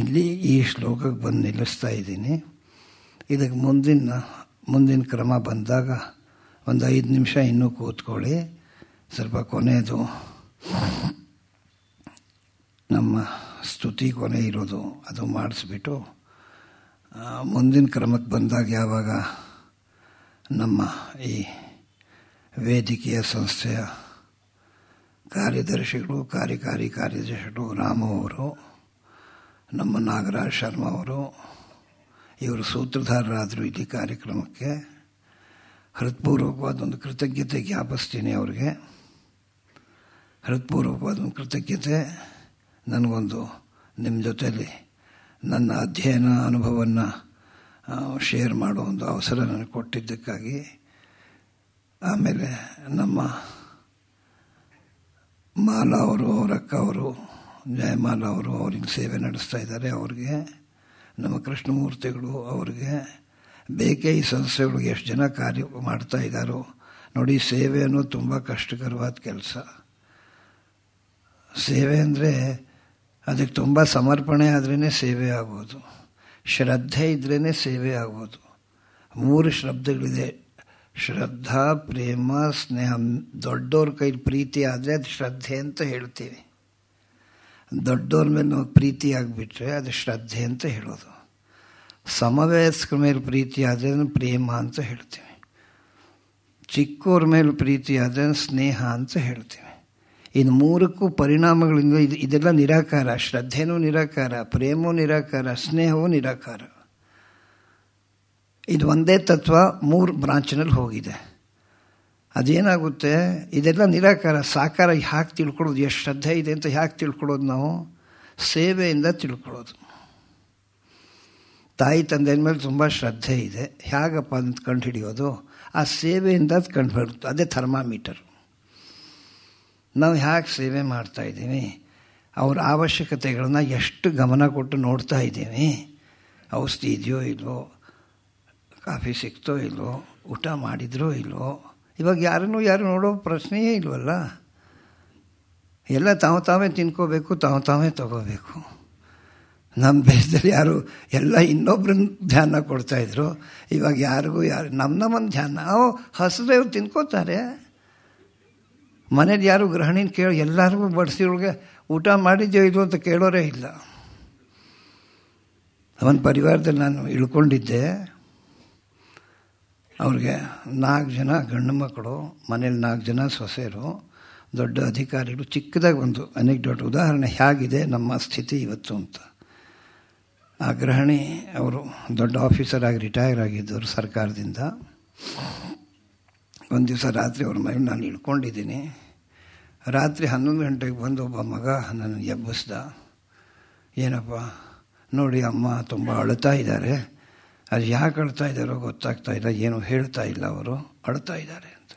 ಇಲ್ಲಿ ಈ ಶ್ಲೋಕಕ್ಕೆ ಬಂದು ನಿಲ್ಲಿಸ್ತಾ ಇದ್ದೀನಿ ಇದಕ್ಕೆ ಮುಂದಿನ ಮುಂದಿನ ಕ್ರಮ ಬಂದಾಗ ಒಂದು ಐದು ನಿಮಿಷ ಇನ್ನೂ ಕೂತ್ಕೊಳ್ಳಿ ಸ್ವಲ್ಪ ಕೊನೆಯದು ನಮ್ಮ ಸ್ತುತಿ ಕೊನೆ ಇರೋದು ಅದು ಮಾಡಿಸ್ಬಿಟ್ಟು ಮುಂದಿನ ಕ್ರಮಕ್ಕೆ ಬಂದಾಗ ಯಾವಾಗ ನಮ್ಮ ಈ ವೇದಿಕೆಯ ಸಂಸ್ಥೆಯ ಕಾರ್ಯದರ್ಶಿಗಳು ಕಾರ್ಯಕಾರಿ ಕಾರ್ಯದರ್ಶಿಗಳು ರಾಮು ಅವರು ನಮ್ಮ ನಾಗರಾಜ್ ಶರ್ಮಾ ಅವರು ಇವರು ಸೂತ್ರಧಾರರಾದರು ಇಲ್ಲಿ ಕಾರ್ಯಕ್ರಮಕ್ಕೆ ಹೃತ್ಪೂರ್ವಕವಾದ ಒಂದು ಕೃತಜ್ಞತೆ ಜ್ಞಾಪಿಸ್ತೀನಿ ಅವ್ರಿಗೆ ಒಂದು ಕೃತಜ್ಞತೆ ನನಗೊಂದು ನಿಮ್ಮ ಜೊತೆಯಲ್ಲಿ ನನ್ನ ಅಧ್ಯಯನ ಅನುಭವವನ್ನು ಶೇರ್ ಮಾಡೋ ಒಂದು ಅವಸರ ನನಗೆ ಕೊಟ್ಟಿದ್ದಕ್ಕಾಗಿ ಆಮೇಲೆ ನಮ್ಮ ಮಾಲಾ ಅವರು ಅವರಕ್ಕ ಅವರು ಜಯಮಾಲ ಅವರು ಅವ್ರಿಗೆ ಸೇವೆ ನಡೆಸ್ತಾ ಇದ್ದಾರೆ ಅವ್ರಿಗೆ ನಮ್ಮ ಕೃಷ್ಣಮೂರ್ತಿಗಳು ಅವ್ರಿಗೆ ಬೇಕೇ ಈ ಸಂಸ್ಥೆಗಳು ಎಷ್ಟು ಜನ ಕಾರ್ಯ ಮಾಡ್ತಾ ಇದ್ದಾರೋ ನೋಡಿ ಸೇವೆ ಅನ್ನೋದು ತುಂಬ ಕಷ್ಟಕರವಾದ ಕೆಲಸ ಸೇವೆ ಅಂದರೆ ಅದಕ್ಕೆ ತುಂಬ ಸಮರ್ಪಣೆ ಆದ್ರೇ ಸೇವೆ ಆಗ್ಬೋದು ಶ್ರದ್ಧೆ ಇದ್ರೇ ಸೇವೆ ಆಗ್ಬೋದು ಮೂರು ಶ್ರದ್ಧೆಗಳಿದೆ ಶ್ರದ್ಧಾ ಪ್ರೇಮ ಸ್ನೇಹ ದೊಡ್ಡವ್ರ ಕೈಲಿ ಪ್ರೀತಿ ಆದರೆ ಅದು ಶ್ರದ್ಧೆ ಅಂತ ಹೇಳ್ತೀವಿ ದೊಡ್ಡವ್ರ ಮೇಲೆ ನಾವು ಪ್ರೀತಿ ಆಗಿಬಿಟ್ರೆ ಅದು ಶ್ರದ್ಧೆ ಅಂತ ಹೇಳೋದು ಸಮವಯಸ್ಕರ ಮೇಲೆ ಪ್ರೀತಿ ಆದರೆ ಪ್ರೇಮ ಅಂತ ಹೇಳ್ತೀನಿ ಚಿಕ್ಕವ್ರ ಮೇಲೆ ಪ್ರೀತಿ ಆದರೆ ಸ್ನೇಹ ಅಂತ ಹೇಳ್ತೀನಿ ಇನ್ನು ಮೂರಕ್ಕೂ ಪರಿಣಾಮಗಳಿಂದ ಇದು ಇದೆಲ್ಲ ನಿರಾಕಾರ ಶ್ರದ್ಧೆನೂ ನಿರಾಕಾರ ಪ್ರೇಮವೂ ನಿರಾಕಾರ ಸ್ನೇಹವೂ ನಿರಾಕಾರ ಇದು ಒಂದೇ ತತ್ವ ಮೂರು ಬ್ರಾಂಚ್ನಲ್ಲಿ ಹೋಗಿದೆ ಅದೇನಾಗುತ್ತೆ ಇದೆಲ್ಲ ನಿರಾಕಾರ ಸಾಕಾರ ಯಾಕೆ ತಿಳ್ಕೊಳ್ಳೋದು ಎಷ್ಟು ಶ್ರದ್ಧೆ ಇದೆ ಅಂತ ಯಾಕೆ ತಿಳ್ಕೊಳ್ಳೋದು ನಾವು ಸೇವೆಯಿಂದ ತಿಳ್ಕೊಳ್ಳೋದು ತಾಯಿ ತಂದೆಯ ಮೇಲೆ ತುಂಬ ಶ್ರದ್ಧೆ ಇದೆ ಹೇಗಪ್ಪ ಅಂತ ಕಂಡು ಹಿಡಿಯೋದು ಆ ಸೇವೆಯಿಂದ ಅದು ಅದೇ ಥರ್ಮಾಮೀಟರ್ ನಾವು ಹೇಗೆ ಸೇವೆ ಮಾಡ್ತಾಯಿದ್ದೀವಿ ಅವ್ರ ಅವಶ್ಯಕತೆಗಳನ್ನ ಎಷ್ಟು ಗಮನ ಕೊಟ್ಟು ನೋಡ್ತಾ ಇದ್ದೀವಿ ಔಷಧಿ ಇದೆಯೋ ಇಲ್ವೋ ಕಾಫಿ ಸಿಕ್ತೋ ಇಲ್ವೋ ಊಟ ಮಾಡಿದ್ರೋ ಇಲ್ವೋ ಇವಾಗ ಯಾರನ್ನು ಯಾರು ನೋಡೋ ಪ್ರಶ್ನೆಯೇ ಇಲ್ವಲ್ಲ ಎಲ್ಲ ತಾವು ತಾವೇ ತಿನ್ಕೋಬೇಕು ತಾವು ತಾವೇ ತಗೋಬೇಕು ನಮ್ಮ ದೇಶದಲ್ಲಿ ಯಾರು ಎಲ್ಲ ಇನ್ನೊಬ್ರನ್ನ ಧ್ಯಾನ ಕೊಡ್ತಾಯಿದ್ರು ಇವಾಗ ಯಾರಿಗೂ ಯಾರು ನಮ್ಮ ನಮ್ಮನ್ನು ಧ್ಯಾನ ಅವು ಹಸಿದೇವ್ರು ತಿನ್ಕೋತಾರೆ ಮನೇಲಿ ಯಾರು ಗೃಹಿಣಿನ ಕೇಳಿ ಎಲ್ಲರಿಗೂ ಒಳಗೆ ಊಟ ಮಾಡಿದ್ದೇವೆ ಇದು ಅಂತ ಕೇಳೋರೇ ಇಲ್ಲ ಅವನ ಪರಿವಾರದಲ್ಲಿ ನಾನು ಇಳ್ಕೊಂಡಿದ್ದೆ ಅವ್ರಿಗೆ ನಾಲ್ಕು ಜನ ಗಂಡು ಮಕ್ಕಳು ಮನೇಲಿ ನಾಲ್ಕು ಜನ ಸೊಸೆಯರು ದೊಡ್ಡ ಅಧಿಕಾರಿಗಳು ಚಿಕ್ಕದಾಗಿ ಒಂದು ಅನೇಕ ದೊಡ್ಡ ಉದಾಹರಣೆ ಹೇಗಿದೆ ನಮ್ಮ ಸ್ಥಿತಿ ಇವತ್ತು ಅಂತ ಆ ಗೃಹಿಣಿ ಅವರು ದೊಡ್ಡ ಆಫೀಸರ್ ಆಗಿ ರಿಟೈರ್ ಆಗಿದ್ದವರು ಸರ್ಕಾರದಿಂದ ಒಂದು ದಿವಸ ರಾತ್ರಿ ಅವ್ರ ಮನೆಯಲ್ಲಿ ನಾನು ಇಳ್ಕೊಂಡಿದ್ದೀನಿ ರಾತ್ರಿ ಹನ್ನೊಂದು ಗಂಟೆಗೆ ಬಂದು ಒಬ್ಬ ಮಗ ನನ್ನ ಎಬ್ಬಿಸ್ದ ಏನಪ್ಪ ನೋಡಿ ಅಮ್ಮ ತುಂಬ ಅಳುತ್ತಾ ಇದ್ದಾರೆ ಅದು ಯಾಕೆ ಅಳ್ತಾ ಇದ್ದಾರೋ ಗೊತ್ತಾಗ್ತಾ ಇಲ್ಲ ಏನು ಹೇಳ್ತಾ ಇಲ್ಲ ಅವರು ಅಳ್ತಾ ಇದ್ದಾರೆ ಅಂತ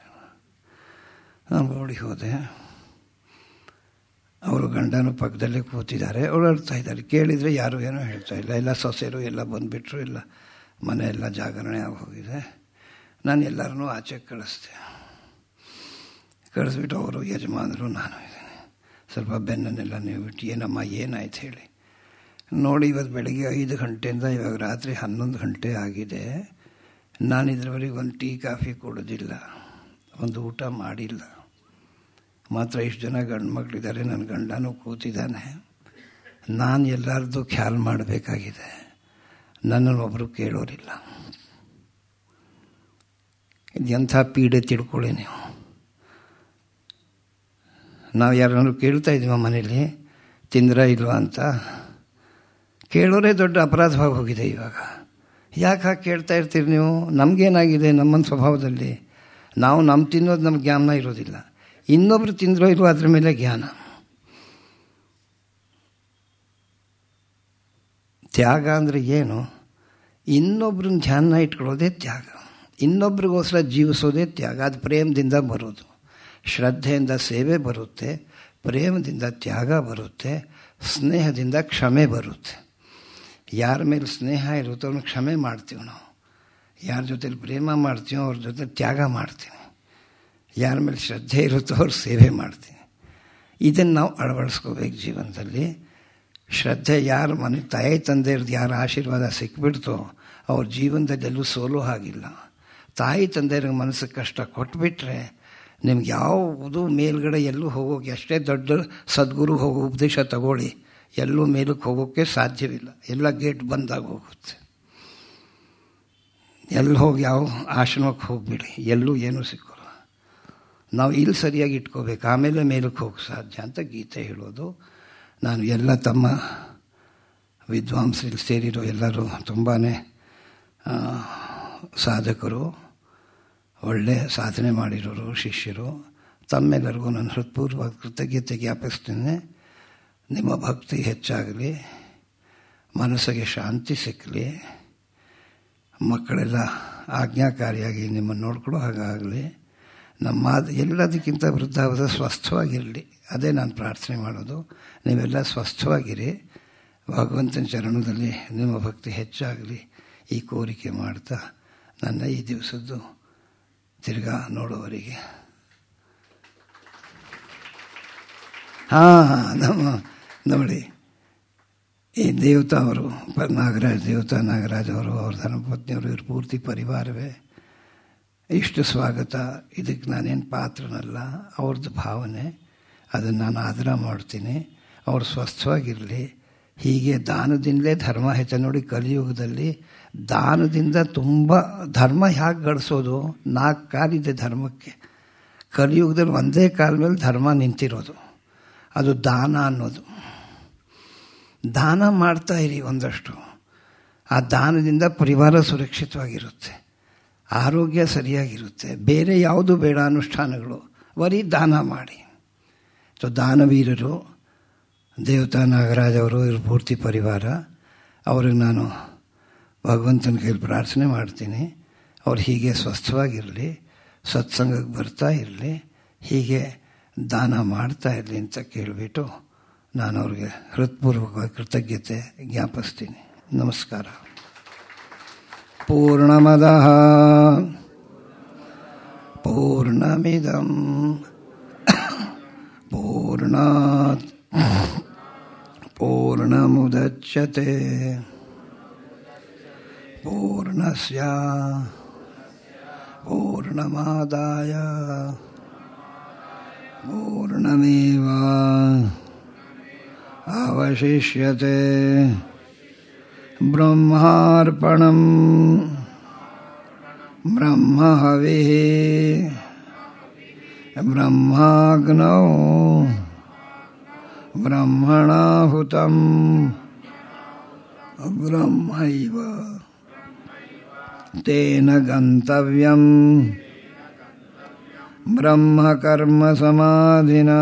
ನಾನು ಓಡಿ ಹೋದೆ ಅವರು ಗಂಡನೂ ಪಕ್ಕದಲ್ಲೇ ಕೂತಿದ್ದಾರೆ ಅವಳು ಅಳ್ತಾ ಇದ್ದಾರೆ ಕೇಳಿದರೆ ಯಾರು ಏನೂ ಹೇಳ್ತಾ ಇಲ್ಲ ಎಲ್ಲ ಸೊಸೆಯರು ಎಲ್ಲ ಬಂದುಬಿಟ್ರು ಎಲ್ಲ ಮನೆಯೆಲ್ಲ ಜಾಗರಣೆ ಆಗಿ ಹೋಗಿದೆ ನಾನು ಎಲ್ಲರನ್ನೂ ಆಚೆ ಕಳಿಸ್ದೆ ಕಳಿಸ್ಬಿಟ್ಟು ಅವರು ಯಜಮಾನರು ನಾನು ಇದ್ದೀನಿ ಸ್ವಲ್ಪ ಬೆನ್ನನ್ನೆಲ್ಲ ನೀವು ಬಿಟ್ಟು ಏನಮ್ಮ ಏನಾಯ್ತು ಹೇಳಿ ನೋಡಿ ಇವತ್ತು ಬೆಳಗ್ಗೆ ಐದು ಗಂಟೆಯಿಂದ ಇವಾಗ ರಾತ್ರಿ ಹನ್ನೊಂದು ಗಂಟೆ ಆಗಿದೆ ನಾನು ಇದ್ರವರೆಗೆ ಒಂದು ಟೀ ಕಾಫಿ ಕೊಡೋದಿಲ್ಲ ಒಂದು ಊಟ ಮಾಡಿಲ್ಲ ಮಾತ್ರ ಇಷ್ಟು ಜನ ಗಂಡು ಮಕ್ಕಳಿದ್ದಾರೆ ನನ್ನ ಗಂಡನೂ ಕೂತಿದ್ದಾನೆ ನಾನು ಎಲ್ಲರದ್ದು ಖ್ಯಾಲ್ ಮಾಡಬೇಕಾಗಿದೆ ನನ್ನನ್ನು ಒಬ್ಬರು ಕೇಳೋರಿಲ್ಲ ಇದು ಎಂಥ ಪೀಡೆ ತಿಳ್ಕೊಳ್ಳಿ ನೀವು ನಾವು ಯಾರನ್ನೂ ಕೇಳ್ತಾ ಇದ್ದೀವ ಮನೇಲಿ ತಿಂದ್ರ ಇಲ್ವಾ ಅಂತ ಕೇಳೋರೇ ದೊಡ್ಡ ಅಪರಾಧವಾಗಿ ಹೋಗಿದೆ ಇವಾಗ ಯಾಕೆ ಹಾಕಿ ಕೇಳ್ತಾ ಇರ್ತೀರಿ ನೀವು ನಮಗೇನಾಗಿದೆ ನಮ್ಮನ್ನು ಸ್ವಭಾವದಲ್ಲಿ ನಾವು ನಮ್ಮ ತಿನ್ನೋದು ನಮ್ಗೆ ಜ್ಞಾನ ಇರೋದಿಲ್ಲ ಇನ್ನೊಬ್ರು ತಿಂದರೂ ಇಲ್ವೋ ಅದ್ರ ಮೇಲೆ ಜ್ಞಾನ ತ್ಯಾಗ ಅಂದರೆ ಏನು ಇನ್ನೊಬ್ರನ್ನ ಧ್ಯಾನ ಇಟ್ಕೊಳ್ಳೋದೇ ತ್ಯಾಗ ಇನ್ನೊಬ್ರಿಗೋಸ್ಕರ ಜೀವಿಸೋದೇ ತ್ಯಾಗ ಅದು ಪ್ರೇಮದಿಂದ ಬರೋದು ಶ್ರದ್ಧೆಯಿಂದ ಸೇವೆ ಬರುತ್ತೆ ಪ್ರೇಮದಿಂದ ತ್ಯಾಗ ಬರುತ್ತೆ ಸ್ನೇಹದಿಂದ ಕ್ಷಮೆ ಬರುತ್ತೆ ಯಾರ ಮೇಲೆ ಸ್ನೇಹ ಇರುತ್ತೋ ಅವ್ರನ್ನ ಕ್ಷಮೆ ಮಾಡ್ತೀವಿ ನಾವು ಯಾರ ಜೊತೇಲಿ ಪ್ರೇಮ ಮಾಡ್ತೀವೋ ಅವ್ರ ಜೊತೆ ತ್ಯಾಗ ಮಾಡ್ತೀನಿ ಯಾರ ಮೇಲೆ ಶ್ರದ್ಧೆ ಇರುತ್ತೋ ಅವ್ರ ಸೇವೆ ಮಾಡ್ತೀನಿ ಇದನ್ನು ನಾವು ಅಳವಡಿಸ್ಕೋಬೇಕು ಜೀವನದಲ್ಲಿ ಶ್ರದ್ಧೆ ಯಾರ ಮನೆ ತಾಯಿ ತಂದೆಯವ್ರದ್ದು ಯಾರ ಆಶೀರ್ವಾದ ಸಿಕ್ಬಿಡ್ತೋ ಅವ್ರ ಜೀವನದಲ್ಲಿ ಎಲ್ಲೂ ಸೋಲೋ ಹಾಗಿಲ್ಲ ತಾಯಿ ತಂದೆಯವ್ರಿಗೆ ಮನಸ್ಸಿಗೆ ಕಷ್ಟ ಕೊಟ್ಬಿಟ್ರೆ ನಿಮ್ಗೆ ಯಾವುದು ಮೇಲ್ಗಡೆ ಎಲ್ಲೂ ಹೋಗೋಕೆ ಎಷ್ಟೇ ದೊಡ್ಡ ಸದ್ಗುರು ಹೋಗೋ ಉಪದೇಶ ತಗೊಳ್ಳಿ ಎಲ್ಲೂ ಮೇಲಕ್ಕೆ ಹೋಗೋಕ್ಕೆ ಸಾಧ್ಯವಿಲ್ಲ ಎಲ್ಲ ಗೇಟ್ ಬಂದಾಗ ಹೋಗುತ್ತೆ ಎಲ್ಲಿ ಹೋಗಿ ಯಾವ ಆಶ್ರಮಕ್ಕೆ ಹೋಗ್ಬೇಡಿ ಎಲ್ಲೂ ಏನೂ ಸಿಕ್ಕೋಲ್ಲ ನಾವು ಇಲ್ಲಿ ಸರಿಯಾಗಿ ಇಟ್ಕೋಬೇಕು ಆಮೇಲೆ ಮೇಲಕ್ಕೆ ಹೋಗಕ್ಕೆ ಸಾಧ್ಯ ಅಂತ ಗೀತೆ ಹೇಳೋದು ನಾನು ಎಲ್ಲ ತಮ್ಮ ವಿದ್ವಾಂಸರಿಗೆ ಸೇರಿರೋ ಎಲ್ಲರೂ ತುಂಬಾ ಸಾಧಕರು ಒಳ್ಳೆ ಸಾಧನೆ ಮಾಡಿರೋರು ಶಿಷ್ಯರು ತಮ್ಮೆಲ್ಲರಿಗೂ ನಾನು ಹೃತ್ಪೂರ್ವ ಕೃತಜ್ಞತೆ ಜ್ಞಾಪಿಸ್ತೀನಿ ನಿಮ್ಮ ಭಕ್ತಿ ಹೆಚ್ಚಾಗಲಿ ಮನಸ್ಸಿಗೆ ಶಾಂತಿ ಸಿಕ್ಕಲಿ ಮಕ್ಕಳೆಲ್ಲ ಆಜ್ಞಾಕಾರಿಯಾಗಿ ನಿಮ್ಮನ್ನು ನೋಡ್ಕೊಳ್ಳೋ ಹಾಗಾಗಲಿ ನಮ್ಮ ಎಲ್ಲದಕ್ಕಿಂತ ವೃದ್ಧಾವಧ ಸ್ವಸ್ಥವಾಗಿರಲಿ ಅದೇ ನಾನು ಪ್ರಾರ್ಥನೆ ಮಾಡೋದು ನೀವೆಲ್ಲ ಸ್ವಸ್ಥವಾಗಿರಿ ಭಗವಂತನ ಚರಣದಲ್ಲಿ ನಿಮ್ಮ ಭಕ್ತಿ ಹೆಚ್ಚಾಗಲಿ ಈ ಕೋರಿಕೆ ಮಾಡ್ತಾ ನನ್ನ ಈ ದಿವಸದ್ದು ತಿರ್ಗಾ ನೋಡೋವರಿಗೆ ಹಾಂ ನಮ್ಮ ನೋಡಿ ಈ ದೇವತಾ ಅವರು ನಾಗರಾಜ್ ದೇವತಾ ನಾಗರಾಜ್ ಅವರು ಅವ್ರ ಧರ್ಮಪತ್ನಿಯವರು ಇವ್ರ ಪೂರ್ತಿ ಪರಿವಾರವೇ ಇಷ್ಟು ಸ್ವಾಗತ ಇದಕ್ಕೆ ನಾನೇನು ಪಾತ್ರನಲ್ಲ ಅವ್ರದ್ದು ಭಾವನೆ ಅದನ್ನು ನಾನು ಆಧಾರ ಮಾಡ್ತೀನಿ ಅವರು ಸ್ವಸ್ಥವಾಗಿರಲಿ ಹೀಗೆ ದಾನದಿಂದಲೇ ಧರ್ಮ ಹೆಚ್ಚ ನೋಡಿ ಕಲಿಯುಗದಲ್ಲಿ ದಾನದಿಂದ ತುಂಬ ಧರ್ಮ ಹೇಗೆ ಗಳಿಸೋದು ನಾಲ್ಕು ಕಾಲಿದೆ ಧರ್ಮಕ್ಕೆ ಕಲಿಯುಗದಲ್ಲಿ ಒಂದೇ ಕಾಲ ಮೇಲೆ ಧರ್ಮ ನಿಂತಿರೋದು ಅದು ದಾನ ಅನ್ನೋದು ದಾನ ಮಾಡ್ತಾ ಇರಿ ಒಂದಷ್ಟು ಆ ದಾನದಿಂದ ಪರಿವಾರ ಸುರಕ್ಷಿತವಾಗಿರುತ್ತೆ ಆರೋಗ್ಯ ಸರಿಯಾಗಿರುತ್ತೆ ಬೇರೆ ಯಾವುದು ಬೇಡ ಅನುಷ್ಠಾನಗಳು ಬರೀ ದಾನ ಮಾಡಿ ಸೊ ದಾನವೀರರು ದೇವತಾ ನಾಗರಾಜ್ ಅವರು ಇವ್ರ ಪೂರ್ತಿ ಪರಿವಾರ ಅವ್ರಿಗೆ ನಾನು ಭಗವಂತನ ಕೈಲಿ ಪ್ರಾರ್ಥನೆ ಮಾಡ್ತೀನಿ ಅವ್ರು ಹೀಗೆ ಸ್ವಸ್ಥವಾಗಿರಲಿ ಸತ್ಸಂಗಕ್ಕೆ ಬರ್ತಾ ಇರಲಿ ಹೀಗೆ ದಾನ ಮಾಡ್ತಾ ಇರಲಿ ಅಂತ ಕೇಳಿಬಿಟ್ಟು ನಾನು हृत्पूर्वक ಹೃತ್ಪೂರ್ವಕವಾಗಿ ಕೃತಜ್ಞತೆ ಜ್ಞಾಪಿಸ್ತೀನಿ ನಮಸ್ಕಾರ पूर्णमदः पूर्ण पूर्णात् पूर्णमुदच्यते पूर्णस्य पूर्णमादाय पूर्णमेव अवशिष्यते ब्रह्मार्पणम् ब्रह्महविः ब्रह्माग्नौ ब्रह्मणाहुतं ब्रह्मैव तेन गन्तव्यम् ब्रह्मकर्मसमाधिना